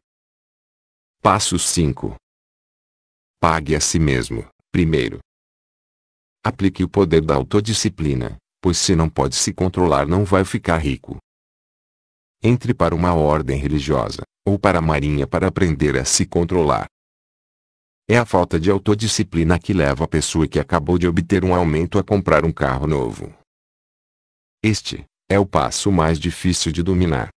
Passo 5. Pague a si mesmo, primeiro. Aplique o poder da autodisciplina pois se não pode se controlar não vai ficar rico. Entre para uma ordem religiosa, ou para a marinha para aprender a se controlar. É a falta de autodisciplina que leva a pessoa que acabou de obter um aumento a comprar um carro novo. Este é o passo mais difícil de dominar.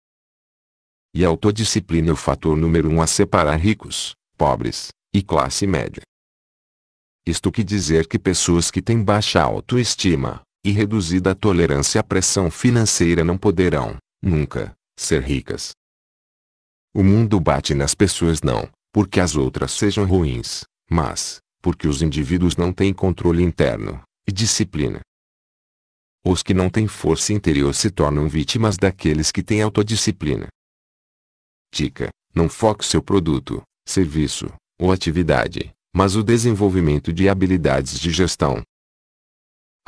E a autodisciplina é o fator número um a separar ricos, pobres e classe média. Isto quer dizer que pessoas que têm baixa autoestima e reduzida a tolerância à pressão financeira não poderão, nunca, ser ricas. O mundo bate nas pessoas não, porque as outras sejam ruins, mas, porque os indivíduos não têm controle interno e disciplina. Os que não têm força interior se tornam vítimas daqueles que têm autodisciplina. Dica: não foque seu produto, serviço ou atividade, mas o desenvolvimento de habilidades de gestão,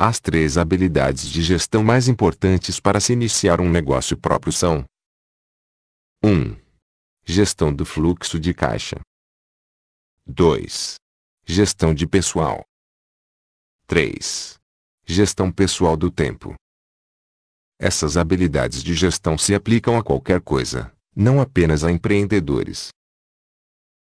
as três habilidades de gestão mais importantes para se iniciar um negócio próprio são: 1. Gestão do fluxo de caixa. 2. Gestão de pessoal. 3. Gestão pessoal do tempo. Essas habilidades de gestão se aplicam a qualquer coisa, não apenas a empreendedores.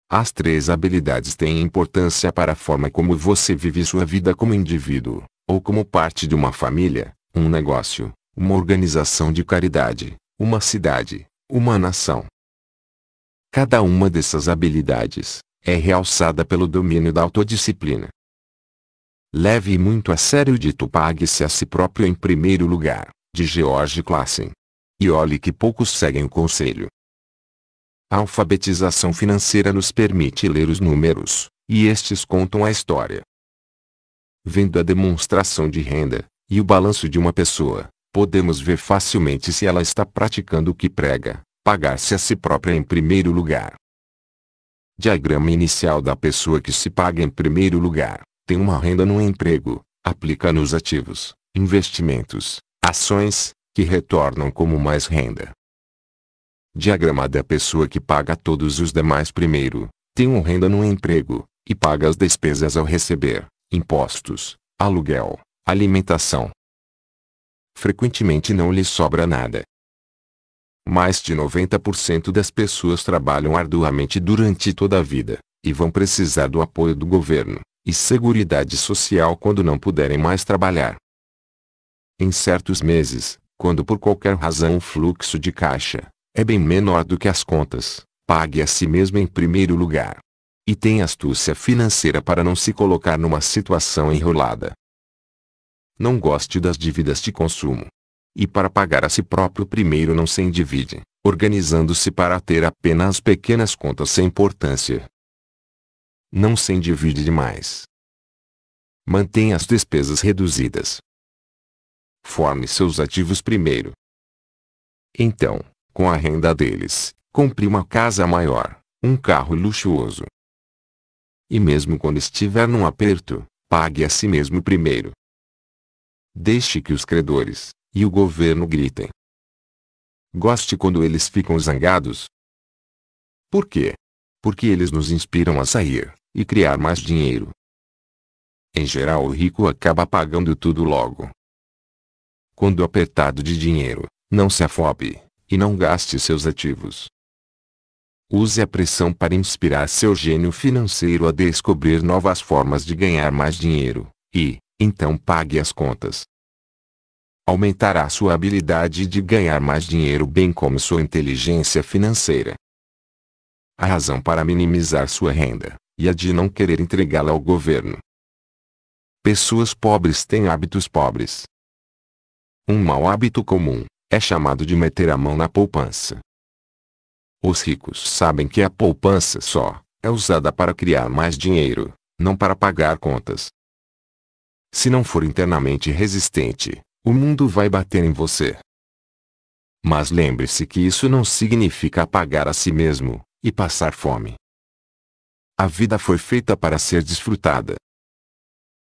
As três habilidades têm importância para a forma como você vive sua vida como indivíduo ou como parte de uma família, um negócio, uma organização de caridade, uma cidade, uma nação. Cada uma dessas habilidades é realçada pelo domínio da autodisciplina. Leve muito a sério o dito pague-se a si próprio em primeiro lugar, de George Classen. E olhe que poucos seguem o conselho. A alfabetização financeira nos permite ler os números, e estes contam a história vendo a demonstração de renda, e o balanço de uma pessoa, podemos ver facilmente se ela está praticando o que prega, pagar-se a si própria em primeiro lugar. Diagrama inicial da pessoa que se paga em primeiro lugar, tem uma renda no emprego, aplica nos ativos, investimentos, ações, que retornam como mais renda. Diagrama da pessoa que paga todos os demais primeiro, tem uma renda no emprego, e paga as despesas ao receber, impostos, aluguel, alimentação. Frequentemente não lhes sobra nada. Mais de 90% das pessoas trabalham arduamente durante toda a vida, e vão precisar do apoio do governo e seguridade social quando não puderem mais trabalhar. Em certos meses, quando por qualquer razão o fluxo de caixa é bem menor do que as contas, pague a si mesmo em primeiro lugar. E tem astúcia financeira para não se colocar numa situação enrolada. Não goste das dívidas de consumo. E para pagar a si próprio primeiro não se endivide, organizando-se para ter apenas pequenas contas sem importância. Não se endivide demais. Mantenha as despesas reduzidas. Forme seus ativos primeiro. Então, com a renda deles, compre uma casa maior, um carro luxuoso, e mesmo quando estiver num aperto, pague a si mesmo primeiro. Deixe que os credores e o governo gritem. Goste quando eles ficam zangados. Por quê? Porque eles nos inspiram a sair e criar mais dinheiro. Em geral, o rico acaba pagando tudo logo. Quando apertado de dinheiro, não se afobe e não gaste seus ativos. Use a pressão para inspirar seu gênio financeiro a descobrir novas formas de ganhar mais dinheiro, e, então pague as contas. Aumentará sua habilidade de ganhar mais dinheiro bem como sua inteligência financeira. A razão para minimizar sua renda, e a de não querer entregá-la ao governo. Pessoas pobres têm hábitos pobres. Um mau hábito comum, é chamado de meter a mão na poupança. Os ricos sabem que a poupança só é usada para criar mais dinheiro, não para pagar contas. Se não for internamente resistente, o mundo vai bater em você. Mas lembre-se que isso não significa apagar a si mesmo e passar fome. A vida foi feita para ser desfrutada.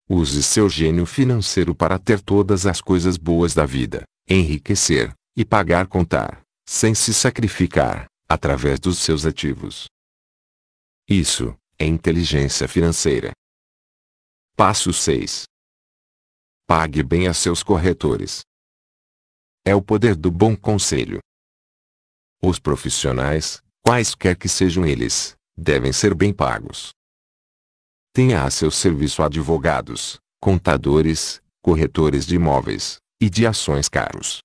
Use seu gênio financeiro para ter todas as coisas boas da vida, enriquecer e pagar contar, sem se sacrificar através dos seus ativos. Isso é inteligência financeira. Passo 6. Pague bem a seus corretores. É o poder do bom conselho. Os profissionais, quaisquer que sejam eles, devem ser bem pagos. Tenha a seu serviço advogados, contadores, corretores de imóveis e de ações caros.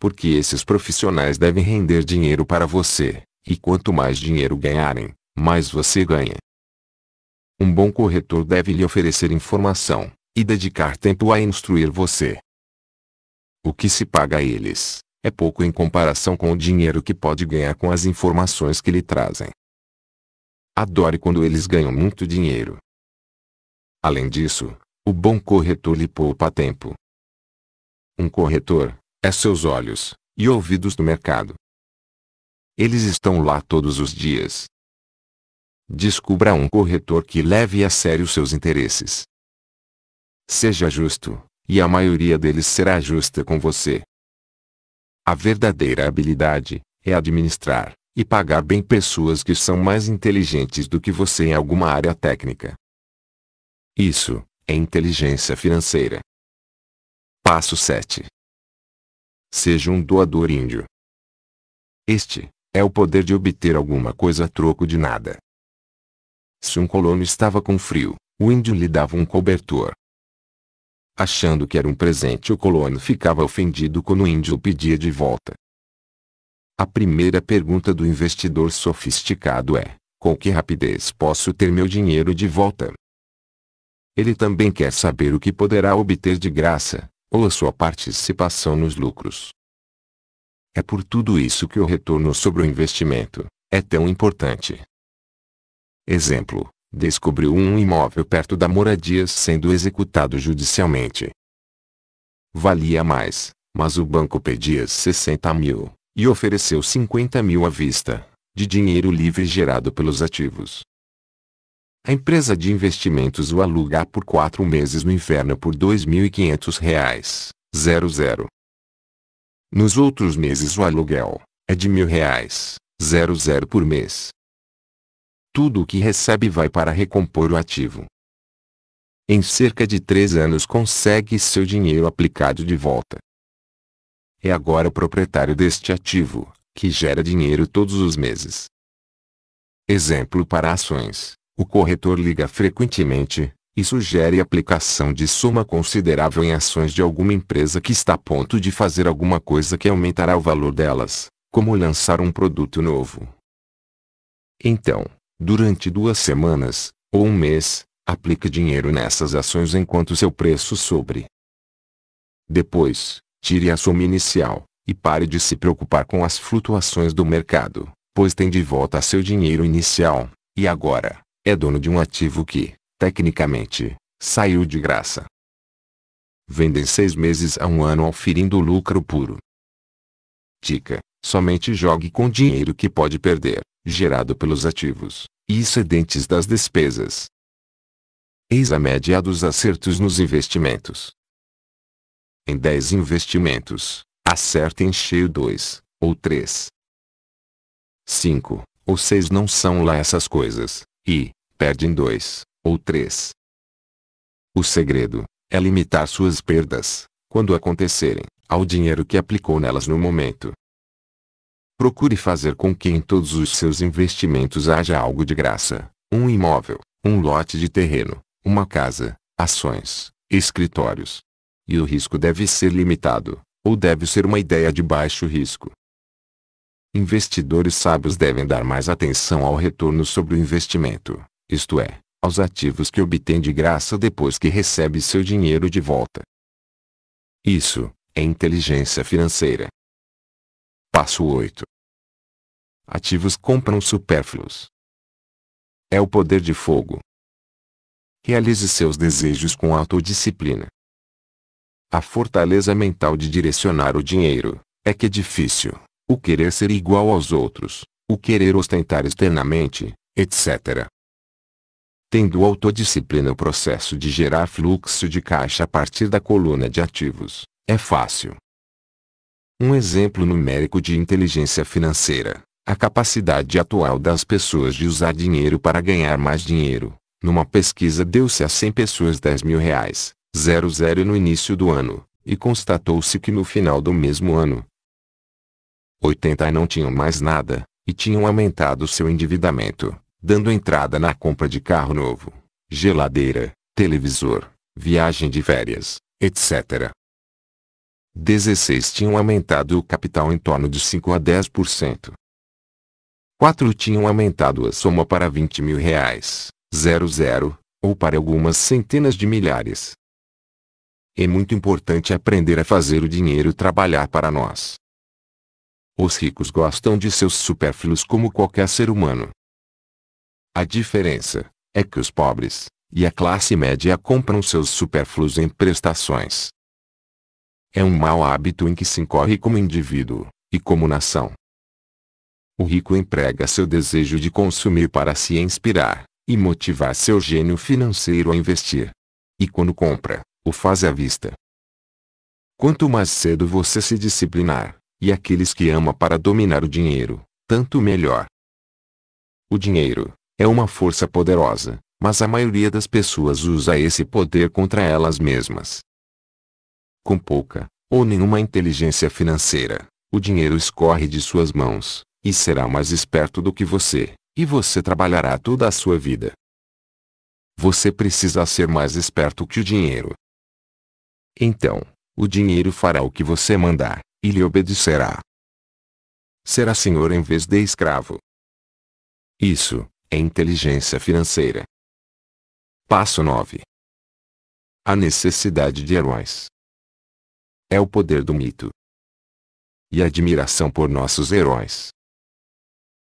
Porque esses profissionais devem render dinheiro para você, e quanto mais dinheiro ganharem, mais você ganha. Um bom corretor deve lhe oferecer informação, e dedicar tempo a instruir você. O que se paga a eles, é pouco em comparação com o dinheiro que pode ganhar com as informações que lhe trazem. Adore quando eles ganham muito dinheiro. Além disso, o bom corretor lhe poupa tempo. Um corretor é seus olhos e ouvidos do mercado. Eles estão lá todos os dias. Descubra um corretor que leve a sério seus interesses. Seja justo, e a maioria deles será justa com você. A verdadeira habilidade é administrar e pagar bem pessoas que são mais inteligentes do que você em alguma área técnica. Isso é inteligência financeira. Passo 7. Seja um doador índio. Este é o poder de obter alguma coisa a troco de nada. Se um colono estava com frio, o índio lhe dava um cobertor. Achando que era um presente, o colono ficava ofendido quando o índio o pedia de volta. A primeira pergunta do investidor sofisticado é: com que rapidez posso ter meu dinheiro de volta? Ele também quer saber o que poderá obter de graça, ou a sua participação nos lucros. É por tudo isso que o retorno sobre o investimento é tão importante. Exemplo: descobriu um imóvel perto da moradia sendo executado judicialmente. Valia mais, mas o banco pedia 60 mil e ofereceu 50 mil à vista, de dinheiro livre gerado pelos ativos. A empresa de investimentos o aluga por quatro meses no inverno por R$ 2.500. Nos outros meses o aluguel é de mil reais, zero zero por mês. Tudo o que recebe vai para recompor o ativo. Em cerca de três anos consegue seu dinheiro aplicado de volta. É agora o proprietário deste ativo, que gera dinheiro todos os meses. Exemplo para ações. O corretor liga frequentemente, e sugere aplicação de soma considerável em ações de alguma empresa que está a ponto de fazer alguma coisa que aumentará o valor delas, como lançar um produto novo. Então, durante duas semanas, ou um mês, aplique dinheiro nessas ações enquanto seu preço sobre. Depois, tire a soma inicial, e pare de se preocupar com as flutuações do mercado, pois tem de volta seu dinheiro inicial, e agora, é dono de um ativo que, Tecnicamente, saiu de graça. Vendem seis meses a um ano oferindo lucro puro. Dica: somente jogue com dinheiro que pode perder, gerado pelos ativos, e excedentes das despesas. Eis a média dos acertos nos investimentos. Em 10 investimentos, acerta em cheio 2, ou 3. 5, ou 6 não são lá essas coisas, e, perdem 2, ou três. O segredo é limitar suas perdas, quando acontecerem, ao dinheiro que aplicou nelas no momento. Procure fazer com que em todos os seus investimentos haja algo de graça: um imóvel, um lote de terreno, uma casa, ações, escritórios. E o risco deve ser limitado, ou deve ser uma ideia de baixo risco. Investidores sábios devem dar mais atenção ao retorno sobre o investimento, isto é, aos ativos que obtém de graça depois que recebe seu dinheiro de volta. Isso é inteligência financeira. Passo 8. Ativos compram supérfluos. É o poder de fogo. Realize seus desejos com autodisciplina. A fortaleza mental de direcionar o dinheiro é que é difícil. O querer ser igual aos outros, o querer ostentar externamente, etc tendo autodisciplina o processo de gerar fluxo de caixa a partir da coluna de ativos, é fácil. Um exemplo numérico de inteligência financeira, a capacidade atual das pessoas de usar dinheiro para ganhar mais dinheiro. Numa pesquisa deu-se a 100 pessoas 10 mil reais, 00 no início do ano, e constatou-se que no final do mesmo ano, 80 não tinham mais nada, e tinham aumentado seu endividamento dando entrada na compra de carro novo, geladeira, televisor, viagem de férias, etc. 16 tinham aumentado o capital em torno de 5 a 10%. 4 tinham aumentado a soma para 20 mil reais, 00, ou para algumas centenas de milhares. É muito importante aprender a fazer o dinheiro trabalhar para nós. Os ricos gostam de seus supérfluos como qualquer ser humano. A diferença é que os pobres e a classe média compram seus supérfluos em prestações. É um mau hábito em que se incorre como indivíduo e como nação. O rico emprega seu desejo de consumir para se inspirar e motivar seu gênio financeiro a investir. E quando compra, o faz à vista. Quanto mais cedo você se disciplinar, e aqueles que ama para dominar o dinheiro, tanto melhor. O dinheiro é uma força poderosa, mas a maioria das pessoas usa esse poder contra elas mesmas. Com pouca, ou nenhuma inteligência financeira, o dinheiro escorre de suas mãos, e será mais esperto do que você, e você trabalhará toda a sua vida. Você precisa ser mais esperto que o dinheiro. Então, o dinheiro fará o que você mandar, e lhe obedecerá. Será senhor em vez de escravo. Isso, é inteligência financeira. Passo 9. A necessidade de heróis. É o poder do mito. E a admiração por nossos heróis.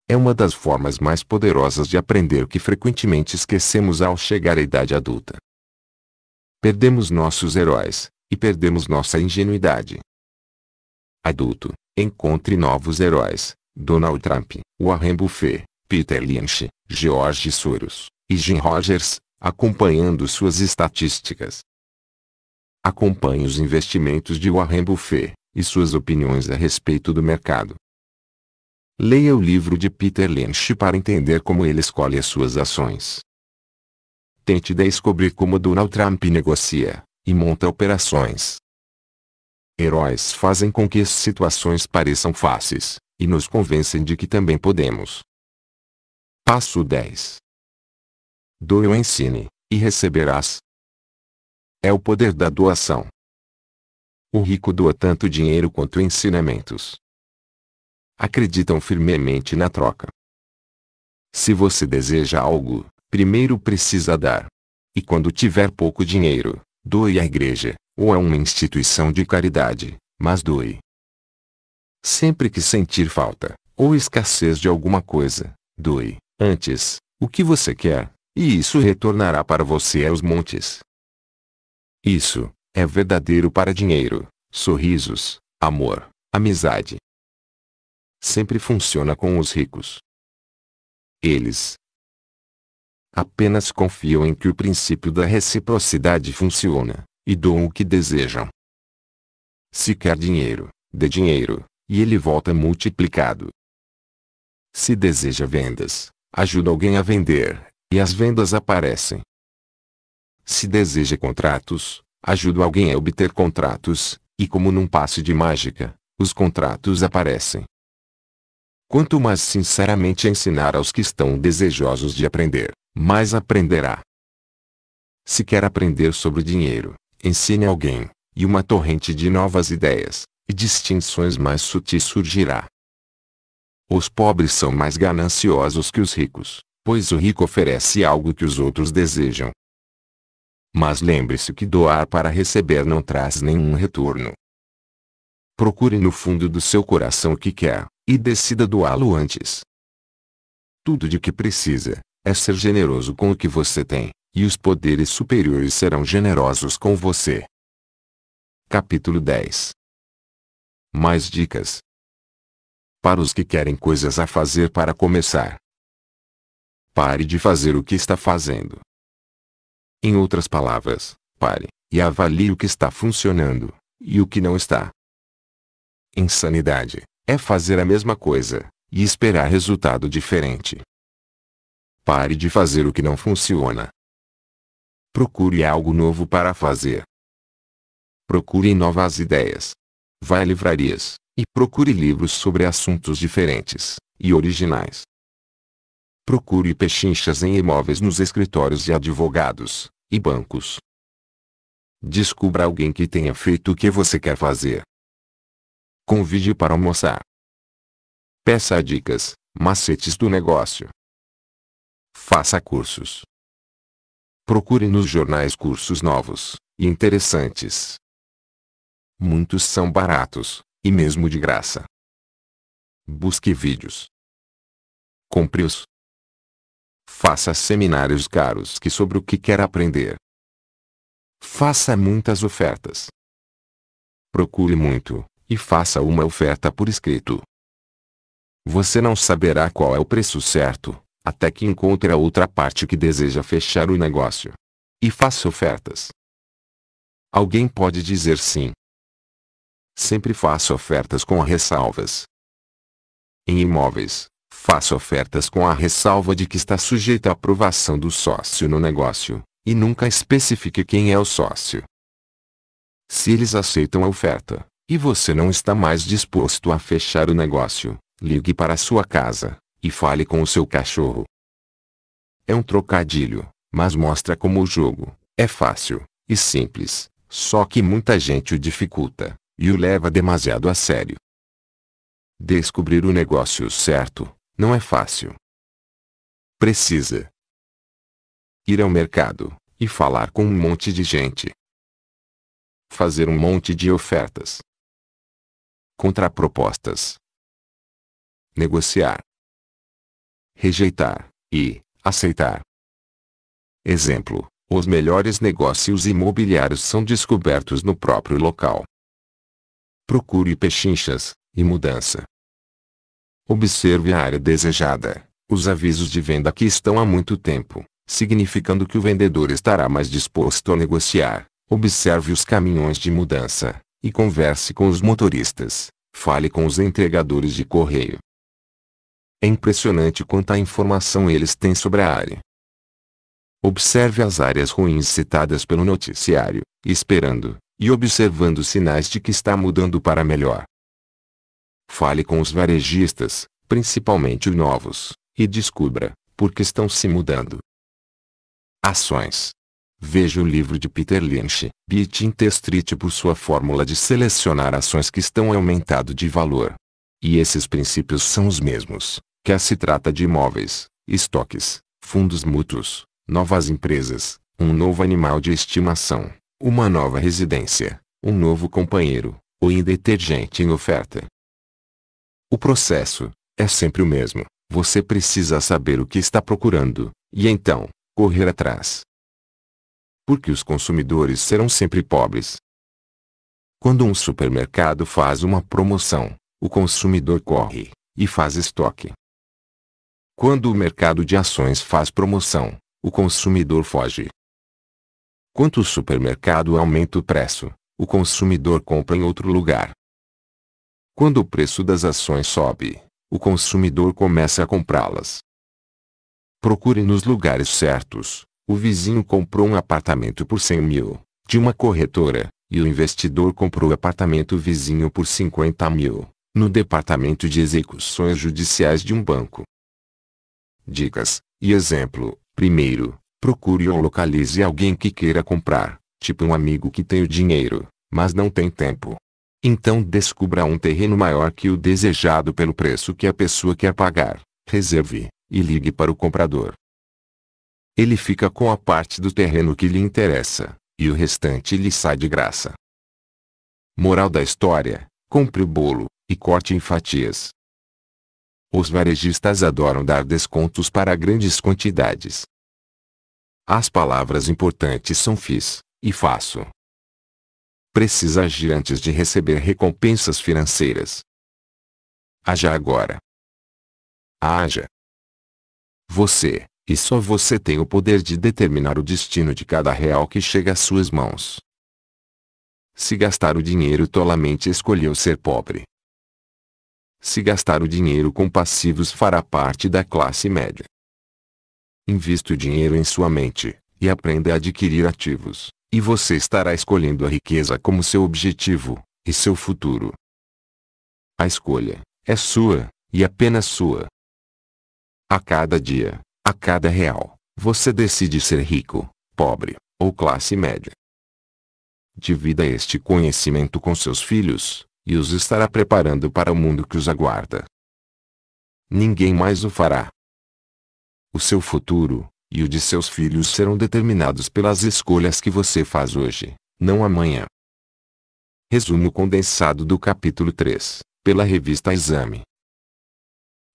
É uma das formas mais poderosas de aprender que frequentemente esquecemos ao chegar à idade adulta. Perdemos nossos heróis, e perdemos nossa ingenuidade. Adulto, encontre novos heróis. Donald Trump, Warren Buffet, Peter Lynch, George Soros, e Jim Rogers, acompanhando suas estatísticas. Acompanhe os investimentos de Warren Buffett e suas opiniões a respeito do mercado. Leia o livro de Peter Lynch para entender como ele escolhe as suas ações. Tente descobrir como Donald Trump negocia e monta operações. Heróis fazem com que as situações pareçam fáceis e nos convencem de que também podemos. Passo 10. Doe ou ensine, e receberás. É o poder da doação. O rico doa tanto dinheiro quanto ensinamentos. Acreditam firmemente na troca. Se você deseja algo, primeiro precisa dar. E quando tiver pouco dinheiro, doe à igreja, ou a uma instituição de caridade, mas doe. Sempre que sentir falta, ou escassez de alguma coisa, doe. Antes, o que você quer, e isso retornará para você aos montes. Isso é verdadeiro para dinheiro, sorrisos, amor, amizade. Sempre funciona com os ricos. Eles apenas confiam em que o princípio da reciprocidade funciona, e doam o que desejam. Se quer dinheiro, dê dinheiro, e ele volta multiplicado. Se deseja vendas, ajuda alguém a vender, e as vendas aparecem. Se deseja contratos, ajuda alguém a obter contratos, e como num passe de mágica, os contratos aparecem. Quanto mais sinceramente ensinar aos que estão desejosos de aprender, mais aprenderá. Se quer aprender sobre dinheiro, ensine alguém, e uma torrente de novas ideias e distinções mais sutis surgirá. Os pobres são mais gananciosos que os ricos, pois o rico oferece algo que os outros desejam. Mas lembre-se que doar para receber não traz nenhum retorno. Procure no fundo do seu coração o que quer, e decida doá-lo antes. Tudo de que precisa, é ser generoso com o que você tem, e os poderes superiores serão generosos com você. Capítulo 10 Mais dicas para os que querem coisas a fazer para começar. Pare de fazer o que está fazendo. Em outras palavras, pare e avalie o que está funcionando e o que não está. Insanidade é fazer a mesma coisa e esperar resultado diferente. Pare de fazer o que não funciona. Procure algo novo para fazer. Procure novas ideias. Vá a livrarias, e procure livros sobre assuntos diferentes e originais. Procure pechinchas em imóveis nos escritórios de advogados e bancos. Descubra alguém que tenha feito o que você quer fazer. Convide para almoçar. Peça dicas, macetes do negócio. Faça cursos. Procure nos jornais cursos novos e interessantes. Muitos são baratos, e mesmo de graça. Busque vídeos. Compre-os. Faça seminários caros que sobre o que quer aprender. Faça muitas ofertas. Procure muito, e faça uma oferta por escrito. Você não saberá qual é o preço certo, até que encontre a outra parte que deseja fechar o negócio. E faça ofertas. Alguém pode dizer sim, Sempre faço ofertas com ressalvas. Em imóveis, faço ofertas com a ressalva de que está sujeita à aprovação do sócio no negócio, e nunca especifique quem é o sócio. Se eles aceitam a oferta, e você não está mais disposto a fechar o negócio, ligue para sua casa, e fale com o seu cachorro. É um trocadilho, mas mostra como o jogo é fácil e simples, só que muita gente o dificulta e o leva demasiado a sério. Descobrir o negócio certo não é fácil. Precisa ir ao mercado e falar com um monte de gente. Fazer um monte de ofertas. Contrapropostas. Negociar. Rejeitar e aceitar. Exemplo: os melhores negócios imobiliários são descobertos no próprio local procure pechinchas, e mudança. Observe a área desejada, os avisos de venda que estão há muito tempo, significando que o vendedor estará mais disposto a negociar. Observe os caminhões de mudança, e converse com os motoristas, fale com os entregadores de correio. É impressionante quanta informação eles têm sobre a área. Observe as áreas ruins citadas pelo noticiário, esperando, e observando sinais de que está mudando para melhor. Fale com os varejistas, principalmente os novos, e descubra por que estão se mudando. Ações. Veja o livro de Peter Lynch, Beat Street por sua fórmula de selecionar ações que estão aumentado de valor. E esses princípios são os mesmos, quer se trata de imóveis, estoques, fundos mútuos, novas empresas, um novo animal de estimação, uma nova residência, um novo companheiro, ou ainda detergente em oferta. O processo é sempre o mesmo. Você precisa saber o que está procurando, e então, correr atrás. Porque os consumidores serão sempre pobres. Quando um supermercado faz uma promoção, o consumidor corre e faz estoque. Quando o mercado de ações faz promoção, o consumidor foge Quanto o supermercado aumenta o preço, o consumidor compra em outro lugar. Quando o preço das ações sobe, o consumidor começa a comprá-las. Procure nos lugares certos. O vizinho comprou um apartamento por 100 mil, de uma corretora, e o investidor comprou o apartamento vizinho por 50 mil, no departamento de execuções judiciais de um banco. Dicas e exemplo. Primeiro, Procure ou localize alguém que queira comprar, tipo um amigo que tem o dinheiro, mas não tem tempo. Então descubra um terreno maior que o desejado pelo preço que a pessoa quer pagar, reserve, e ligue para o comprador. Ele fica com a parte do terreno que lhe interessa, e o restante lhe sai de graça. Moral da história: compre o bolo, e corte em fatias. Os varejistas adoram dar descontos para grandes quantidades. As palavras importantes são fiz e faço. Precisa agir antes de receber recompensas financeiras. Haja agora. Haja. Você, e só você tem o poder de determinar o destino de cada real que chega às suas mãos. Se gastar o dinheiro tolamente escolheu ser pobre. Se gastar o dinheiro com passivos fará parte da classe média. Invista o dinheiro em sua mente, e aprenda a adquirir ativos, e você estará escolhendo a riqueza como seu objetivo, e seu futuro. A escolha é sua, e apenas sua. A cada dia, a cada real, você decide ser rico, pobre, ou classe média. Divida este conhecimento com seus filhos, e os estará preparando para o mundo que os aguarda. Ninguém mais o fará. O seu futuro, e o de seus filhos serão determinados pelas escolhas que você faz hoje, não amanhã. Resumo condensado do capítulo 3, pela revista Exame.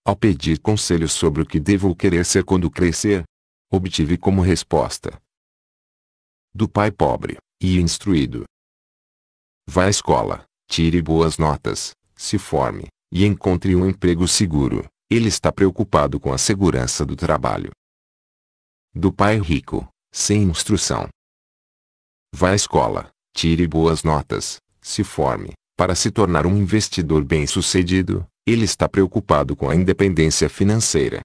Ao pedir conselhos sobre o que devo querer ser quando crescer, obtive como resposta: Do pai pobre e instruído. Vá à escola, tire boas notas, se forme, e encontre um emprego seguro. Ele está preocupado com a segurança do trabalho. Do pai rico, sem instrução. Vá à escola, tire boas notas, se forme, para se tornar um investidor bem-sucedido, ele está preocupado com a independência financeira.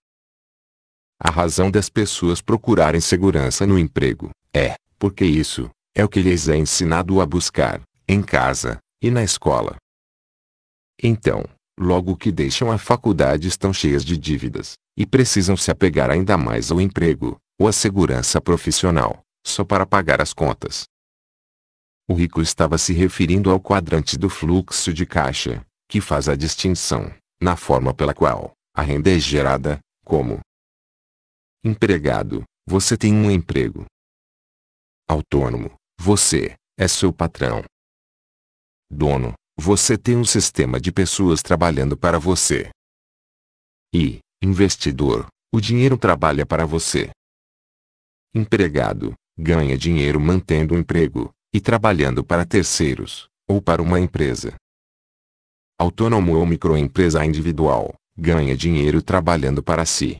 A razão das pessoas procurarem segurança no emprego é porque isso é o que lhes é ensinado a buscar em casa e na escola. Então, Logo que deixam a faculdade estão cheias de dívidas, e precisam se apegar ainda mais ao emprego, ou à segurança profissional, só para pagar as contas. O rico estava se referindo ao quadrante do fluxo de caixa, que faz a distinção, na forma pela qual, a renda é gerada, como empregado, você tem um emprego. Autônomo, você é seu patrão. Dono, você tem um sistema de pessoas trabalhando para você. E, investidor, o dinheiro trabalha para você. Empregado, ganha dinheiro mantendo o um emprego, e trabalhando para terceiros, ou para uma empresa. Autônomo ou microempresa individual, ganha dinheiro trabalhando para si.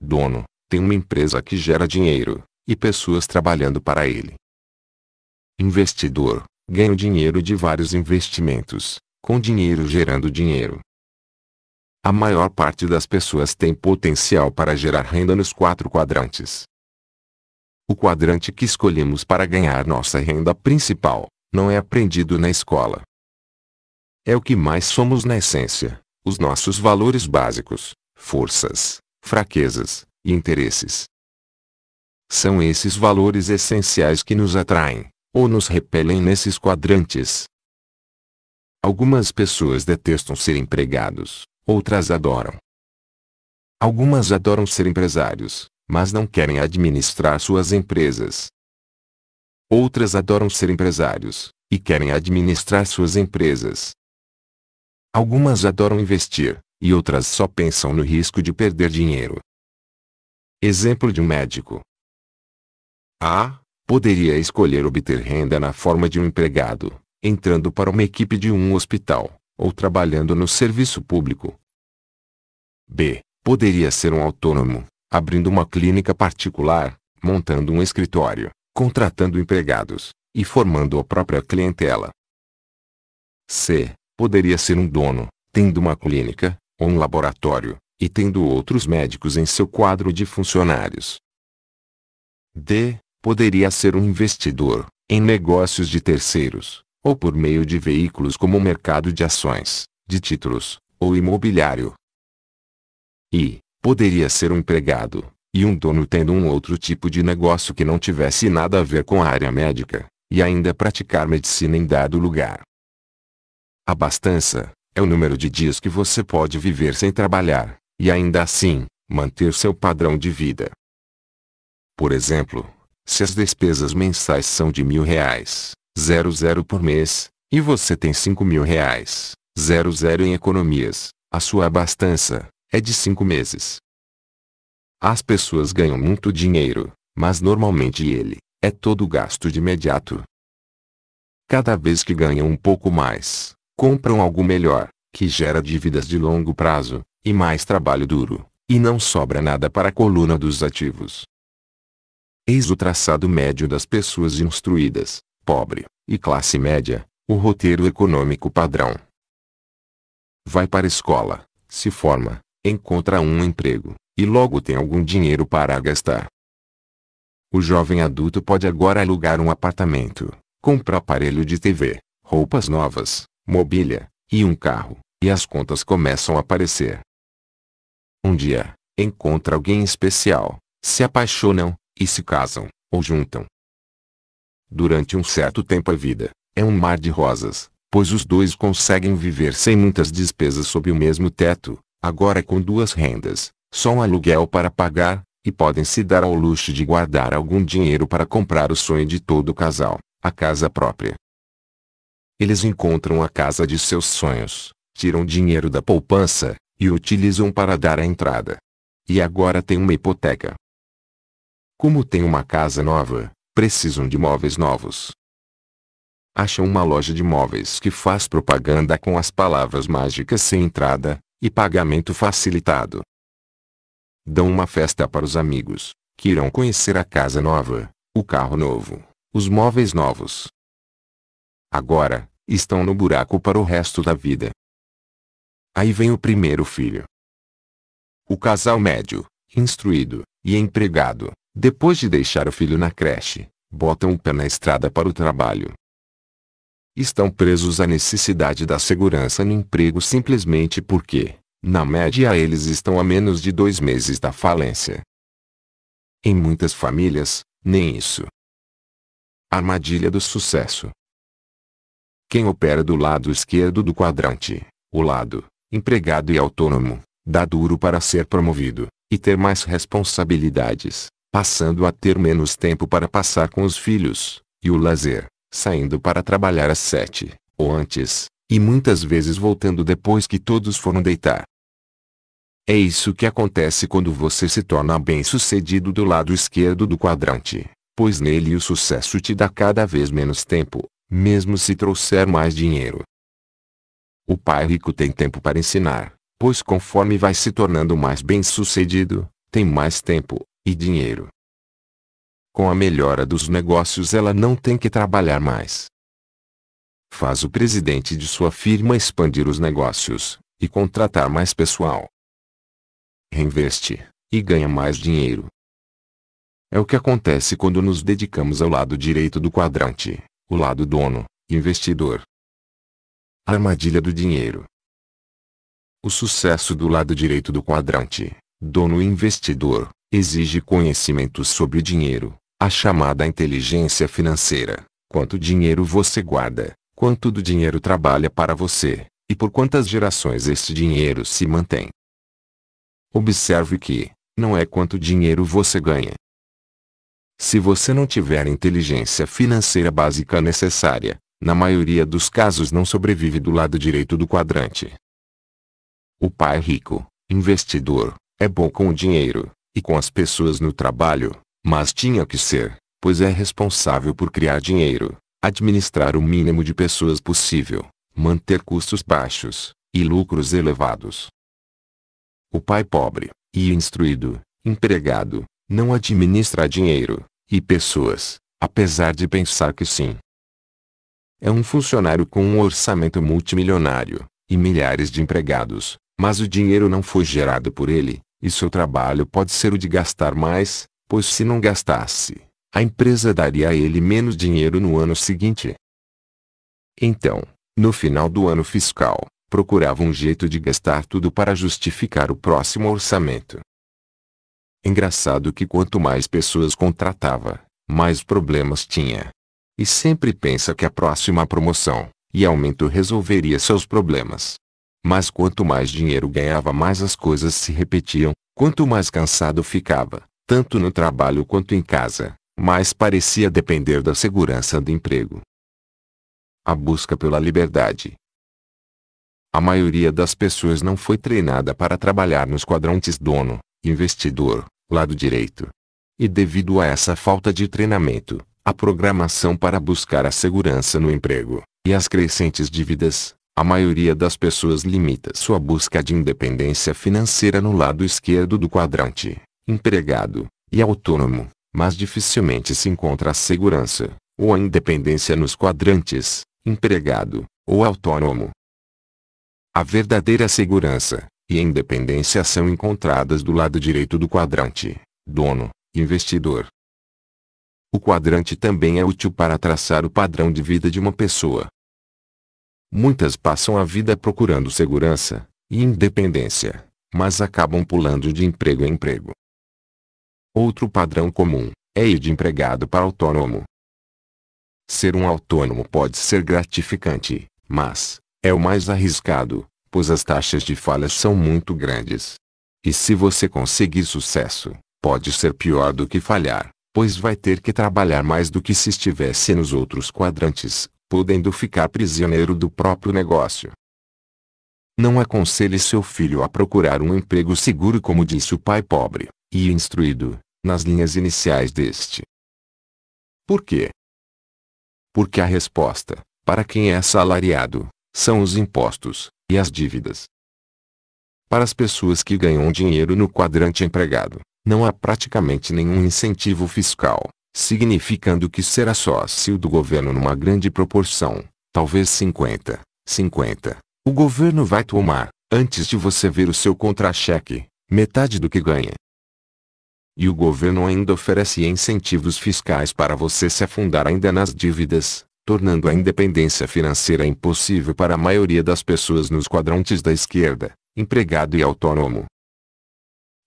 Dono, tem uma empresa que gera dinheiro, e pessoas trabalhando para ele. Investidor, ganho dinheiro de vários investimentos, com dinheiro gerando dinheiro. A maior parte das pessoas tem potencial para gerar renda nos quatro quadrantes. O quadrante que escolhemos para ganhar nossa renda principal não é aprendido na escola. É o que mais somos na essência, os nossos valores básicos, forças, fraquezas e interesses. São esses valores essenciais que nos atraem, ou nos repelem nesses quadrantes. Algumas pessoas detestam ser empregados, outras adoram. Algumas adoram ser empresários, mas não querem administrar suas empresas. Outras adoram ser empresários e querem administrar suas empresas. Algumas adoram investir e outras só pensam no risco de perder dinheiro. Exemplo de um médico. A poderia escolher obter renda na forma de um empregado, entrando para uma equipe de um hospital, ou trabalhando no serviço público. B. Poderia ser um autônomo, abrindo uma clínica particular, montando um escritório, contratando empregados, e formando a própria clientela. C. Poderia ser um dono, tendo uma clínica, ou um laboratório, e tendo outros médicos em seu quadro de funcionários. D poderia ser um investidor, em negócios de terceiros, ou por meio de veículos como o mercado de ações, de títulos, ou imobiliário. E, poderia ser um empregado, e um dono tendo um outro tipo de negócio que não tivesse nada a ver com a área médica, e ainda praticar medicina em dado lugar. Abastança é o número de dias que você pode viver sem trabalhar, e ainda assim, manter seu padrão de vida. Por exemplo, se as despesas mensais são de mil reais, zero por mês, e você tem cinco mil reais, zero em economias, a sua abastança é de cinco meses. As pessoas ganham muito dinheiro, mas normalmente ele é todo gasto de imediato. Cada vez que ganham um pouco mais, compram algo melhor, que gera dívidas de longo prazo, e mais trabalho duro, e não sobra nada para a coluna dos ativos. Eis o traçado médio das pessoas instruídas, pobre, e classe média, o roteiro econômico padrão. Vai para a escola, se forma, encontra um emprego, e logo tem algum dinheiro para gastar. O jovem adulto pode agora alugar um apartamento, comprar aparelho de TV, roupas novas, mobília, e um carro, e as contas começam a aparecer. Um dia, encontra alguém especial, se apaixonam, e se casam, ou juntam. Durante um certo tempo a vida é um mar de rosas, pois os dois conseguem viver sem muitas despesas sob o mesmo teto, agora com duas rendas, só um aluguel para pagar, e podem se dar ao luxo de guardar algum dinheiro para comprar o sonho de todo casal, a casa própria. Eles encontram a casa de seus sonhos, tiram dinheiro da poupança, e utilizam para dar a entrada. E agora tem uma hipoteca. Como tem uma casa nova, precisam de móveis novos. Acham uma loja de móveis que faz propaganda com as palavras mágicas sem entrada e pagamento facilitado. Dão uma festa para os amigos, que irão conhecer a casa nova, o carro novo, os móveis novos. Agora, estão no buraco para o resto da vida. Aí vem o primeiro filho. O casal médio, instruído e empregado, depois de deixar o filho na creche, botam o pé na estrada para o trabalho. Estão presos à necessidade da segurança no emprego simplesmente porque, na média, eles estão a menos de dois meses da falência. Em muitas famílias, nem isso. Armadilha do sucesso. Quem opera do lado esquerdo do quadrante, o lado empregado e autônomo, dá duro para ser promovido e ter mais responsabilidades passando a ter menos tempo para passar com os filhos, e o lazer, saindo para trabalhar às sete, ou antes, e muitas vezes voltando depois que todos foram deitar. É isso que acontece quando você se torna bem-sucedido do lado esquerdo do quadrante, pois nele o sucesso te dá cada vez menos tempo, mesmo se trouxer mais dinheiro. O pai rico tem tempo para ensinar, pois conforme vai se tornando mais bem-sucedido, tem mais tempo, e dinheiro. Com a melhora dos negócios ela não tem que trabalhar mais. Faz o presidente de sua firma expandir os negócios e contratar mais pessoal. Reinveste e ganha mais dinheiro. É o que acontece quando nos dedicamos ao lado direito do quadrante, o lado dono, investidor. armadilha do dinheiro. O sucesso do lado direito do quadrante, dono investidor, exige conhecimentos sobre dinheiro, a chamada inteligência financeira. Quanto dinheiro você guarda, quanto do dinheiro trabalha para você, e por quantas gerações este dinheiro se mantém. Observe que, não é quanto dinheiro você ganha. Se você não tiver a inteligência financeira básica necessária, na maioria dos casos não sobrevive do lado direito do quadrante. O pai rico, investidor, é bom com o dinheiro, e com as pessoas no trabalho, mas tinha que ser, pois é responsável por criar dinheiro, administrar o mínimo de pessoas possível, manter custos baixos e lucros elevados. O pai pobre e instruído, empregado, não administra dinheiro e pessoas, apesar de pensar que sim. É um funcionário com um orçamento multimilionário e milhares de empregados, mas o dinheiro não foi gerado por ele, e seu trabalho pode ser o de gastar mais, pois se não gastasse, a empresa daria a ele menos dinheiro no ano seguinte. Então, no final do ano fiscal, procurava um jeito de gastar tudo para justificar o próximo orçamento. Engraçado que quanto mais pessoas contratava, mais problemas tinha. E sempre pensa que a próxima promoção e aumento resolveria seus problemas. Mas quanto mais dinheiro ganhava, mais as coisas se repetiam, quanto mais cansado ficava, tanto no trabalho quanto em casa, mais parecia depender da segurança do emprego. A busca pela liberdade. A maioria das pessoas não foi treinada para trabalhar nos quadrantes dono, investidor, lado direito. E devido a essa falta de treinamento, a programação para buscar a segurança no emprego, e as crescentes dívidas, a maioria das pessoas limita sua busca de independência financeira no lado esquerdo do quadrante, empregado e autônomo, mas dificilmente se encontra a segurança ou a independência nos quadrantes, empregado ou autônomo. A verdadeira segurança e independência são encontradas do lado direito do quadrante, dono, investidor. O quadrante também é útil para traçar o padrão de vida de uma pessoa. Muitas passam a vida procurando segurança e independência, mas acabam pulando de emprego em emprego. Outro padrão comum é ir de empregado para autônomo. Ser um autônomo pode ser gratificante, mas é o mais arriscado, pois as taxas de falha são muito grandes. E se você conseguir sucesso, pode ser pior do que falhar, pois vai ter que trabalhar mais do que se estivesse nos outros quadrantes podendo ficar prisioneiro do próprio negócio. Não aconselhe seu filho a procurar um emprego seguro, como disse o pai pobre e instruído, nas linhas iniciais deste. Por quê? Porque a resposta, para quem é assalariado, são os impostos e as dívidas. Para as pessoas que ganham dinheiro no quadrante empregado, não há praticamente nenhum incentivo fiscal, significando que será sócio do governo numa grande proporção, talvez 50, 50. O governo vai tomar, antes de você ver o seu contra-cheque, metade do que ganha. E o governo ainda oferece incentivos fiscais para você se afundar ainda nas dívidas, tornando a independência financeira impossível para a maioria das pessoas nos quadrantes da esquerda, empregado e autônomo.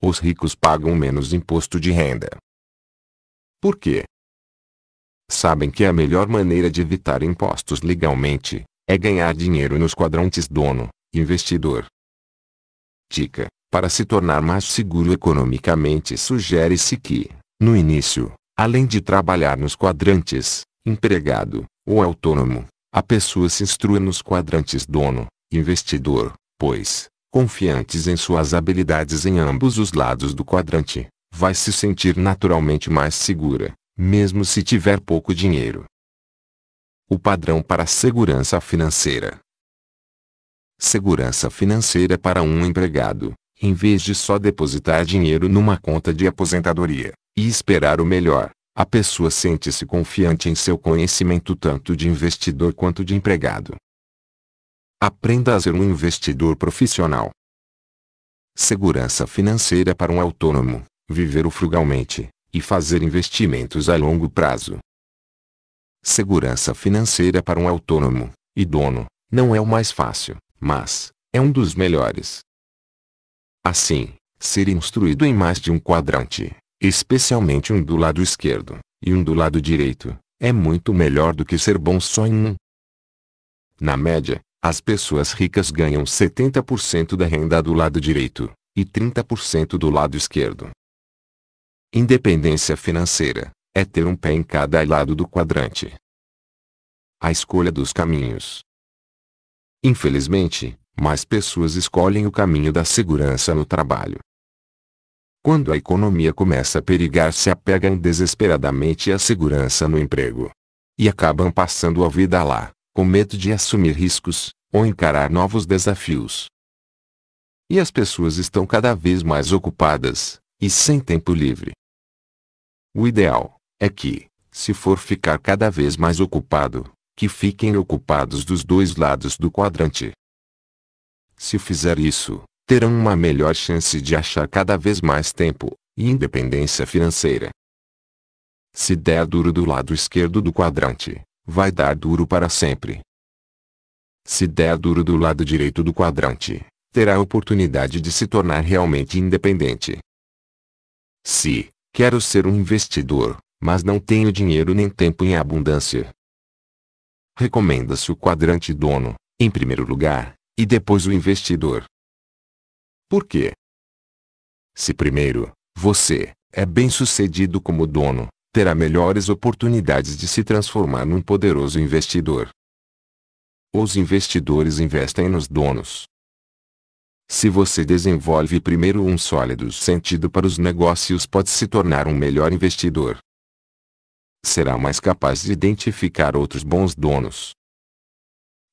Os ricos pagam menos imposto de renda, por quê? Sabem que a melhor maneira de evitar impostos legalmente é ganhar dinheiro nos quadrantes dono, investidor. Dica: para se tornar mais seguro economicamente, sugere-se que, no início, além de trabalhar nos quadrantes empregado ou autônomo, a pessoa se instrua nos quadrantes dono, investidor, pois, confiantes em suas habilidades em ambos os lados do quadrante, vai se sentir naturalmente mais segura, mesmo se tiver pouco dinheiro. O padrão para a segurança financeira. Segurança financeira para um empregado, em vez de só depositar dinheiro numa conta de aposentadoria e esperar o melhor, a pessoa sente-se confiante em seu conhecimento tanto de investidor quanto de empregado. Aprenda a ser um investidor profissional. Segurança financeira para um autônomo viver frugalmente, e fazer investimentos a longo prazo. Segurança financeira para um autônomo e dono não é o mais fácil, mas é um dos melhores. Assim, ser instruído em mais de um quadrante, especialmente um do lado esquerdo e um do lado direito, é muito melhor do que ser bom só em um. Na média, as pessoas ricas ganham 70% da renda do lado direito e 30% do lado esquerdo. Independência financeira é ter um pé em cada lado do quadrante. A escolha dos caminhos. Infelizmente, mais pessoas escolhem o caminho da segurança no trabalho. Quando a economia começa a perigar, se apegam desesperadamente à segurança no emprego. E acabam passando a vida lá, com medo de assumir riscos ou encarar novos desafios. E as pessoas estão cada vez mais ocupadas, e sem tempo livre. O ideal é que, se for ficar cada vez mais ocupado, que fiquem ocupados dos dois lados do quadrante. Se fizer isso, terão uma melhor chance de achar cada vez mais tempo e independência financeira. Se der duro do lado esquerdo do quadrante, vai dar duro para sempre. Se der duro do lado direito do quadrante, terá a oportunidade de se tornar realmente independente. Se quero ser um investidor, mas não tenho dinheiro nem tempo em abundância. Recomenda-se o quadrante dono, em primeiro lugar, e depois o investidor. Por quê? Se primeiro, você é bem-sucedido como dono, terá melhores oportunidades de se transformar num poderoso investidor. Os investidores investem nos donos, se você desenvolve primeiro um sólido sentido para os negócios, pode se tornar um melhor investidor. Será mais capaz de identificar outros bons donos.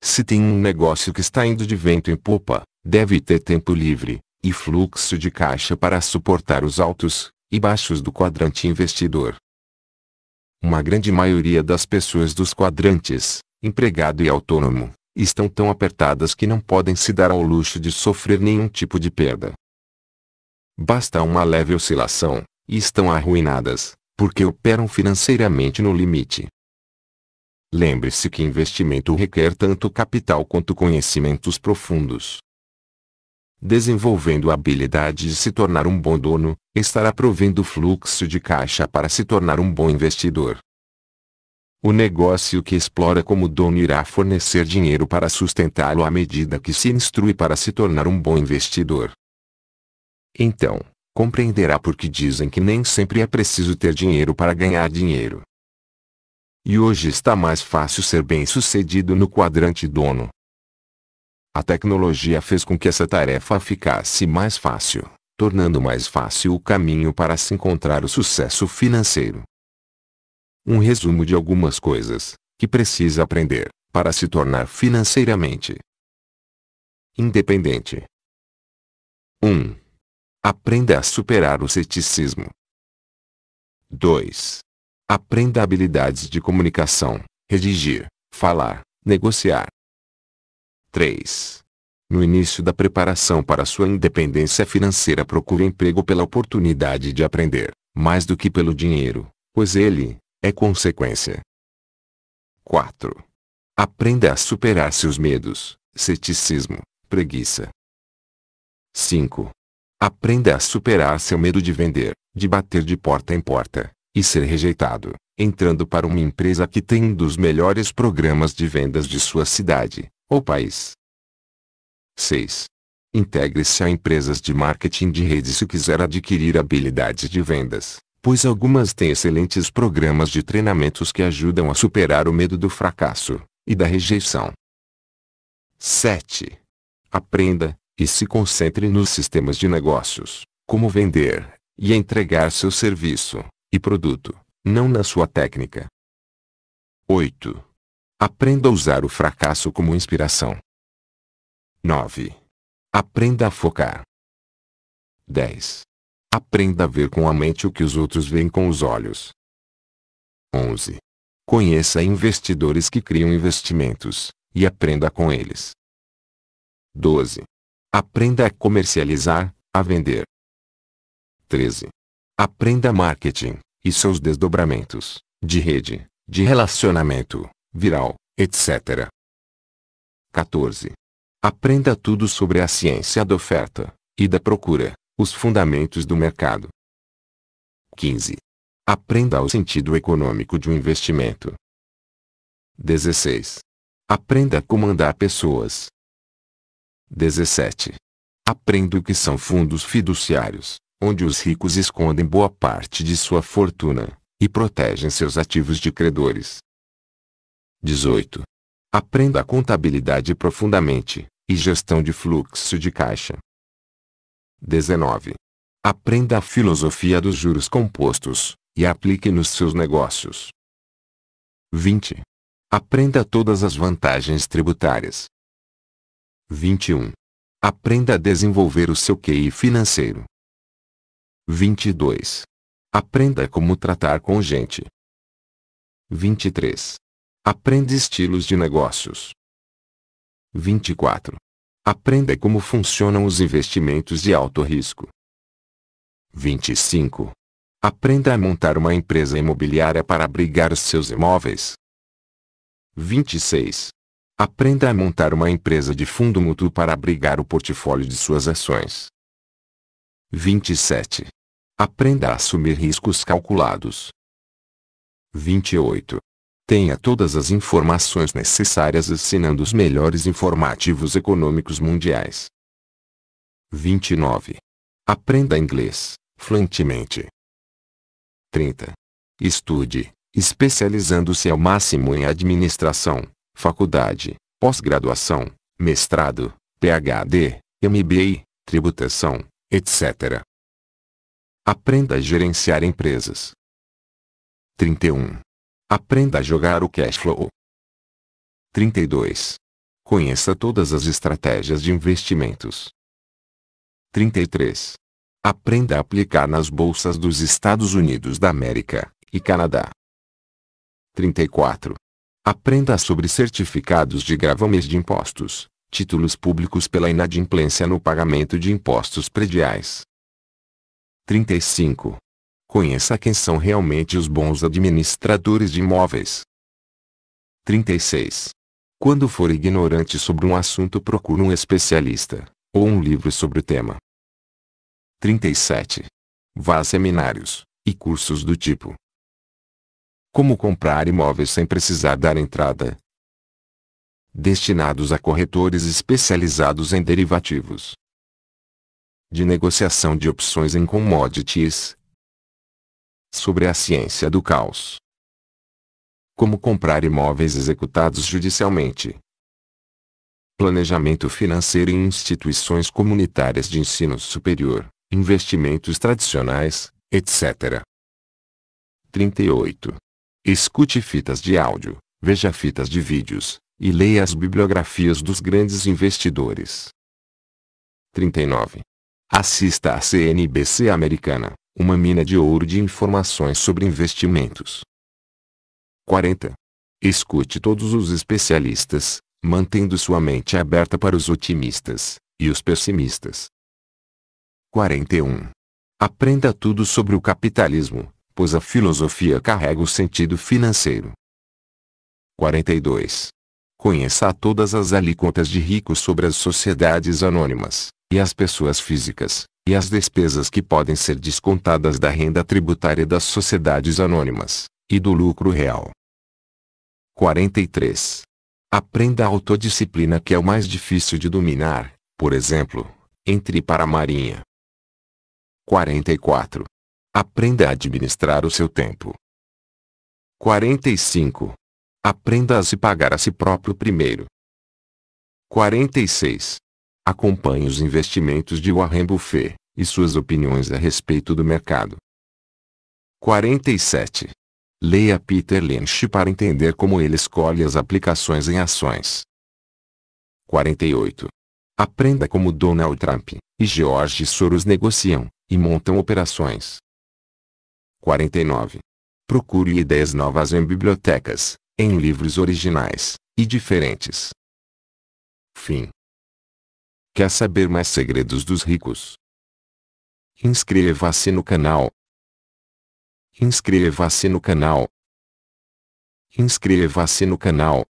Se tem um negócio que está indo de vento em popa, deve ter tempo livre e fluxo de caixa para suportar os altos e baixos do quadrante investidor. Uma grande maioria das pessoas dos quadrantes, empregado e autônomo, estão tão apertadas que não podem se dar ao luxo de sofrer nenhum tipo de perda. Basta uma leve oscilação, e estão arruinadas, porque operam financeiramente no limite. Lembre-se que investimento requer tanto capital quanto conhecimentos profundos. Desenvolvendo a habilidade de se tornar um bom dono, estará provendo fluxo de caixa para se tornar um bom investidor. O negócio que explora como dono irá fornecer dinheiro para sustentá-lo à medida que se instrui para se tornar um bom investidor. Então, compreenderá por que dizem que nem sempre é preciso ter dinheiro para ganhar dinheiro. E hoje está mais fácil ser bem-sucedido no quadrante dono. A tecnologia fez com que essa tarefa ficasse mais fácil, tornando mais fácil o caminho para se encontrar o sucesso financeiro um resumo de algumas coisas que precisa aprender para se tornar financeiramente independente. 1. Aprenda a superar o ceticismo. 2. Aprenda habilidades de comunicação, redigir, falar, negociar. 3. No início da preparação para sua independência financeira, procure emprego pela oportunidade de aprender, mais do que pelo dinheiro, pois ele, é consequência. 4. Aprenda a superar seus medos, ceticismo, preguiça. 5. Aprenda a superar seu medo de vender, de bater de porta em porta, e ser rejeitado, entrando para uma empresa que tem um dos melhores programas de vendas de sua cidade, ou país. 6. Integre-se a empresas de marketing de rede se quiser adquirir habilidades de vendas pois algumas têm excelentes programas de treinamentos que ajudam a superar o medo do fracasso e da rejeição. 7. Aprenda e se concentre nos sistemas de negócios, como vender e entregar seu serviço e produto, não na sua técnica. 8. Aprenda a usar o fracasso como inspiração. 9. Aprenda a focar. 10. Aprenda a ver com a mente o que os outros veem com os olhos. 11. Conheça investidores que criam investimentos, e aprenda com eles. 12. Aprenda a comercializar, a vender. 13. Aprenda marketing, e seus desdobramentos, de rede, de relacionamento, viral, etc. 14. Aprenda tudo sobre a ciência da oferta e da procura, os fundamentos do mercado. 15. Aprenda o sentido econômico de um investimento. 16. Aprenda a comandar pessoas. 17. Aprenda o que são fundos fiduciários, onde os ricos escondem boa parte de sua fortuna e protegem seus ativos de credores. 18. Aprenda a contabilidade profundamente e gestão de fluxo de caixa. 19. Aprenda a filosofia dos juros compostos, e aplique nos seus negócios. 20. Aprenda todas as vantagens tributárias. 21. Aprenda a desenvolver o seu QI financeiro. 22. Aprenda como tratar com gente. 23. Aprenda estilos de negócios. 24. Aprenda como funcionam os investimentos de alto risco. 25. Aprenda a montar uma empresa imobiliária para abrigar os seus imóveis. 26. Aprenda a montar uma empresa de fundo mútuo para abrigar o portfólio de suas ações. 27. Aprenda a assumir riscos calculados. 28 tenha todas as informações necessárias assinando os melhores informativos econômicos mundiais. 29. Aprenda inglês, fluentemente. 30. Estude, especializando-se ao máximo em administração, faculdade, pós-graduação, mestrado, PhD, MBA, tributação, etc. Aprenda a gerenciar empresas. 31. Aprenda a jogar o cash flow. 32. Conheça todas as estratégias de investimentos. 33. Aprenda a aplicar nas bolsas dos Estados Unidos da América e Canadá. 34. Aprenda sobre certificados de gravames de impostos, títulos públicos pela inadimplência no pagamento de impostos prediais. 35. Conheça quem são realmente os bons administradores de imóveis. 36. Quando for ignorante sobre um assunto, procure um especialista, ou um livro sobre o tema. 37. Vá a seminários e cursos do tipo. Como comprar imóveis sem precisar dar entrada? Destinados a corretores especializados em derivativos. De negociação de opções em commodities, sobre a ciência do caos. Como comprar imóveis executados judicialmente. Planejamento financeiro em instituições comunitárias de ensino superior, investimentos tradicionais, etc. 38. Escute fitas de áudio, veja fitas de vídeos, e leia as bibliografias dos grandes investidores. 39. Assista à CNBC americana. Uma mina de ouro de informações sobre investimentos. 40. Escute todos os especialistas, mantendo sua mente aberta para os otimistas e os pessimistas. 41. Aprenda tudo sobre o capitalismo, pois a filosofia carrega o sentido financeiro. 42. Conheça todas as alíquotas de ricos sobre as sociedades anônimas e as pessoas físicas, e as despesas que podem ser descontadas da renda tributária das sociedades anônimas e do lucro real. 43. Aprenda a autodisciplina que é o mais difícil de dominar, por exemplo, entre para a marinha. 44. Aprenda a administrar o seu tempo. 45. Aprenda a se pagar a si próprio primeiro. 46. Acompanhe os investimentos de Warren Buffett e suas opiniões a respeito do mercado. 47. Leia Peter Lynch para entender como ele escolhe as aplicações em ações. 48. Aprenda como Donald Trump e George Soros negociam e montam operações. 49. Procure ideias novas em bibliotecas, em livros originais e diferentes. Fim. Quer saber mais segredos dos ricos? Inscreva-se no canal. Inscreva-se no canal. Inscreva-se no canal.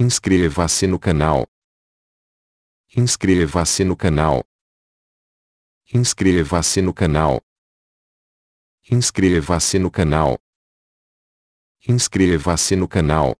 Inscreva-se no canal. Inscreva-se no canal. Inscreva-se no canal. Inscreva-se no canal. Inscreva-se no canal.